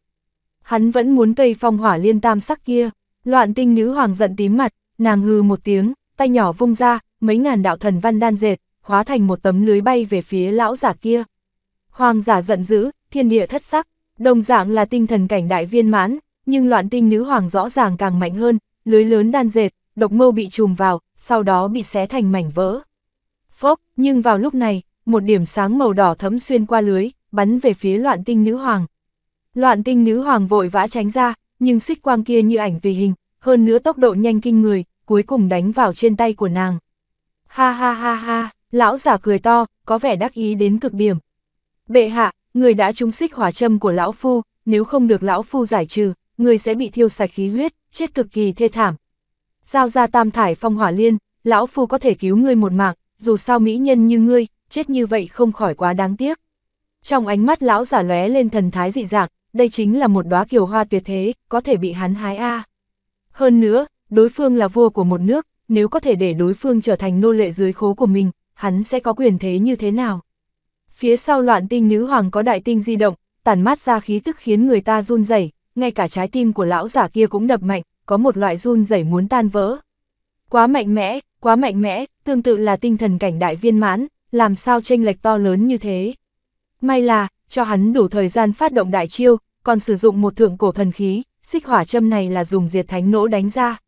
A: Hắn vẫn muốn cây phong hỏa liên tam sắc kia, loạn tinh nữ hoàng giận tím mặt, nàng hư một tiếng, tay nhỏ vung ra, mấy ngàn đạo thần văn đan dệt, hóa thành một tấm lưới bay về phía lão giả kia. Hoàng giả giận dữ, thiên địa thất sắc, đồng dạng là tinh thần cảnh đại viên mãn, nhưng loạn tinh nữ hoàng rõ ràng càng mạnh hơn, lưới lớn đan dệt, độc mâu bị trùm vào, sau đó bị xé thành mảnh vỡ. Phốc, nhưng vào lúc này, một điểm sáng màu đỏ thấm xuyên qua lưới, bắn về phía loạn tinh nữ hoàng. Loạn tinh nữ hoàng vội vã tránh ra, nhưng xích quang kia như ảnh vì hình, hơn nữa tốc độ nhanh kinh người, cuối cùng đánh vào trên tay của nàng. Ha ha ha ha. Lão giả cười to, có vẻ đắc ý đến cực điểm. Bệ hạ, người đã trúng xích hỏa châm của lão phu, nếu không được lão phu giải trừ, người sẽ bị thiêu sạch khí huyết, chết cực kỳ thê thảm. Giao ra tam thải phong hỏa liên, lão phu có thể cứu ngươi một mạng, dù sao mỹ nhân như ngươi, chết như vậy không khỏi quá đáng tiếc. Trong ánh mắt lão giả lóe lên thần thái dị dạng, đây chính là một đóa kiều hoa tuyệt thế, có thể bị hắn hái a. Hơn nữa, đối phương là vua của một nước, nếu có thể để đối phương trở thành nô lệ dưới khố của mình, hắn sẽ có quyền thế như thế nào. Phía sau loạn tinh nữ hoàng có đại tinh di động, tản mát ra khí tức khiến người ta run rẩy, ngay cả trái tim của lão giả kia cũng đập mạnh, có một loại run rẩy muốn tan vỡ. Quá mạnh mẽ, quá mạnh mẽ, tương tự là tinh thần cảnh đại viên mãn, làm sao chênh lệch to lớn như thế. May là, cho hắn đủ thời gian phát động đại chiêu, còn sử dụng một thượng cổ thần khí, xích hỏa châm này là dùng diệt thánh nỗ đánh ra.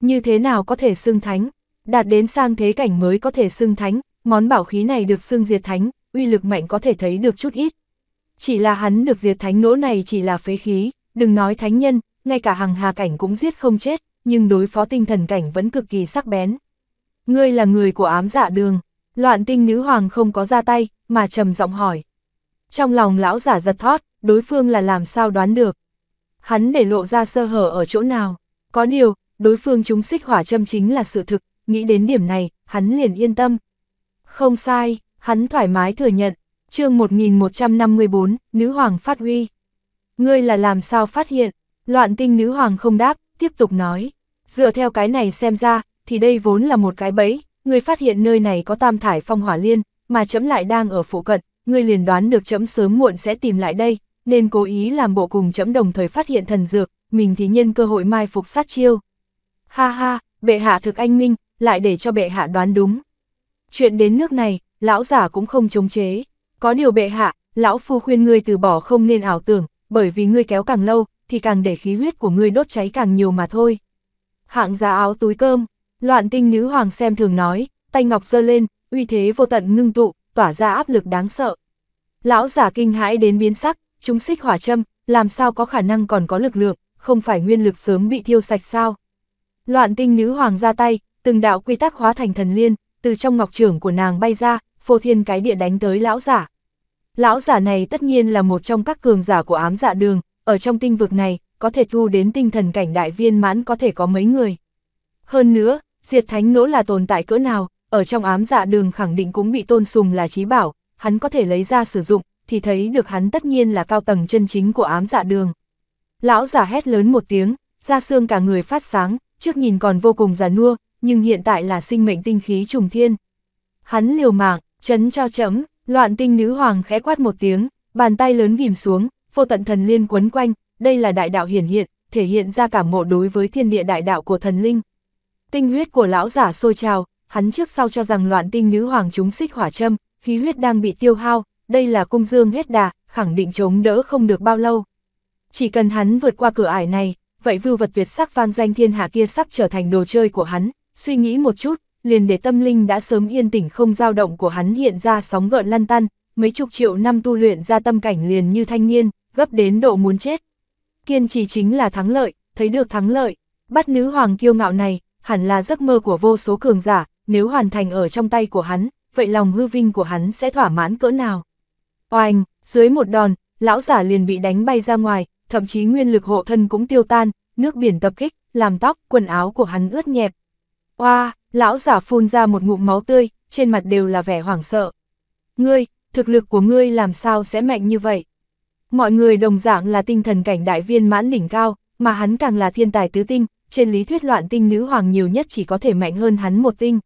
A: Như thế nào có thể xưng thánh, đạt đến sang thế cảnh mới có thể xưng thánh, món bảo khí này được xưng diệt thánh, uy lực mạnh có thể thấy được chút ít. Chỉ là hắn được diệt thánh nỗ này chỉ là phế khí, đừng nói thánh nhân, ngay cả hàng hà cảnh cũng giết không chết, nhưng đối phó tinh thần cảnh vẫn cực kỳ sắc bén. Ngươi là người của ám dạ đường, loạn tinh nữ hoàng không có ra tay, mà trầm giọng hỏi. Trong lòng lão giả giật thót, đối phương là làm sao đoán được. Hắn để lộ ra sơ hở ở chỗ nào, có điều, đối phương chúng xích hỏa châm chính là sự thực, nghĩ đến điểm này, hắn liền yên tâm. Không sai, hắn thoải mái thừa nhận, chương 1154, nữ hoàng phát huy. Ngươi là làm sao phát hiện, loạn tinh nữ hoàng không đáp, tiếp tục nói. Dựa theo cái này xem ra, thì đây vốn là một cái bẫy, ngươi phát hiện nơi này có tam thải phong hỏa liên, mà chấm lại đang ở phụ cận, ngươi liền đoán được chấm sớm muộn sẽ tìm lại đây, nên cố ý làm bộ cùng chấm đồng thời phát hiện thần dược, mình thì nhân cơ hội mai phục sát chiêu. Ha ha, bệ hạ thực anh minh, lại để cho bệ hạ đoán đúng. Chuyện đến nước này, lão giả cũng không chống chế. Có điều bệ hạ, lão phu khuyên ngươi từ bỏ không nên ảo tưởng, bởi vì ngươi kéo càng lâu, thì càng để khí huyết của ngươi đốt cháy càng nhiều mà thôi. Hạng giá áo túi cơm, loạn tinh nữ hoàng xem thường nói, tay ngọc giơ lên, uy thế vô tận ngưng tụ, tỏa ra áp lực đáng sợ. Lão giả kinh hãi đến biến sắc, chúng xích hỏa châm, làm sao có khả năng còn có lực lượng, không phải nguyên lực sớm bị thiêu sạch sao. Loạn tinh nữ hoàng ra tay, từng đạo quy tắc hóa thành thần liên, từ trong ngọc trưởng của nàng bay ra, phô thiên cái địa đánh tới lão giả. Lão giả này tất nhiên là một trong các cường giả của ám dạ đường, ở trong tinh vực này, có thể thu đến tinh thần cảnh đại viên mãn có thể có mấy người. Hơn nữa, diệt thánh nỗ là tồn tại cỡ nào, ở trong ám dạ đường khẳng định cũng bị tôn sùng là trí bảo, hắn có thể lấy ra sử dụng, thì thấy được hắn tất nhiên là cao tầng chân chính của ám dạ đường. Lão giả hét lớn một tiếng, da xương cả người phát sáng, trước nhìn còn vô cùng già nua, nhưng hiện tại là sinh mệnh tinh khí trùng thiên. Hắn liều mạng, chấn cho chấm, loạn tinh nữ hoàng khẽ quát một tiếng, bàn tay lớn ghim xuống, vô tận thần liên quấn quanh, đây là đại đạo hiển hiện, thể hiện ra cảm mộ đối với thiên địa đại đạo của thần linh. Tinh huyết của lão giả sôi trào, hắn trước sau cho rằng loạn tinh nữ hoàng chúng xích hỏa châm, khí huyết đang bị tiêu hao, đây là cung dương huyết đà, khẳng định chống đỡ không được bao lâu. Chỉ cần hắn vượt qua cửa ải này, vậy vưu vật tuyệt sắc vang danh thiên hạ kia sắp trở thành đồ chơi của hắn, suy nghĩ một chút, liền để tâm linh đã sớm yên tĩnh không dao động của hắn hiện ra sóng gợn lăn tăn, mấy chục triệu năm tu luyện ra tâm cảnh liền như thanh niên, gấp đến độ muốn chết. Kiên trì chính là thắng lợi, thấy được thắng lợi, bắt nữ hoàng kiêu ngạo này, hẳn là giấc mơ của vô số cường giả, nếu hoàn thành ở trong tay của hắn, vậy lòng hư vinh của hắn sẽ thỏa mãn cỡ nào. Oanh, dưới một đòn, lão giả liền bị đánh bay ra ngoài, thậm chí nguyên lực hộ thân cũng tiêu tan, nước biển tập kích, làm tóc, quần áo của hắn ướt nhẹp, Oa, lão giả phun ra một ngụm máu tươi, trên mặt đều là vẻ hoảng sợ. Ngươi, thực lực của ngươi làm sao sẽ mạnh như vậy? Mọi người đồng dạng là tinh thần cảnh đại viên mãn đỉnh cao, mà hắn càng là thiên tài tứ tinh, trên lý thuyết loạn tinh nữ hoàng nhiều nhất chỉ có thể mạnh hơn hắn một tinh.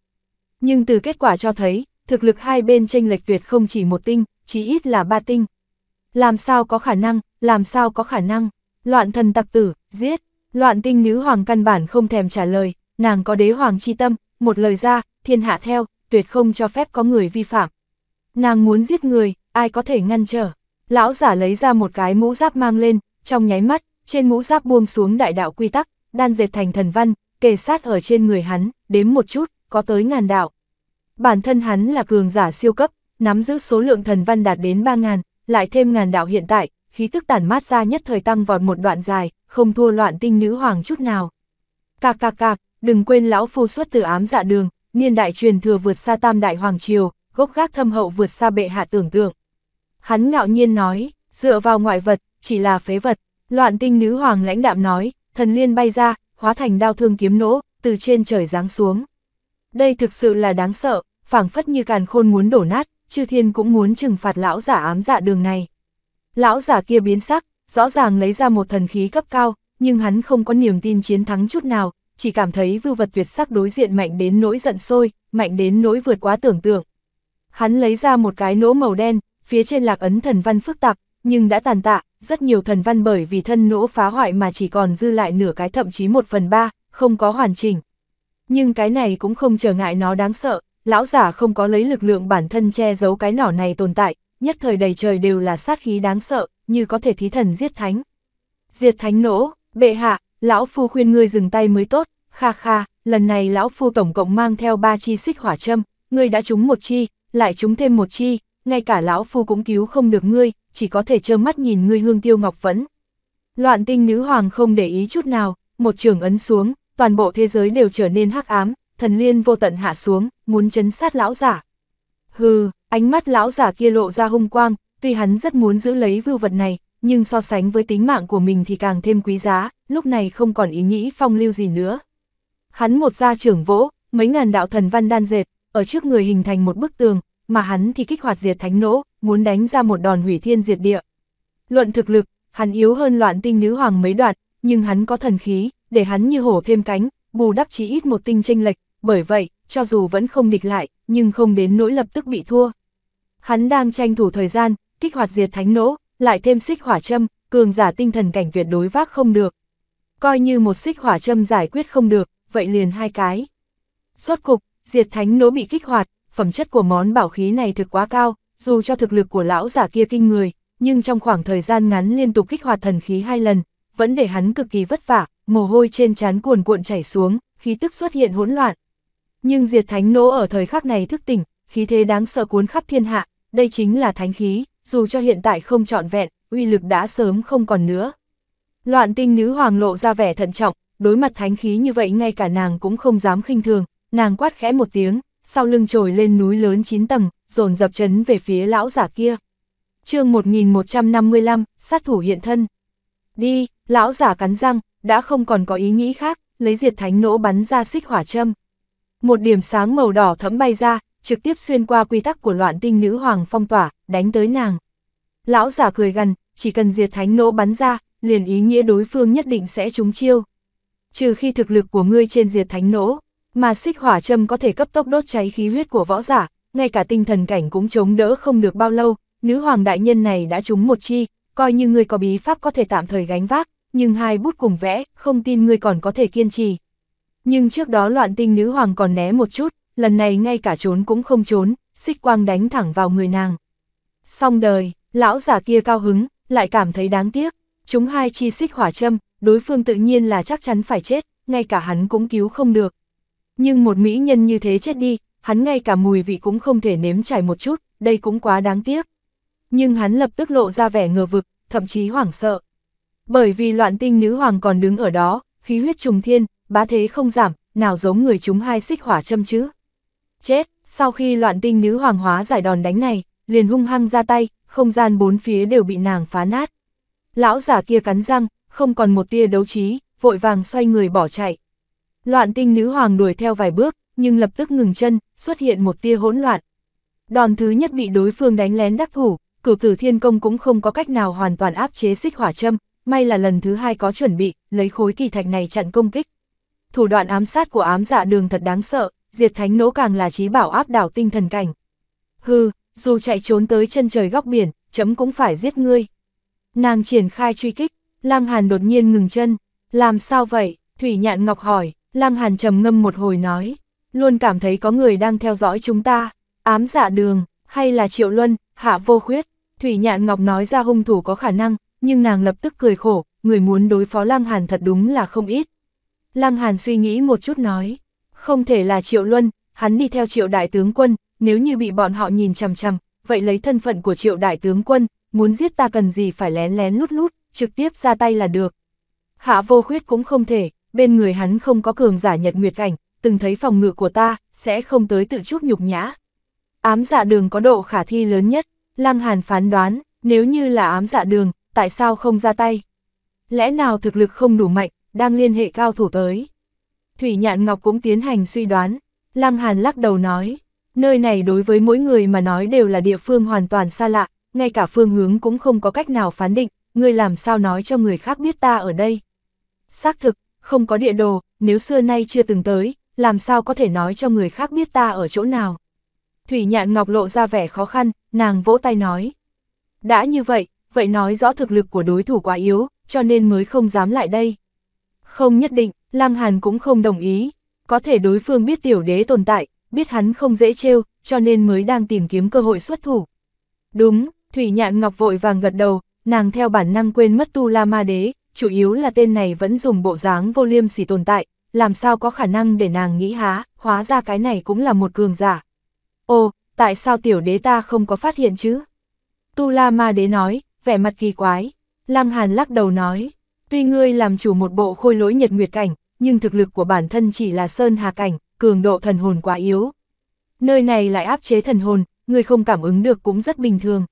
A: Nhưng từ kết quả cho thấy, thực lực hai bên tranh lệch tuyệt không chỉ một tinh, chí ít là ba tinh. Làm sao có khả năng, làm sao có khả năng, loạn thần tặc tử, giết, loạn tinh nữ hoàng căn bản không thèm trả lời, nàng có đế hoàng chi tâm, một lời ra, thiên hạ theo, tuyệt không cho phép có người vi phạm. Nàng muốn giết người, ai có thể ngăn trở. Lão giả lấy ra một cái mũ giáp mang lên, trong nháy mắt, trên mũ giáp buông xuống đại đạo quy tắc, đan dệt thành thần văn, kề sát ở trên người hắn, đếm một chút, có tới ngàn đạo. Bản thân hắn là cường giả siêu cấp, nắm giữ số lượng thần văn đạt đến 3.000, lại thêm ngàn đạo hiện tại, khí tức tản mát ra nhất thời tăng vọt một đoạn dài, không thua loạn tinh nữ hoàng chút nào. Cạc cạc cạc, đừng quên lão phu xuất từ ám dạ đường, niên đại truyền thừa vượt xa tam đại hoàng triều, gốc gác thâm hậu vượt xa bệ hạ tưởng tượng. Hắn ngạo nhiên nói, dựa vào ngoại vật, chỉ là phế vật, loạn tinh nữ hoàng lãnh đạm nói, thần liên bay ra, hóa thành đao thương kiếm nỗ, từ trên trời giáng xuống. Đây thực sự là đáng sợ, phảng phất như càn khôn muốn đổ nát, chư thiên cũng muốn trừng phạt lão giả ám dạ đường này. Lão giả kia biến sắc, rõ ràng lấy ra một thần khí cấp cao, nhưng hắn không có niềm tin chiến thắng chút nào, chỉ cảm thấy vưu vật tuyệt sắc đối diện mạnh đến nỗi giận sôi, mạnh đến nỗi vượt quá tưởng tượng. Hắn lấy ra một cái nỗ màu đen, phía trên lạc ấn thần văn phức tạp, nhưng đã tàn tạ, rất nhiều thần văn bởi vì thân nỗ phá hoại mà chỉ còn dư lại nửa cái thậm chí một phần ba, không có hoàn chỉnh. Nhưng cái này cũng không trở ngại nó đáng sợ, lão giả không có lấy lực lượng bản thân che giấu cái nỏ này tồn tại, nhất thời đầy trời đều là sát khí đáng sợ, như có thể thí thần giết thánh. Diệt thánh nỗ, bệ hạ, lão phu khuyên ngươi dừng tay mới tốt, kha kha, lần này lão phu tổng cộng mang theo ba chi xích hỏa châm, ngươi đã trúng một chi, lại trúng thêm một chi, ngay cả lão phu cũng cứu không được ngươi, chỉ có thể trơ mắt nhìn ngươi hương tiêu ngọc vẫn. Loạn tinh nữ hoàng không để ý chút nào, một trường ấn xuống, toàn bộ thế giới đều trở nên hắc ám, thần liên vô tận hạ xuống, muốn chấn sát lão giả. Hừ, ánh mắt lão giả kia lộ ra hung quang, tuy hắn rất muốn giữ lấy vưu vật này, nhưng so sánh với tính mạng của mình thì càng thêm quý giá, lúc này không còn ý nghĩ phong lưu gì nữa. Hắn một gia trưởng vỗ, mấy ngàn đạo thần văn đan dệt, ở trước người hình thành một bức tường, mà hắn thì kích hoạt diệt thánh nỗ, muốn đánh ra một đòn hủy thiên diệt địa. Luận thực lực, hắn yếu hơn loạn tinh nữ hoàng mấy đoạn, nhưng hắn có thần khí, để hắn như hổ thêm cánh, bù đắp chỉ ít một tinh tranh lệch, bởi vậy, cho dù vẫn không địch lại, nhưng không đến nỗi lập tức bị thua. Hắn đang tranh thủ thời gian, kích hoạt diệt thánh nỗ, lại thêm xích hỏa châm, cường giả tinh thần cảnh tuyệt đối vác không được, coi như một xích hỏa châm giải quyết không được, vậy liền hai cái. Rốt cục, diệt thánh nỗ bị kích hoạt, phẩm chất của món bảo khí này thực quá cao, dù cho thực lực của lão giả kia kinh người, nhưng trong khoảng thời gian ngắn liên tục kích hoạt thần khí hai lần, vẫn để hắn cực kỳ vất vả, mồ hôi trên trán cuồn cuộn chảy xuống, khí tức xuất hiện hỗn loạn. Nhưng diệt thánh nỗ ở thời khắc này thức tỉnh, khí thế đáng sợ cuốn khắp thiên hạ, đây chính là thánh khí, dù cho hiện tại không trọn vẹn, uy lực đã sớm không còn nữa. Loạn tinh nữ hoàng lộ ra vẻ thận trọng, đối mặt thánh khí như vậy ngay cả nàng cũng không dám khinh thường, nàng quát khẽ một tiếng, sau lưng trồi lên núi lớn 9 tầng, dồn dập chấn về phía lão giả kia. chương 1155, sát thủ hiện thân. Đi, lão giả cắn răng, đã không còn có ý nghĩ khác, lấy diệt thánh nỗ bắn ra xích hỏa châm. Một điểm sáng màu đỏ thấm bay ra, trực tiếp xuyên qua quy tắc của loạn tinh nữ hoàng phong tỏa, đánh tới nàng. Lão giả cười gần, chỉ cần diệt thánh nỗ bắn ra, liền ý nghĩa đối phương nhất định sẽ trúng chiêu. Trừ khi thực lực của ngươi trên diệt thánh nỗ, mà xích hỏa châm có thể cấp tốc đốt cháy khí huyết của võ giả, ngay cả tinh thần cảnh cũng chống đỡ không được bao lâu, nữ hoàng đại nhân này đã trúng một chi, coi như ngươi có bí pháp có thể tạm thời gánh vác, nhưng hai bút cùng vẽ, không tin ngươi còn có thể kiên trì. Nhưng trước đó loạn tinh nữ hoàng còn né một chút, lần này ngay cả trốn cũng không trốn, xích quang đánh thẳng vào người nàng. Xong đời, lão giả kia cao hứng, lại cảm thấy đáng tiếc. Chúng hai chi xích hỏa châm, đối phương tự nhiên là chắc chắn phải chết, ngay cả hắn cũng cứu không được. Nhưng một mỹ nhân như thế chết đi, hắn ngay cả mùi vị cũng không thể nếm trải một chút, đây cũng quá đáng tiếc. Nhưng hắn lập tức lộ ra vẻ ngờ vực, thậm chí hoảng sợ. Bởi vì loạn tinh nữ hoàng còn đứng ở đó, khí huyết trùng thiên, bá thế không giảm, nào giống người chúng hai xích hỏa châm chứ. Chết, sau khi loạn tinh nữ hoàng hóa giải đòn đánh này, liền hung hăng ra tay, không gian bốn phía đều bị nàng phá nát. Lão giả kia cắn răng, không còn một tia đấu trí, vội vàng xoay người bỏ chạy. Loạn tinh nữ hoàng đuổi theo vài bước, nhưng lập tức ngừng chân, xuất hiện một tia hỗn loạn. Đòn thứ nhất bị đối phương đánh lén đắc thủ, cử tử thiên công cũng không có cách nào hoàn toàn áp chế xích hỏa châm, may là lần thứ hai có chuẩn bị, lấy khối kỳ thạch này chặn công kích. Thủ đoạn ám sát của ám dạ đường thật đáng sợ, diệt thánh nỗ càng là trí bảo áp đảo tinh thần cảnh. Hừ, dù chạy trốn tới chân trời góc biển, chấm cũng phải giết ngươi. Nàng triển khai truy kích, Lăng Hàn đột nhiên ngừng chân. Làm sao vậy? Thủy Nhạn Ngọc hỏi, Lăng Hàn trầm ngâm một hồi nói. Luôn cảm thấy có người đang theo dõi chúng ta, ám dạ đường, hay là Triệu Luân, hạ vô khuyết. Thủy Nhạn Ngọc nói ra hung thủ có khả năng, nhưng nàng lập tức cười khổ, người muốn đối phó Lăng Hàn thật đúng là không ít. Lăng Hàn suy nghĩ một chút nói, không thể là Triệu Luân, hắn đi theo Triệu Đại Tướng Quân, nếu như bị bọn họ nhìn chằm chằm, vậy lấy thân phận của Triệu Đại Tướng Quân, muốn giết ta cần gì phải lén lén lút lút, trực tiếp ra tay là được. Hạ vô khuyết cũng không thể, bên người hắn không có cường giả nhật nguyệt cảnh, từng thấy phòng ngự của ta, sẽ không tới tự chút nhục nhã. Ám dạ đường có độ khả thi lớn nhất, Lăng Hàn phán đoán, nếu như là ám dạ đường, tại sao không ra tay? Lẽ nào thực lực không đủ mạnh, đang liên hệ cao thủ tới? Thủy Nhạn Ngọc cũng tiến hành suy đoán, Lăng Hàn lắc đầu nói, nơi này đối với mỗi người mà nói đều là địa phương hoàn toàn xa lạ, ngay cả phương hướng cũng không có cách nào phán định, ngươi làm sao nói cho người khác biết ta ở đây. Xác thực, không có địa đồ, nếu xưa nay chưa từng tới, làm sao có thể nói cho người khác biết ta ở chỗ nào. Thủy nhạn ngọc lộ ra vẻ khó khăn, nàng vỗ tay nói. Đã như vậy, vậy nói rõ thực lực của đối thủ quá yếu, cho nên mới không dám lại đây. Không nhất định, Lăng Hàn cũng không đồng ý. Có thể đối phương biết tiểu đế tồn tại, biết hắn không dễ trêu, cho nên mới đang tìm kiếm cơ hội xuất thủ. Đúng, Thủy Nhạn Ngọc vội vàng gật đầu, nàng theo bản năng quên mất Tu La Ma Đế, chủ yếu là tên này vẫn dùng bộ dáng vô liêm sỉ tồn tại, làm sao có khả năng để nàng nghĩ há, hóa ra cái này cũng là một cường giả. Ô, tại sao tiểu đế ta không có phát hiện chứ? Tu La Ma Đế nói, vẻ mặt kỳ quái. Lăng Hàn lắc đầu nói, tuy ngươi làm chủ một bộ khôi lỗi nhật nguyệt cảnh, nhưng thực lực của bản thân chỉ là sơn hà cảnh, cường độ thần hồn quá yếu. Nơi này lại áp chế thần hồn, ngươi không cảm ứng được cũng rất bình thường.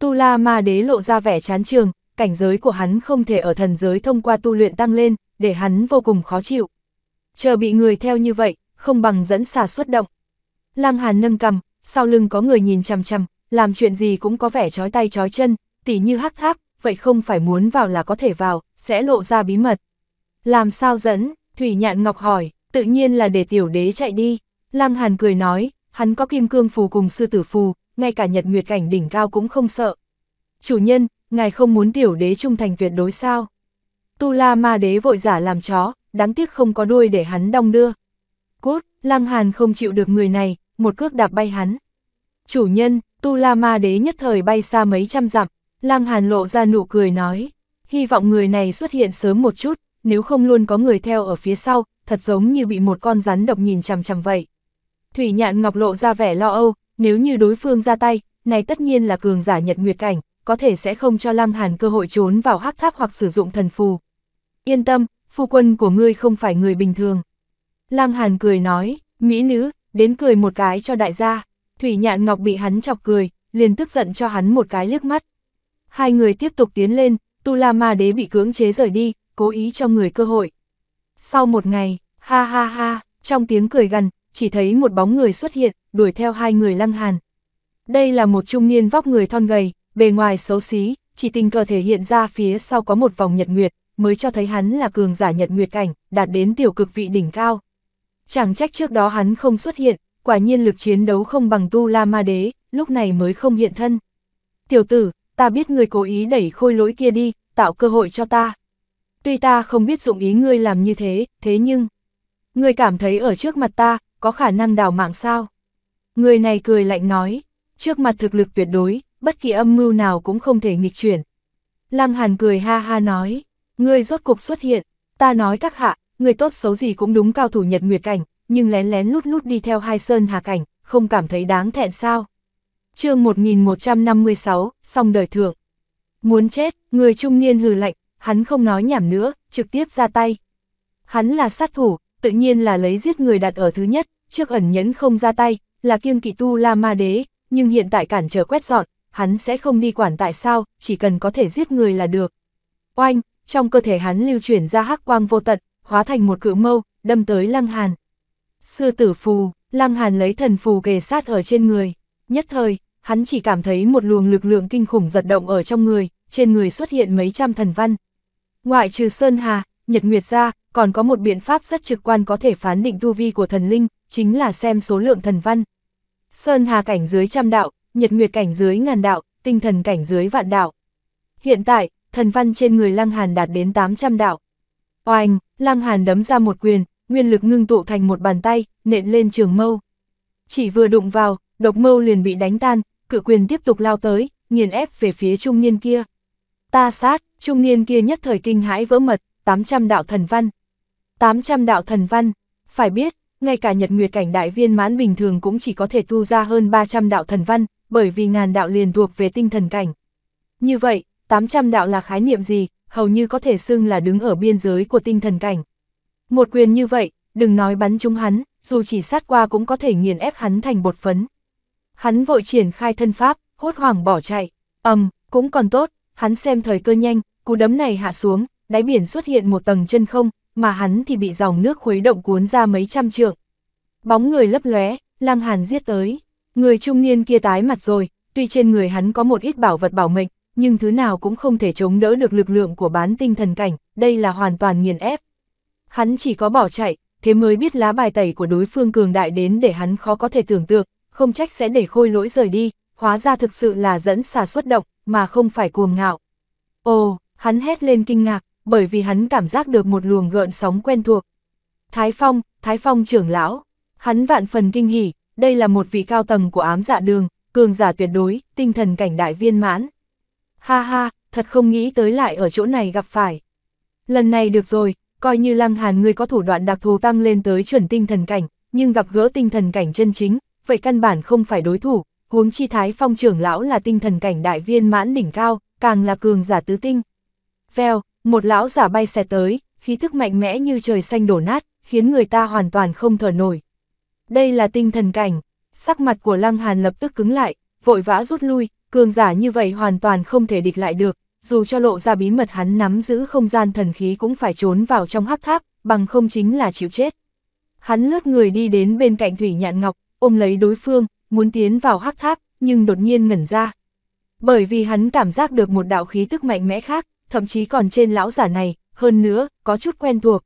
A: Tu La Ma Đế lộ ra vẻ chán trường, cảnh giới của hắn không thể ở thần giới thông qua tu luyện tăng lên, để hắn vô cùng khó chịu. Chờ bị người theo như vậy, không bằng dẫn xà xuất động. Lăng Hàn nâng cầm, sau lưng có người nhìn chằm chằm, làm chuyện gì cũng có vẻ chói tay chói chân, tỉ như hắc tháp, vậy không phải muốn vào là có thể vào, sẽ lộ ra bí mật. Làm sao dẫn? Thủy Nhạn Ngọc hỏi, tự nhiên là để tiểu đế chạy đi. Lăng Hàn cười nói, hắn có kim cương phù cùng sư tử phù, ngay cả nhật nguyệt cảnh đỉnh cao cũng không sợ. Chủ nhân, ngài không muốn tiểu đế trung thành tuyệt đối sao? Tu la ma đế vội giả làm chó, đáng tiếc không có đuôi để hắn đong đưa. Cốt, lăng hàn không chịu được người này, một cước đạp bay hắn. Chủ nhân, tu la ma đế nhất thời bay xa mấy trăm dặm, lăng hàn lộ ra nụ cười nói. Hy vọng người này xuất hiện sớm một chút, nếu không luôn có người theo ở phía sau, thật giống như bị một con rắn độc nhìn chằm chằm vậy. Thủy nhạn ngọc lộ ra vẻ lo âu, nếu như đối phương ra tay, này tất nhiên là cường giả nhật nguyệt cảnh, có thể sẽ không cho Lăng Hàn cơ hội trốn vào hắc tháp hoặc sử dụng thần phù. Yên tâm, phu quân của ngươi không phải người bình thường. Lăng Hàn cười nói, mỹ nữ, đến cười một cái cho đại gia. Thủy nhạn ngọc bị hắn chọc cười, liền tức giận cho hắn một cái liếc mắt. Hai người tiếp tục tiến lên, Tu La Ma Đế bị cưỡng chế rời đi, cố ý cho người cơ hội. Sau một ngày, ha ha ha, trong tiếng cười gần, chỉ thấy một bóng người xuất hiện, đuổi theo hai người lăng hàn. Đây là một trung niên vóc người thon gầy, bề ngoài xấu xí, chỉ tình cờ thể hiện ra phía sau có một vòng nhật nguyệt, mới cho thấy hắn là cường giả nhật nguyệt cảnh, đạt đến tiểu cực vị đỉnh cao. Chẳng trách trước đó hắn không xuất hiện, quả nhiên lực chiến đấu không bằng tu la ma đế, lúc này mới không hiện thân. Tiểu tử, ta biết người cố ý đẩy khôi lỗi kia đi, tạo cơ hội cho ta. Tuy ta không biết dụng ý ngươi làm như thế, thế nhưng... Ngươi cảm thấy ở trước mặt ta, có khả năng đào mạng sao? Người này cười lạnh nói, trước mặt thực lực tuyệt đối, bất kỳ âm mưu nào cũng không thể nghịch chuyển. Lăng Hàn cười ha ha nói, người rốt cuộc xuất hiện, ta nói các hạ, người tốt xấu gì cũng đúng cao thủ nhật nguyệt cảnh, nhưng lén lén lút lút đi theo hai sơn hà cảnh, không cảm thấy đáng thẹn sao. chương 1156, xong đời thượng. Muốn chết, người trung niên hừ lạnh, hắn không nói nhảm nữa, trực tiếp ra tay. Hắn là sát thủ, tự nhiên là lấy giết người đặt ở thứ nhất, trước ẩn nhẫn không ra tay, là kiêng kỵ tu la ma đế, nhưng hiện tại cản trở quét dọn, hắn sẽ không đi quản tại sao, chỉ cần có thể giết người là được. Oanh, trong cơ thể hắn lưu chuyển ra hắc quang vô tận, hóa thành một cự mâu, đâm tới Lăng Hàn. Sư tử phù, Lăng Hàn lấy thần phù kề sát ở trên người, nhất thời, hắn chỉ cảm thấy một luồng lực lượng kinh khủng giật động ở trong người, trên người xuất hiện mấy trăm thần văn. Ngoại trừ Sơn Hà, Nhật Nguyệt ra, còn có một biện pháp rất trực quan có thể phán định tu vi của thần linh, chính là xem số lượng thần văn. Sơn Hà cảnh dưới trăm đạo, Nhật Nguyệt cảnh dưới ngàn đạo, tinh thần cảnh dưới vạn đạo. Hiện tại, thần văn trên người Lăng Hàn đạt đến 800 đạo. Oanh, Lăng Hàn đấm ra một quyền, nguyên lực ngưng tụ thành một bàn tay, nện lên trường mâu. Chỉ vừa đụng vào, độc mâu liền bị đánh tan, cự quyền tiếp tục lao tới, nghiền ép về phía trung niên kia. Ta sát, trung niên kia nhất thời kinh hãi vỡ mật, 800 đạo thần văn. 800 đạo thần văn, phải biết, ngay cả nhật nguyệt cảnh đại viên mãn bình thường cũng chỉ có thể tu ra hơn 300 đạo thần văn, bởi vì ngàn đạo liền thuộc về tinh thần cảnh. Như vậy, 800 đạo là khái niệm gì, hầu như có thể xưng là đứng ở biên giới của tinh thần cảnh. Một quyền như vậy, đừng nói bắn trúng hắn, dù chỉ sát qua cũng có thể nghiền ép hắn thành bột phấn. Hắn vội triển khai thân pháp, hốt hoảng bỏ chạy, ầm, um, cũng còn tốt, hắn xem thời cơ nhanh, cú đấm này hạ xuống, đáy biển xuất hiện một tầng chân không, mà hắn thì bị dòng nước khuấy động cuốn ra mấy trăm trượng. Bóng người lấp lóe, Lăng Hàn giết tới. Người trung niên kia tái mặt rồi, tuy trên người hắn có một ít bảo vật bảo mệnh, nhưng thứ nào cũng không thể chống đỡ được lực lượng của bán tinh thần cảnh, đây là hoàn toàn nghiền ép. Hắn chỉ có bỏ chạy, thế mới biết lá bài tẩy của đối phương cường đại đến để hắn khó có thể tưởng tượng, không trách sẽ để khôi lỗi rời đi, hóa ra thực sự là dẫn xà xuất động, mà không phải cuồng ngạo. Ồ, hắn hét lên kinh ngạc, bởi vì hắn cảm giác được một luồng gợn sóng quen thuộc. Thái Phong, Thái Phong trưởng lão, hắn vạn phần kinh hỉ, đây là một vị cao tầng của ám dạ đường, cường giả tuyệt đối, tinh thần cảnh đại viên mãn. Ha ha, thật không nghĩ tới lại ở chỗ này gặp phải. Lần này được rồi, coi như lăng hàn người có thủ đoạn đặc thù tăng lên tới chuẩn tinh thần cảnh, nhưng gặp gỡ tinh thần cảnh chân chính, vậy căn bản không phải đối thủ, huống chi thái phong trưởng lão là tinh thần cảnh đại viên mãn đỉnh cao, càng là cường giả tứ tinh. Vèo, một lão giả bay xẹt tới, khí thức mạnh mẽ như trời xanh đổ nát, khiến người ta hoàn toàn không thở nổi. Đây là tinh thần cảnh, sắc mặt của Lăng Hàn lập tức cứng lại, vội vã rút lui, cường giả như vậy hoàn toàn không thể địch lại được, dù cho lộ ra bí mật hắn nắm giữ không gian thần khí cũng phải trốn vào trong hắc tháp, bằng không chính là chịu chết. Hắn lướt người đi đến bên cạnh Thủy Nhạn Ngọc, ôm lấy đối phương, muốn tiến vào hắc tháp, nhưng đột nhiên ngẩn ra. Bởi vì hắn cảm giác được một đạo khí tức mạnh mẽ khác, thậm chí còn trên lão giả này, hơn nữa, có chút quen thuộc.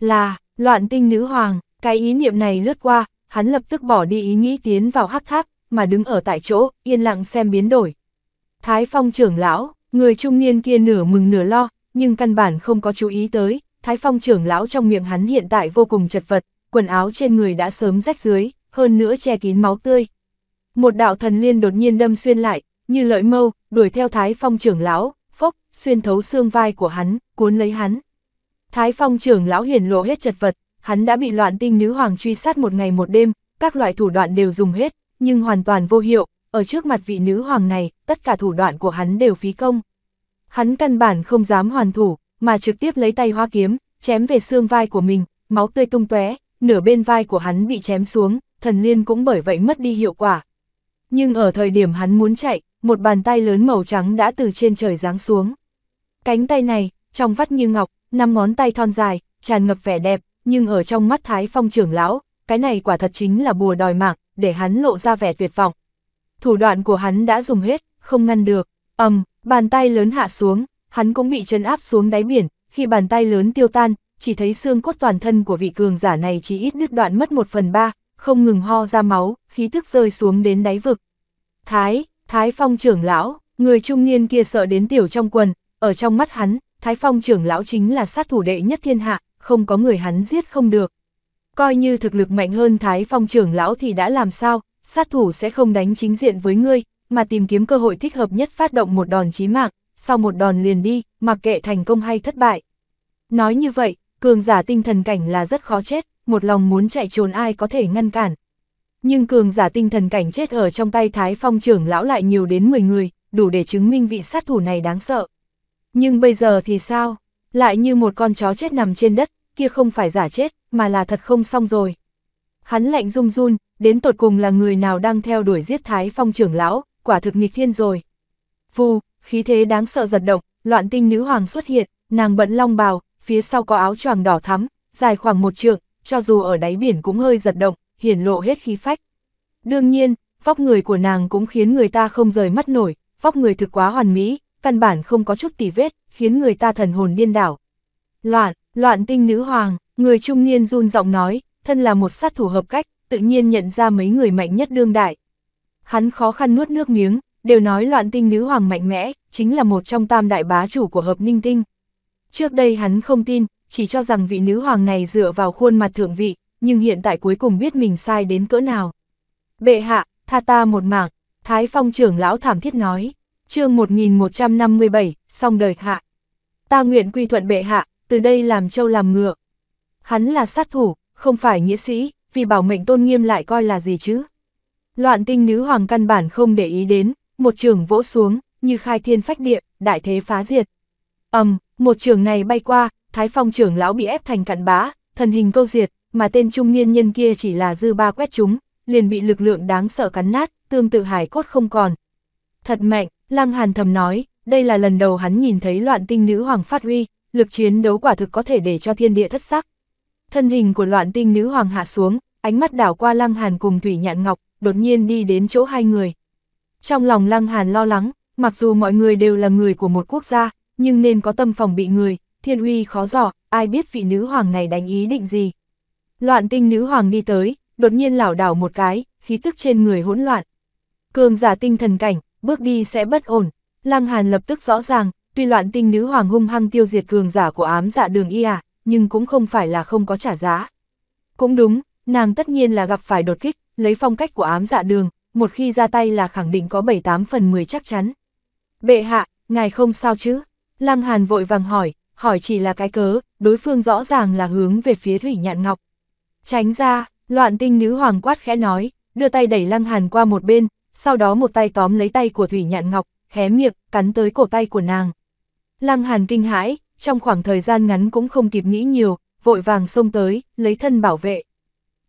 A: Là, loạn tinh nữ hoàng, cái ý niệm này lướt qua, hắn lập tức bỏ đi ý nghĩ tiến vào hắc tháp, mà đứng ở tại chỗ, yên lặng xem biến đổi. Thái Phong trưởng lão, người trung niên kia nửa mừng nửa lo, nhưng căn bản không có chú ý tới, Thái Phong trưởng lão trong miệng hắn hiện tại vô cùng chật vật, quần áo trên người đã sớm rách dưới, hơn nữa che kín máu tươi. Một đạo thần liên đột nhiên đâm xuyên lại, như lợi mâu, đuổi theo Thái Phong trưởng lão, xuyên thấu xương vai của hắn, cuốn lấy hắn. Thái phong trưởng lão hiển lộ hết chật vật, hắn đã bị loạn tinh nữ hoàng truy sát một ngày một đêm, các loại thủ đoạn đều dùng hết, nhưng hoàn toàn vô hiệu, ở trước mặt vị nữ hoàng này, tất cả thủ đoạn của hắn đều phí công. Hắn căn bản không dám hoàn thủ, mà trực tiếp lấy tay hoa kiếm, chém về xương vai của mình, máu tươi tung tóe, nửa bên vai của hắn bị chém xuống, thần liên cũng bởi vậy mất đi hiệu quả. Nhưng ở thời điểm hắn muốn chạy, một bàn tay lớn màu trắng đã từ trên trời giáng xuống. Cánh tay này, trong vắt như ngọc, năm ngón tay thon dài, tràn ngập vẻ đẹp, nhưng ở trong mắt Thái Phong trưởng lão, cái này quả thật chính là bùa đòi mạng, để hắn lộ ra vẻ tuyệt vọng. Thủ đoạn của hắn đã dùng hết, không ngăn được, ầm, um, bàn tay lớn hạ xuống, hắn cũng bị chân áp xuống đáy biển, khi bàn tay lớn tiêu tan, chỉ thấy xương cốt toàn thân của vị cường giả này chỉ ít đứt đoạn mất một phần ba, không ngừng ho ra máu, khí thức rơi xuống đến đáy vực. Thái, Thái Phong trưởng lão, người trung niên kia sợ đến tiểu trong quần, ở trong mắt hắn, Thái Phong trưởng lão chính là sát thủ đệ nhất thiên hạ, không có người hắn giết không được. Coi như thực lực mạnh hơn Thái Phong trưởng lão thì đã làm sao, sát thủ sẽ không đánh chính diện với ngươi, mà tìm kiếm cơ hội thích hợp nhất phát động một đòn chí mạng, sau một đòn liền đi, mặc kệ thành công hay thất bại. Nói như vậy, cường giả tinh thần cảnh là rất khó chết, một lòng muốn chạy trốn ai có thể ngăn cản. Nhưng cường giả tinh thần cảnh chết ở trong tay Thái Phong trưởng lão lại nhiều đến 10 người, đủ để chứng minh vị sát thủ này đáng sợ. Nhưng bây giờ thì sao? Lại như một con chó chết nằm trên đất, kia không phải giả chết, mà là thật không xong rồi. Hắn lạnh run run, đến tột cùng là người nào đang theo đuổi giết Thái Phong trưởng lão, quả thực nghịch thiên rồi. Vù, khí thế đáng sợ giật động, loạn tinh nữ hoàng xuất hiện, nàng bận long bào, phía sau có áo choàng đỏ thắm, dài khoảng một trượng, cho dù ở đáy biển cũng hơi giật động, hiển lộ hết khí phách. Đương nhiên, vóc người của nàng cũng khiến người ta không rời mắt nổi, vóc người thực quá hoàn mỹ, căn bản không có chút tỉ vết, khiến người ta thần hồn điên đảo. Loạn, loạn tinh nữ hoàng, người trung niên run giọng nói, thân là một sát thủ hợp cách, tự nhiên nhận ra mấy người mạnh nhất đương đại. Hắn khó khăn nuốt nước miếng, đều nói loạn tinh nữ hoàng mạnh mẽ, chính là một trong tam đại bá chủ của hợp ninh tinh. Trước đây hắn không tin, chỉ cho rằng vị nữ hoàng này dựa vào khuôn mặt thượng vị, nhưng hiện tại cuối cùng biết mình sai đến cỡ nào. Bệ hạ, tha ta một mạng Thái Phong trưởng lão thảm thiết nói chương 1157, song đời hạ. Ta nguyện quy thuận bệ hạ, từ đây làm châu làm ngựa. Hắn là sát thủ, không phải nghĩa sĩ, vì bảo mệnh tôn nghiêm lại coi là gì chứ. Loạn tinh nữ hoàng căn bản không để ý đến, một trường vỗ xuống, như khai thiên phách địa, đại thế phá diệt. ầm, um, một trường này bay qua, thái phong trưởng lão bị ép thành cặn bã, thần hình câu diệt, mà tên trung niên nhân kia chỉ là dư ba quét chúng, liền bị lực lượng đáng sợ cắn nát, tương tự hải cốt không còn. Thật mạnh, Lăng Hàn thầm nói, đây là lần đầu hắn nhìn thấy loạn tinh nữ hoàng phát huy, lực chiến đấu quả thực có thể để cho thiên địa thất sắc. Thân hình của loạn tinh nữ hoàng hạ xuống, ánh mắt đảo qua Lăng Hàn cùng Thủy Nhạn Ngọc, đột nhiên đi đến chỗ hai người. Trong lòng Lăng Hàn lo lắng, mặc dù mọi người đều là người của một quốc gia, nhưng nên có tâm phòng bị người, thiên uy khó dò, ai biết vị nữ hoàng này đánh ý định gì. Loạn tinh nữ hoàng đi tới, đột nhiên lảo đảo một cái, khí tức trên người hỗn loạn. Cường giả tinh thần cảnh, bước đi sẽ bất ổn. Lăng Hàn lập tức rõ ràng, tuy loạn tinh nữ hoàng hung hăng tiêu diệt cường giả của ám dạ đường y à, nhưng cũng không phải là không có trả giá. Cũng đúng, nàng tất nhiên là gặp phải đột kích, lấy phong cách của ám dạ đường, một khi ra tay là khẳng định có 7-8 phần 10 chắc chắn. Bệ hạ, ngài không sao chứ? Lăng Hàn vội vàng hỏi, hỏi chỉ là cái cớ, đối phương rõ ràng là hướng về phía Thủy Nhạn Ngọc. Tránh ra, loạn tinh nữ hoàng quát khẽ nói, đưa tay đẩy Lăng Hàn qua một bên, sau đó một tay tóm lấy tay của Thủy Nhạn Ngọc, hé miệng, cắn tới cổ tay của nàng. Lăng Hàn kinh hãi, trong khoảng thời gian ngắn cũng không kịp nghĩ nhiều, vội vàng xông tới, lấy thân bảo vệ.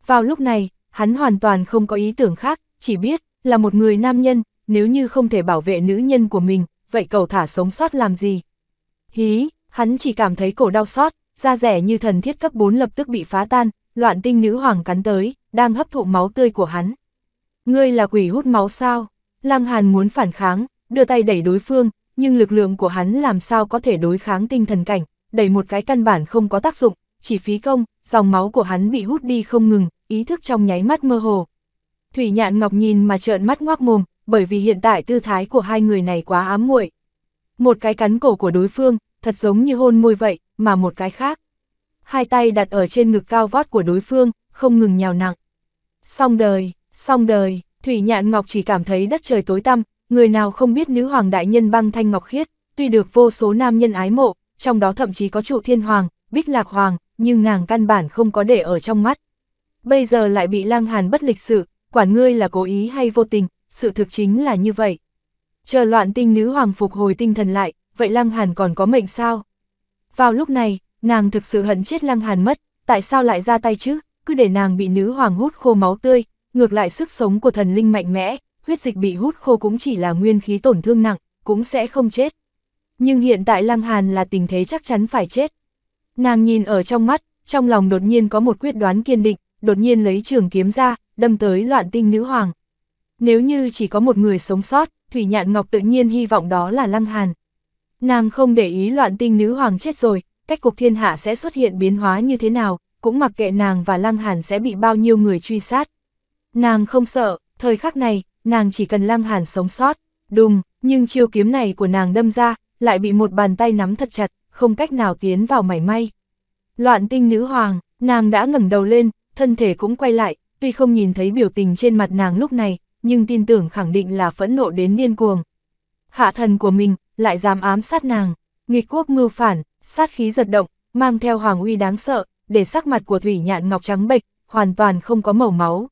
A: Vào lúc này, hắn hoàn toàn không có ý tưởng khác, chỉ biết, là một người nam nhân, nếu như không thể bảo vệ nữ nhân của mình, vậy cầu thả sống sót làm gì? Hí, hắn chỉ cảm thấy cổ đau xót, da rẻ như thần thiết cấp 4 lập tức bị phá tan, loạn tinh nữ hoàng cắn tới, đang hấp thụ máu tươi của hắn. Ngươi là quỷ hút máu sao? Lăng Hàn muốn phản kháng, đưa tay đẩy đối phương, nhưng lực lượng của hắn làm sao có thể đối kháng tinh thần cảnh, đẩy một cái căn bản không có tác dụng, chỉ phí công, dòng máu của hắn bị hút đi không ngừng, ý thức trong nháy mắt mơ hồ. Thủy Nhạn Ngọc nhìn mà trợn mắt ngoác mồm, bởi vì hiện tại tư thái của hai người này quá ám muội. Một cái cắn cổ của đối phương, thật giống như hôn môi vậy, mà một cái khác. Hai tay đặt ở trên ngực cao vót của đối phương, không ngừng nhào nặng. Xong đời. Xong đời, Thủy Nhạn Ngọc chỉ cảm thấy đất trời tối tăm, người nào không biết nữ hoàng đại nhân băng thanh ngọc khiết, tuy được vô số nam nhân ái mộ, trong đó thậm chí có trụ thiên hoàng, bích lạc hoàng, nhưng nàng căn bản không có để ở trong mắt. Bây giờ lại bị lang hàn bất lịch sự, quản ngươi là cố ý hay vô tình, sự thực chính là như vậy. Chờ loạn tinh nữ hoàng phục hồi tinh thần lại, vậy lang hàn còn có mệnh sao? Vào lúc này, nàng thực sự hận chết lang hàn mất, tại sao lại ra tay chứ, cứ để nàng bị nữ hoàng hút khô máu tươi, Ngược lại sức sống của thần linh mạnh mẽ, huyết dịch bị hút khô cũng chỉ là nguyên khí tổn thương nặng, cũng sẽ không chết. Nhưng hiện tại Lăng Hàn là tình thế chắc chắn phải chết. Nàng nhìn ở trong mắt, trong lòng đột nhiên có một quyết đoán kiên định, đột nhiên lấy trường kiếm ra, đâm tới loạn tinh nữ hoàng. Nếu như chỉ có một người sống sót, Thủy Nhạn Ngọc tự nhiên hy vọng đó là Lăng Hàn. Nàng không để ý loạn tinh nữ hoàng chết rồi, cách cục thiên hạ sẽ xuất hiện biến hóa như thế nào, cũng mặc kệ nàng và Lăng Hàn sẽ bị bao nhiêu người truy sát, Nàng không sợ, thời khắc này, nàng chỉ cần lăng hàn sống sót, đùng, nhưng chiêu kiếm này của nàng đâm ra, lại bị một bàn tay nắm thật chặt, không cách nào tiến vào mảy may. Loạn tinh nữ hoàng, nàng đã ngẩng đầu lên, thân thể cũng quay lại, tuy không nhìn thấy biểu tình trên mặt nàng lúc này, nhưng tin tưởng khẳng định là phẫn nộ đến điên cuồng. Hạ thần của mình, lại dám ám sát nàng, nghịch quốc mưu phản, sát khí giật động, mang theo hoàng uy đáng sợ, để sắc mặt của thủy nhạn ngọc trắng bệch, hoàn toàn không có màu máu,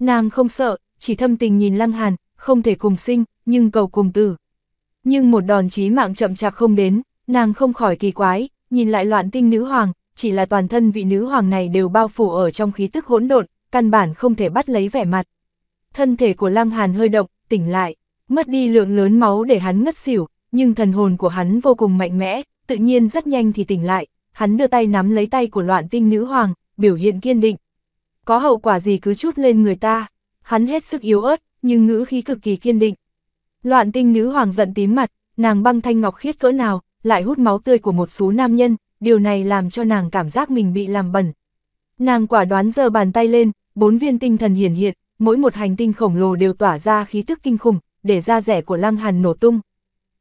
A: Nàng không sợ, chỉ thâm tình nhìn Lăng Hàn, không thể cùng sinh, nhưng cầu cùng tử. Nhưng một đòn chí mạng chậm chạp không đến, nàng không khỏi kỳ quái, nhìn lại loạn tinh nữ hoàng, chỉ là toàn thân vị nữ hoàng này đều bao phủ ở trong khí tức hỗn độn, căn bản không thể bắt lấy vẻ mặt. Thân thể của Lăng Hàn hơi động, tỉnh lại, mất đi lượng lớn máu để hắn ngất xỉu, nhưng thần hồn của hắn vô cùng mạnh mẽ, tự nhiên rất nhanh thì tỉnh lại, hắn đưa tay nắm lấy tay của loạn tinh nữ hoàng, biểu hiện kiên định, có hậu quả gì cứ chút lên người ta. Hắn hết sức yếu ớt, nhưng ngữ khí cực kỳ kiên định. Loạn tinh nữ hoàng giận tím mặt, nàng băng thanh ngọc khiết cỡ nào, lại hút máu tươi của một số nam nhân, điều này làm cho nàng cảm giác mình bị làm bẩn. Nàng quả đoán giờ bàn tay lên, bốn viên tinh thần hiển hiện, mỗi một hành tinh khổng lồ đều tỏa ra khí tức kinh khủng, để da rẻ của Lăng Hàn nổ tung.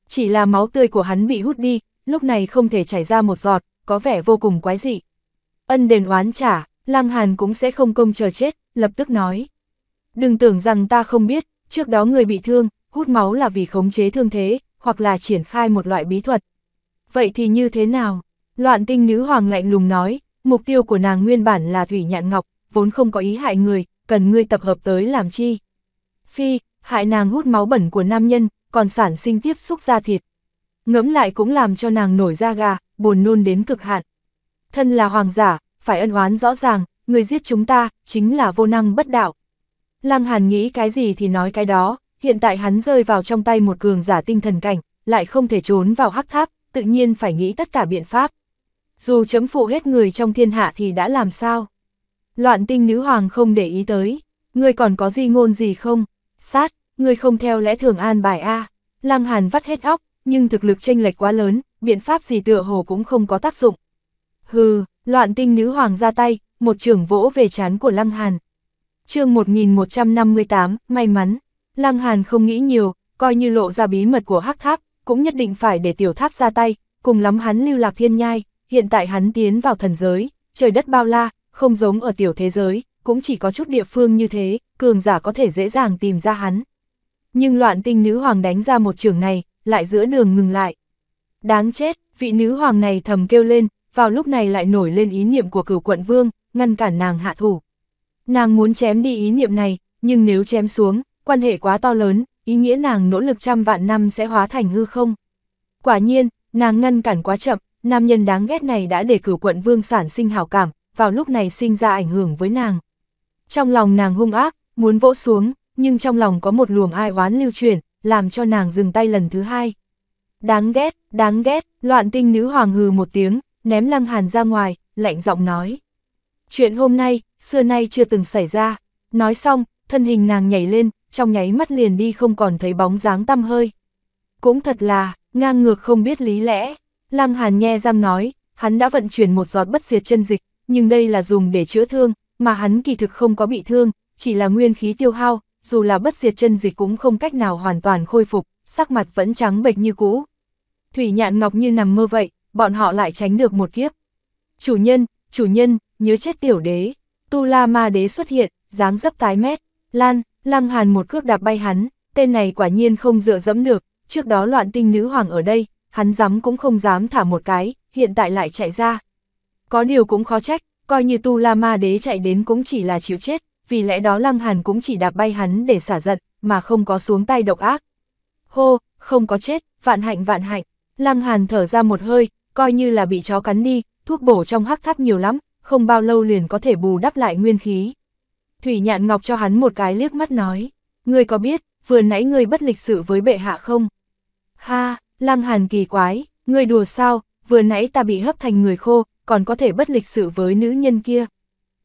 A: Chỉ là máu tươi của hắn bị hút đi, lúc này không thể chảy ra một giọt, có vẻ vô cùng quái dị. Ân đền oán trả, Lăng Hàn cũng sẽ không công chờ chết, lập tức nói. Đừng tưởng rằng ta không biết, trước đó người bị thương, hút máu là vì khống chế thương thế, hoặc là triển khai một loại bí thuật. Vậy thì như thế nào? Loạn tinh nữ hoàng lạnh lùng nói, mục tiêu của nàng nguyên bản là Thủy Nhạn Ngọc, vốn không có ý hại người, cần ngươi tập hợp tới làm chi. Phi, hại nàng hút máu bẩn của nam nhân, còn sản sinh tiếp xúc ra thịt. Ngẫm lại cũng làm cho nàng nổi da gà, buồn nôn đến cực hạn. Thân là hoàng giả, phải ân oán rõ ràng, người giết chúng ta, chính là vô năng bất đạo. Lăng Hàn nghĩ cái gì thì nói cái đó, hiện tại hắn rơi vào trong tay một cường giả tinh thần cảnh, lại không thể trốn vào hắc tháp, tự nhiên phải nghĩ tất cả biện pháp. Dù chấm phụ hết người trong thiên hạ thì đã làm sao? Loạn tinh nữ hoàng không để ý tới, ngươi còn có gì ngôn gì không? Sát, ngươi không theo lẽ thường an bài A. Lăng Hàn vắt hết óc, nhưng thực lực chênh lệch quá lớn, biện pháp gì tựa hồ cũng không có tác dụng. Hừ, Loạn tinh nữ hoàng ra tay, một trưởng vỗ về chán của Lăng Hàn. chương 1158, may mắn, Lăng Hàn không nghĩ nhiều, coi như lộ ra bí mật của hắc tháp, cũng nhất định phải để tiểu tháp ra tay, cùng lắm hắn lưu lạc thiên nhai, hiện tại hắn tiến vào thần giới, trời đất bao la, không giống ở tiểu thế giới, cũng chỉ có chút địa phương như thế, cường giả có thể dễ dàng tìm ra hắn. Nhưng loạn tinh nữ hoàng đánh ra một trường này, lại giữa đường ngừng lại. Đáng chết, vị nữ hoàng này thầm kêu lên, vào lúc này lại nổi lên ý niệm của cửu quận vương, ngăn cản nàng hạ thủ. Nàng muốn chém đi ý niệm này, nhưng nếu chém xuống, quan hệ quá to lớn, ý nghĩa nàng nỗ lực trăm vạn năm sẽ hóa thành hư không. Quả nhiên, nàng ngăn cản quá chậm, nam nhân đáng ghét này đã để cửu quận vương sản sinh hảo cảm, vào lúc này sinh ra ảnh hưởng với nàng. Trong lòng nàng hung ác, muốn vỗ xuống, nhưng trong lòng có một luồng ai oán lưu truyền, làm cho nàng dừng tay lần thứ hai. Đáng ghét, đáng ghét, loạn tinh nữ hoàng hừ một tiếng, ném Lăng Hàn ra ngoài, lạnh giọng nói. Chuyện hôm nay, xưa nay chưa từng xảy ra. Nói xong, thân hình nàng nhảy lên, trong nháy mắt liền đi không còn thấy bóng dáng tăm hơi. Cũng thật là, ngang ngược không biết lý lẽ. Lăng Hàn nhe răng nói, hắn đã vận chuyển một giọt bất diệt chân dịch, nhưng đây là dùng để chữa thương, mà hắn kỳ thực không có bị thương, chỉ là nguyên khí tiêu hao, dù là bất diệt chân dịch cũng không cách nào hoàn toàn khôi phục, sắc mặt vẫn trắng bệch như cũ. Thủy nhạn ngọc như nằm mơ vậy, bọn họ lại tránh được một kiếp. Chủ nhân, chủ nhân, nhớ chết tiểu đế. Tu La Ma Đế xuất hiện, dáng dấp tái mét, lan, lăng hàn một cước đạp bay hắn, tên này quả nhiên không dựa dẫm được, trước đó loạn tinh nữ hoàng ở đây, hắn dám cũng không dám thả một cái, hiện tại lại chạy ra. Có điều cũng khó trách, coi như Tu La Ma Đế chạy đến cũng chỉ là chịu chết, vì lẽ đó Lăng Hàn cũng chỉ đạp bay hắn để xả giận, mà không có xuống tay độc ác. Hô, không có chết, vạn hạnh vạn hạnh, Lăng Hàn thở ra một hơi, coi như là bị chó cắn đi, thuốc bổ trong hắc tháp nhiều lắm, không bao lâu liền có thể bù đắp lại nguyên khí. Thủy nhạn ngọc cho hắn một cái liếc mắt nói, ngươi có biết, vừa nãy ngươi bất lịch sự với bệ hạ không? Ha, lăng hàn kỳ quái, ngươi đùa sao, vừa nãy ta bị hấp thành người khô, còn có thể bất lịch sự với nữ nhân kia.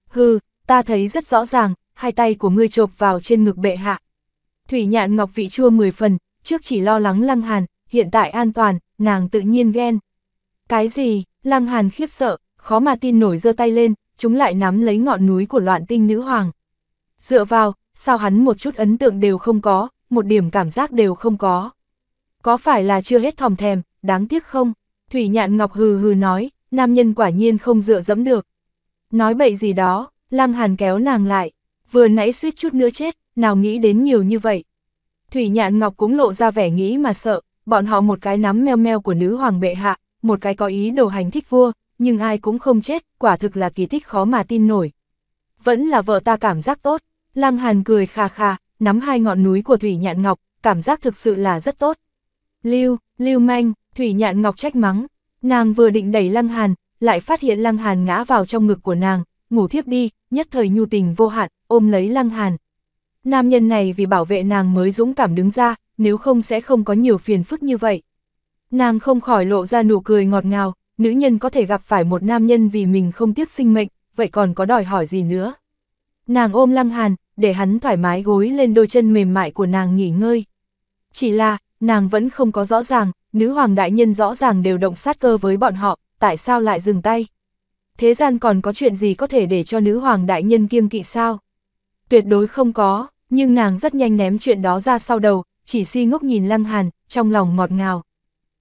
A: Hừ, ta thấy rất rõ ràng, hai tay của ngươi chộp vào trên ngực bệ hạ. Thủy nhạn ngọc vị chua mười phần, trước chỉ lo lắng lăng hàn, hiện tại an toàn, nàng tự nhiên ghen. Cái gì? Lăng Hàn khiếp sợ, khó mà tin nổi giơ tay lên, chúng lại nắm lấy ngọn núi của loạn tinh nữ hoàng. Dựa vào, sao hắn một chút ấn tượng đều không có, một điểm cảm giác đều không có. Có phải là chưa hết thòm thèm, đáng tiếc không? Thủy nhạn ngọc hừ hừ nói, nam nhân quả nhiên không dựa dẫm được. Nói bậy gì đó, lăng hàn kéo nàng lại, vừa nãy suýt chút nữa chết, nào nghĩ đến nhiều như vậy. Thủy nhạn ngọc cũng lộ ra vẻ nghĩ mà sợ, bọn họ một cái nắm meo meo của nữ hoàng bệ hạ, một cái có ý đồ hành thích vua, nhưng ai cũng không chết, quả thực là kỳ tích khó mà tin nổi. Vẫn là vợ ta cảm giác tốt, Lăng Hàn cười khà khà, nắm hai ngọn núi của Thủy Nhạn Ngọc, cảm giác thực sự là rất tốt. Lưu, Lưu Manh, Thủy Nhạn Ngọc trách mắng, nàng vừa định đẩy Lăng Hàn, lại phát hiện Lăng Hàn ngã vào trong ngực của nàng, ngủ thiếp đi, nhất thời nhu tình vô hạn, ôm lấy Lăng Hàn. Nam nhân này vì bảo vệ nàng mới dũng cảm đứng ra, nếu không sẽ không có nhiều phiền phức như vậy. Nàng không khỏi lộ ra nụ cười ngọt ngào, nữ nhân có thể gặp phải một nam nhân vì mình không tiếc sinh mệnh, vậy còn có đòi hỏi gì nữa. Nàng ôm Lăng Hàn, để hắn thoải mái gối lên đôi chân mềm mại của nàng nghỉ ngơi. Chỉ là, nàng vẫn không có rõ ràng, nữ hoàng đại nhân rõ ràng đều động sát cơ với bọn họ, tại sao lại dừng tay. Thế gian còn có chuyện gì có thể để cho nữ hoàng đại nhân kiêng kỵ sao? Tuyệt đối không có, nhưng nàng rất nhanh ném chuyện đó ra sau đầu, chỉ si ngốc nhìn Lăng Hàn, trong lòng ngọt ngào.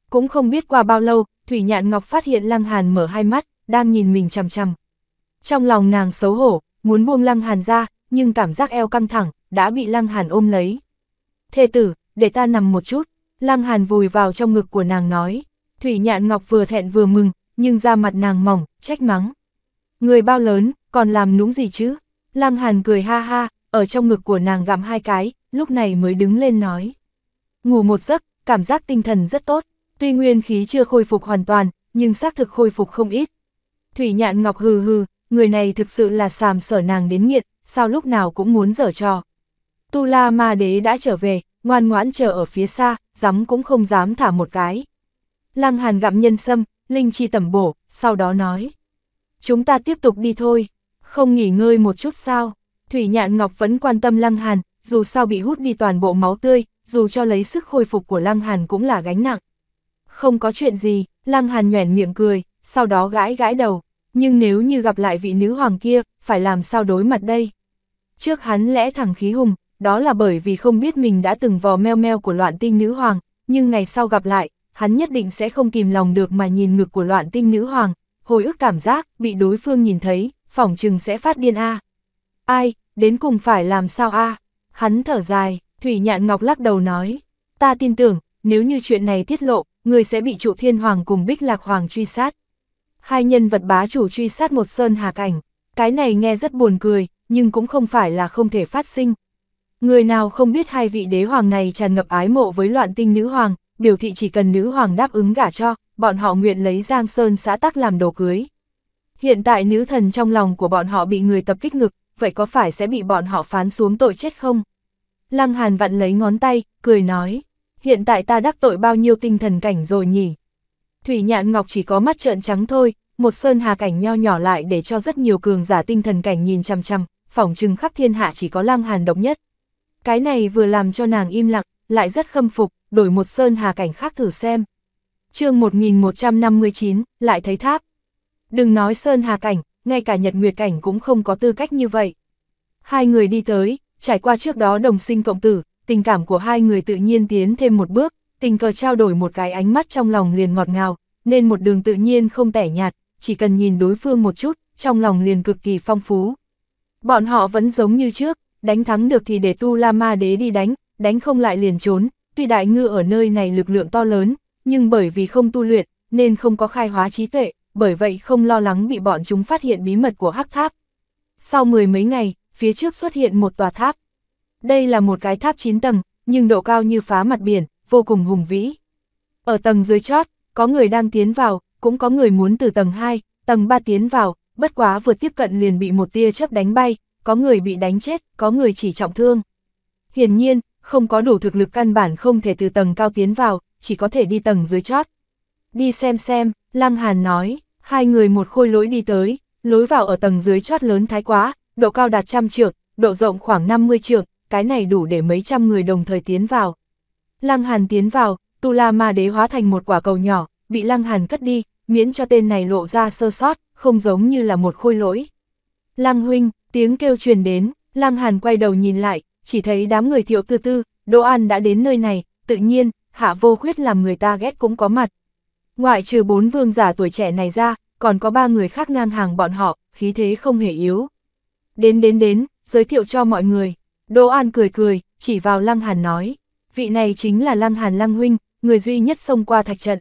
A: Cũng không biết qua bao lâu, Thủy Nhạn Ngọc phát hiện Lăng Hàn mở hai mắt, đang nhìn mình chằm chằm. Trong lòng nàng xấu hổ, muốn buông Lăng Hàn ra, nhưng cảm giác eo căng thẳng, đã bị Lăng Hàn ôm lấy. Thê tử, để ta nằm một chút. Lăng Hàn vùi vào trong ngực của nàng nói. Thủy Nhạn Ngọc vừa thẹn vừa mừng, nhưng da mặt nàng mỏng, trách mắng. Người bao lớn, còn làm nũng gì chứ? Lăng Hàn cười ha ha, ở trong ngực của nàng gặm hai cái, lúc này mới đứng lên nói. Ngủ một giấc, cảm giác tinh thần rất tốt. Tuy nguyên khí chưa khôi phục hoàn toàn, nhưng xác thực khôi phục không ít. Thủy nhạn ngọc hừ hừ, người này thực sự là sàm sở nàng đến nghiện, sao lúc nào cũng muốn dở trò. Tu La Ma Đế đã trở về, ngoan ngoãn chờ ở phía xa, dám cũng không dám thả một cái. Lăng Hàn gặm nhân sâm, Linh Chi tẩm bổ, sau đó nói. Chúng ta tiếp tục đi thôi, không nghỉ ngơi một chút sao. Thủy Nhạn Ngọc vẫn quan tâm Lăng Hàn, dù sao bị hút đi toàn bộ máu tươi, dù cho lấy sức khôi phục của Lăng Hàn cũng là gánh nặng. Không có chuyện gì, Lăng Hàn nhoẻn miệng cười, sau đó gãi gãi đầu, nhưng nếu như gặp lại vị nữ hoàng kia, phải làm sao đối mặt đây? Trước hắn lẽ thẳng khí hùng, đó là bởi vì không biết mình đã từng vò meo meo của loạn tinh nữ hoàng, nhưng ngày sau gặp lại, hắn nhất định sẽ không kìm lòng được mà nhìn ngực của loạn tinh nữ hoàng, hồi ức cảm giác bị đối phương nhìn thấy, phỏng chừng sẽ phát điên a. Ai, đến cùng phải làm sao a? Hắn thở dài, Thủy Nhạn Ngọc lắc đầu nói, ta tin tưởng, nếu như chuyện này tiết lộ, người sẽ bị trụ thiên hoàng cùng bích lạc hoàng truy sát. Hai nhân vật bá chủ truy sát một sơn hà cảnh, cái này nghe rất buồn cười, nhưng cũng không phải là không thể phát sinh. Người nào không biết hai vị đế hoàng này tràn ngập ái mộ với loạn tinh nữ hoàng, biểu thị chỉ cần nữ hoàng đáp ứng gả cho, bọn họ nguyện lấy Giang Sơn xã tắc làm đồ cưới. Hiện tại nữ thần trong lòng của bọn họ bị người tập kích ngực, vậy có phải sẽ bị bọn họ phán xuống tội chết không? Lăng Hàn vặn lấy ngón tay, cười nói hiện tại ta đắc tội bao nhiêu tinh thần cảnh rồi nhỉ? Thủy Nhạn Ngọc chỉ có mắt trợn trắng thôi, một sơn hà cảnh nho nhỏ lại để cho rất nhiều cường giả tinh thần cảnh nhìn chằm chằm, phỏng chừng khắp thiên hạ chỉ có lang hàn độc nhất. Cái này vừa làm cho nàng im lặng, lại rất khâm phục, đổi một sơn hà cảnh khác thử xem. chương 1159, lại thấy tháp. Đừng nói sơn hà cảnh, ngay cả nhật nguyệt cảnh cũng không có tư cách như vậy. Hai người đi tới, trải qua trước đó đồng sinh cộng tử, tình cảm của hai người tự nhiên tiến thêm một bước, tình cờ trao đổi một cái ánh mắt trong lòng liền ngọt ngào, nên một đường tự nhiên không tẻ nhạt, chỉ cần nhìn đối phương một chút, trong lòng liền cực kỳ phong phú. Bọn họ vẫn giống như trước, đánh thắng được thì để Tu La Ma Đế đi đánh, đánh không lại liền trốn, tuy đại ngư ở nơi này lực lượng to lớn, nhưng bởi vì không tu luyện, nên không có khai hóa trí tuệ, bởi vậy không lo lắng bị bọn chúng phát hiện bí mật của hắc tháp. Sau mười mấy ngày, phía trước xuất hiện một tòa tháp, đây là một cái tháp 9 tầng, nhưng độ cao như phá mặt biển, vô cùng hùng vĩ. Ở tầng dưới chót, có người đang tiến vào, cũng có người muốn từ tầng 2, tầng 3 tiến vào, bất quá vừa tiếp cận liền bị một tia chớp đánh bay, có người bị đánh chết, có người chỉ trọng thương. Hiển nhiên, không có đủ thực lực căn bản không thể từ tầng cao tiến vào, chỉ có thể đi tầng dưới chót. Đi xem xem, Lăng Hàn nói, hai người một khôi lối đi tới, lối vào ở tầng dưới chót lớn thái quá, độ cao đạt trăm trượng, độ rộng khoảng 50 trượng, cái này đủ để mấy trăm người đồng thời tiến vào. Lăng Hàn tiến vào, Tu La Ma Đế hóa thành một quả cầu nhỏ, bị Lăng Hàn cất đi, miễn cho tên này lộ ra sơ sót, không giống như là một khôi lỗi. Lăng huynh, tiếng kêu truyền đến, Lăng Hàn quay đầu nhìn lại, chỉ thấy đám người thiệu tư tư, Đỗ An đã đến nơi này, tự nhiên, hạ vô khuyết làm người ta ghét cũng có mặt. Ngoại trừ bốn vương giả tuổi trẻ này ra, còn có ba người khác ngang hàng bọn họ, khí thế không hề yếu. Đến đến đến, giới thiệu cho mọi người. Đỗ An cười cười, chỉ vào Lăng Hàn nói, vị này chính là Lăng Hàn Lăng Huynh, người duy nhất xông qua thạch trận.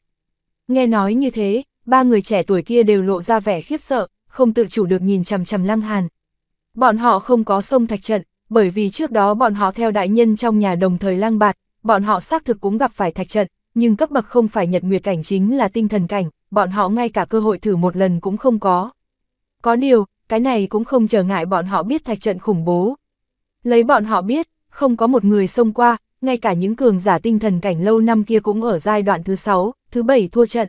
A: Nghe nói như thế, ba người trẻ tuổi kia đều lộ ra vẻ khiếp sợ, không tự chủ được nhìn chằm chằm Lăng Hàn. Bọn họ không có sông thạch trận, bởi vì trước đó bọn họ theo đại nhân trong nhà đồng thời lang bạt, bọn họ xác thực cũng gặp phải thạch trận, nhưng cấp bậc không phải nhật nguyệt cảnh chính là tinh thần cảnh, bọn họ ngay cả cơ hội thử một lần cũng không có. Có điều, cái này cũng không trở ngại bọn họ biết thạch trận khủng bố, Lấy bọn họ biết, không có một người xông qua, ngay cả những cường giả tinh thần cảnh lâu năm kia cũng ở giai đoạn thứ 6, thứ 7 thua trận.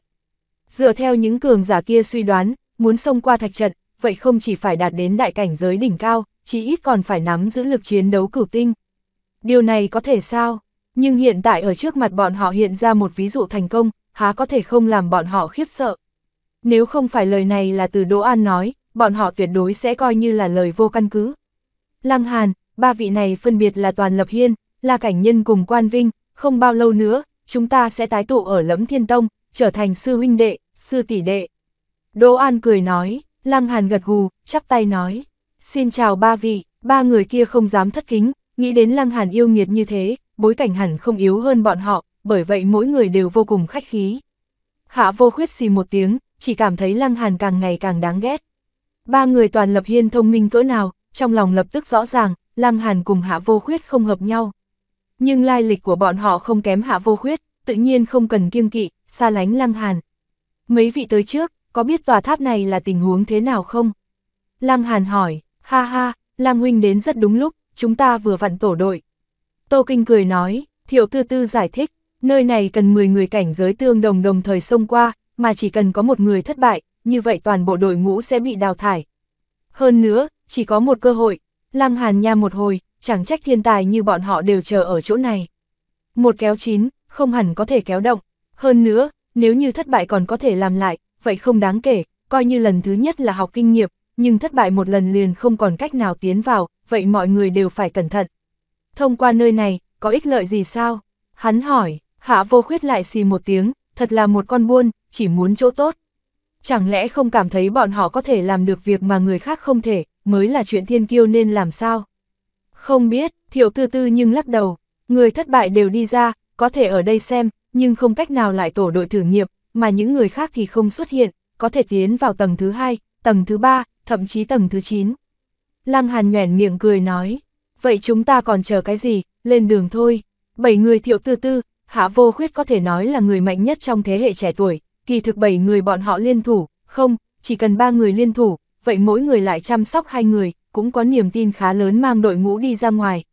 A: Dựa theo những cường giả kia suy đoán, muốn xông qua thạch trận, vậy không chỉ phải đạt đến đại cảnh giới đỉnh cao, chỉ ít còn phải nắm giữ lực chiến đấu cửu tinh. Điều này có thể sao? Nhưng hiện tại ở trước mặt bọn họ hiện ra một ví dụ thành công, há có thể không làm bọn họ khiếp sợ. Nếu không phải lời này là từ Đỗ An nói, bọn họ tuyệt đối sẽ coi như là lời vô căn cứ. Lăng Hàn, ba vị này phân biệt là Toàn Lập Hiên, là Cảnh Nhân cùng Quan Vinh, không bao lâu nữa, chúng ta sẽ tái tụ ở Lẫm Thiên Tông, trở thành sư huynh đệ, sư tỷ đệ. Đỗ An cười nói, Lăng Hàn gật gù, chắp tay nói, xin chào ba vị, ba người kia không dám thất kính, nghĩ đến Lăng Hàn yêu nghiệt như thế, bối cảnh hẳn không yếu hơn bọn họ, bởi vậy mỗi người đều vô cùng khách khí. Hạ vô khuyết xì một tiếng, chỉ cảm thấy Lăng Hàn càng ngày càng đáng ghét. Ba người toàn lập hiên thông minh cỡ nào, trong lòng lập tức rõ ràng, Lăng Hàn cùng Hạ Vô Khuyết không hợp nhau. Nhưng lai lịch của bọn họ không kém Hạ Vô Khuyết, tự nhiên không cần kiêng kỵ, xa lánh Lăng Hàn. Mấy vị tới trước, có biết tòa tháp này là tình huống thế nào không? Lăng Hàn hỏi, ha ha, Lăng Huynh đến rất đúng lúc, chúng ta vừa vặn tổ đội. Tô Kinh cười nói, Thiệu Tư Tư giải thích, nơi này cần 10 người cảnh giới tương đồng đồng thời xông qua, mà chỉ cần có một người thất bại, như vậy toàn bộ đội ngũ sẽ bị đào thải. Hơn nữa, chỉ có một cơ hội, Lăng Hàn Nha một hồi, chẳng trách thiên tài như bọn họ đều chờ ở chỗ này. Một kéo chín, không hẳn có thể kéo động, hơn nữa, nếu như thất bại còn có thể làm lại, vậy không đáng kể, coi như lần thứ nhất là học kinh nghiệm, nhưng thất bại một lần liền không còn cách nào tiến vào, vậy mọi người đều phải cẩn thận. Thông qua nơi này, có ích lợi gì sao? Hắn hỏi, hạ vô khuyết lại xì một tiếng, thật là một con buôn, chỉ muốn chỗ tốt. Chẳng lẽ không cảm thấy bọn họ có thể làm được việc mà người khác không thể, mới là chuyện thiên kiêu nên làm sao. Không biết, thiệu tư tư nhưng lắc đầu, người thất bại đều đi ra, có thể ở đây xem, nhưng không cách nào lại tổ đội thử nghiệm, mà những người khác thì không xuất hiện, có thể tiến vào tầng thứ hai, tầng thứ ba, thậm chí tầng thứ chín Lăng Hàn nhoẻn miệng cười nói, vậy chúng ta còn chờ cái gì, lên đường thôi. Bảy người thiệu tư tư, Hạ Vô Khuyết có thể nói là người mạnh nhất trong thế hệ trẻ tuổi, kỳ thực bảy người bọn họ liên thủ, không, chỉ cần ba người liên thủ, vậy mỗi người lại chăm sóc hai người, cũng có niềm tin khá lớn mang đội ngũ đi ra ngoài.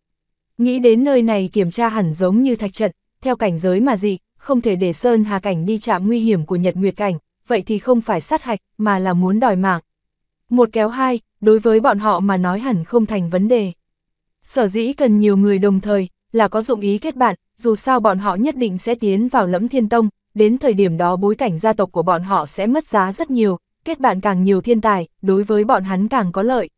A: Nghĩ đến nơi này kiểm tra hẳn giống như thạch trận, theo cảnh giới mà gì không thể để Sơn Hà Cảnh đi chạm nguy hiểm của Nhật Nguyệt Cảnh, vậy thì không phải sát hạch, mà là muốn đòi mạng. Một kéo hai, đối với bọn họ mà nói hẳn không thành vấn đề. Sở dĩ cần nhiều người đồng thời, là có dụng ý kết bạn, dù sao bọn họ nhất định sẽ tiến vào lẫm thiên tông, đến thời điểm đó bối cảnh gia tộc của bọn họ sẽ mất giá rất nhiều, kết bạn càng nhiều thiên tài, đối với bọn hắn càng có lợi.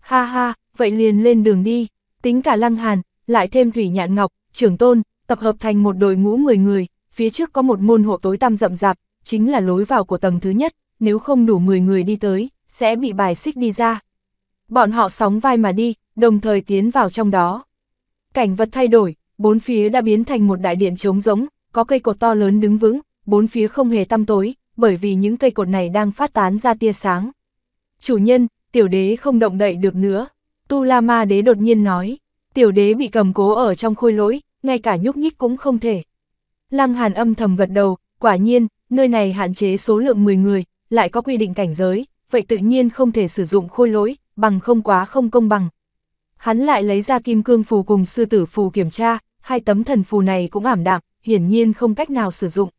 A: Ha ha, vậy liền lên đường đi, tính cả Lăng Hàn, lại thêm Thủy Nhạn Ngọc, trưởng tôn, tập hợp thành một đội ngũ người người, phía trước có một môn hộ tối tăm rậm rạp, chính là lối vào của tầng thứ nhất, nếu không đủ 10 người đi tới, sẽ bị bài xích đi ra. Bọn họ sóng vai mà đi, đồng thời tiến vào trong đó. Cảnh vật thay đổi, bốn phía đã biến thành một đại điện trống rỗng, có cây cột to lớn đứng vững, bốn phía không hề tăm tối, bởi vì những cây cột này đang phát tán ra tia sáng. Chủ nhân, tiểu đế không động đậy được nữa. Tu La Ma đế đột nhiên nói, tiểu đế bị cầm cố ở trong khôi lỗi, ngay cả nhúc nhích cũng không thể. Lăng Hàn âm thầm gật đầu, quả nhiên, nơi này hạn chế số lượng 10 người, lại có quy định cảnh giới, vậy tự nhiên không thể sử dụng khôi lỗi, bằng không quá không công bằng. Hắn lại lấy ra kim cương phù cùng sư tử phù kiểm tra, hai tấm thần phù này cũng ảm đạm, hiển nhiên không cách nào sử dụng.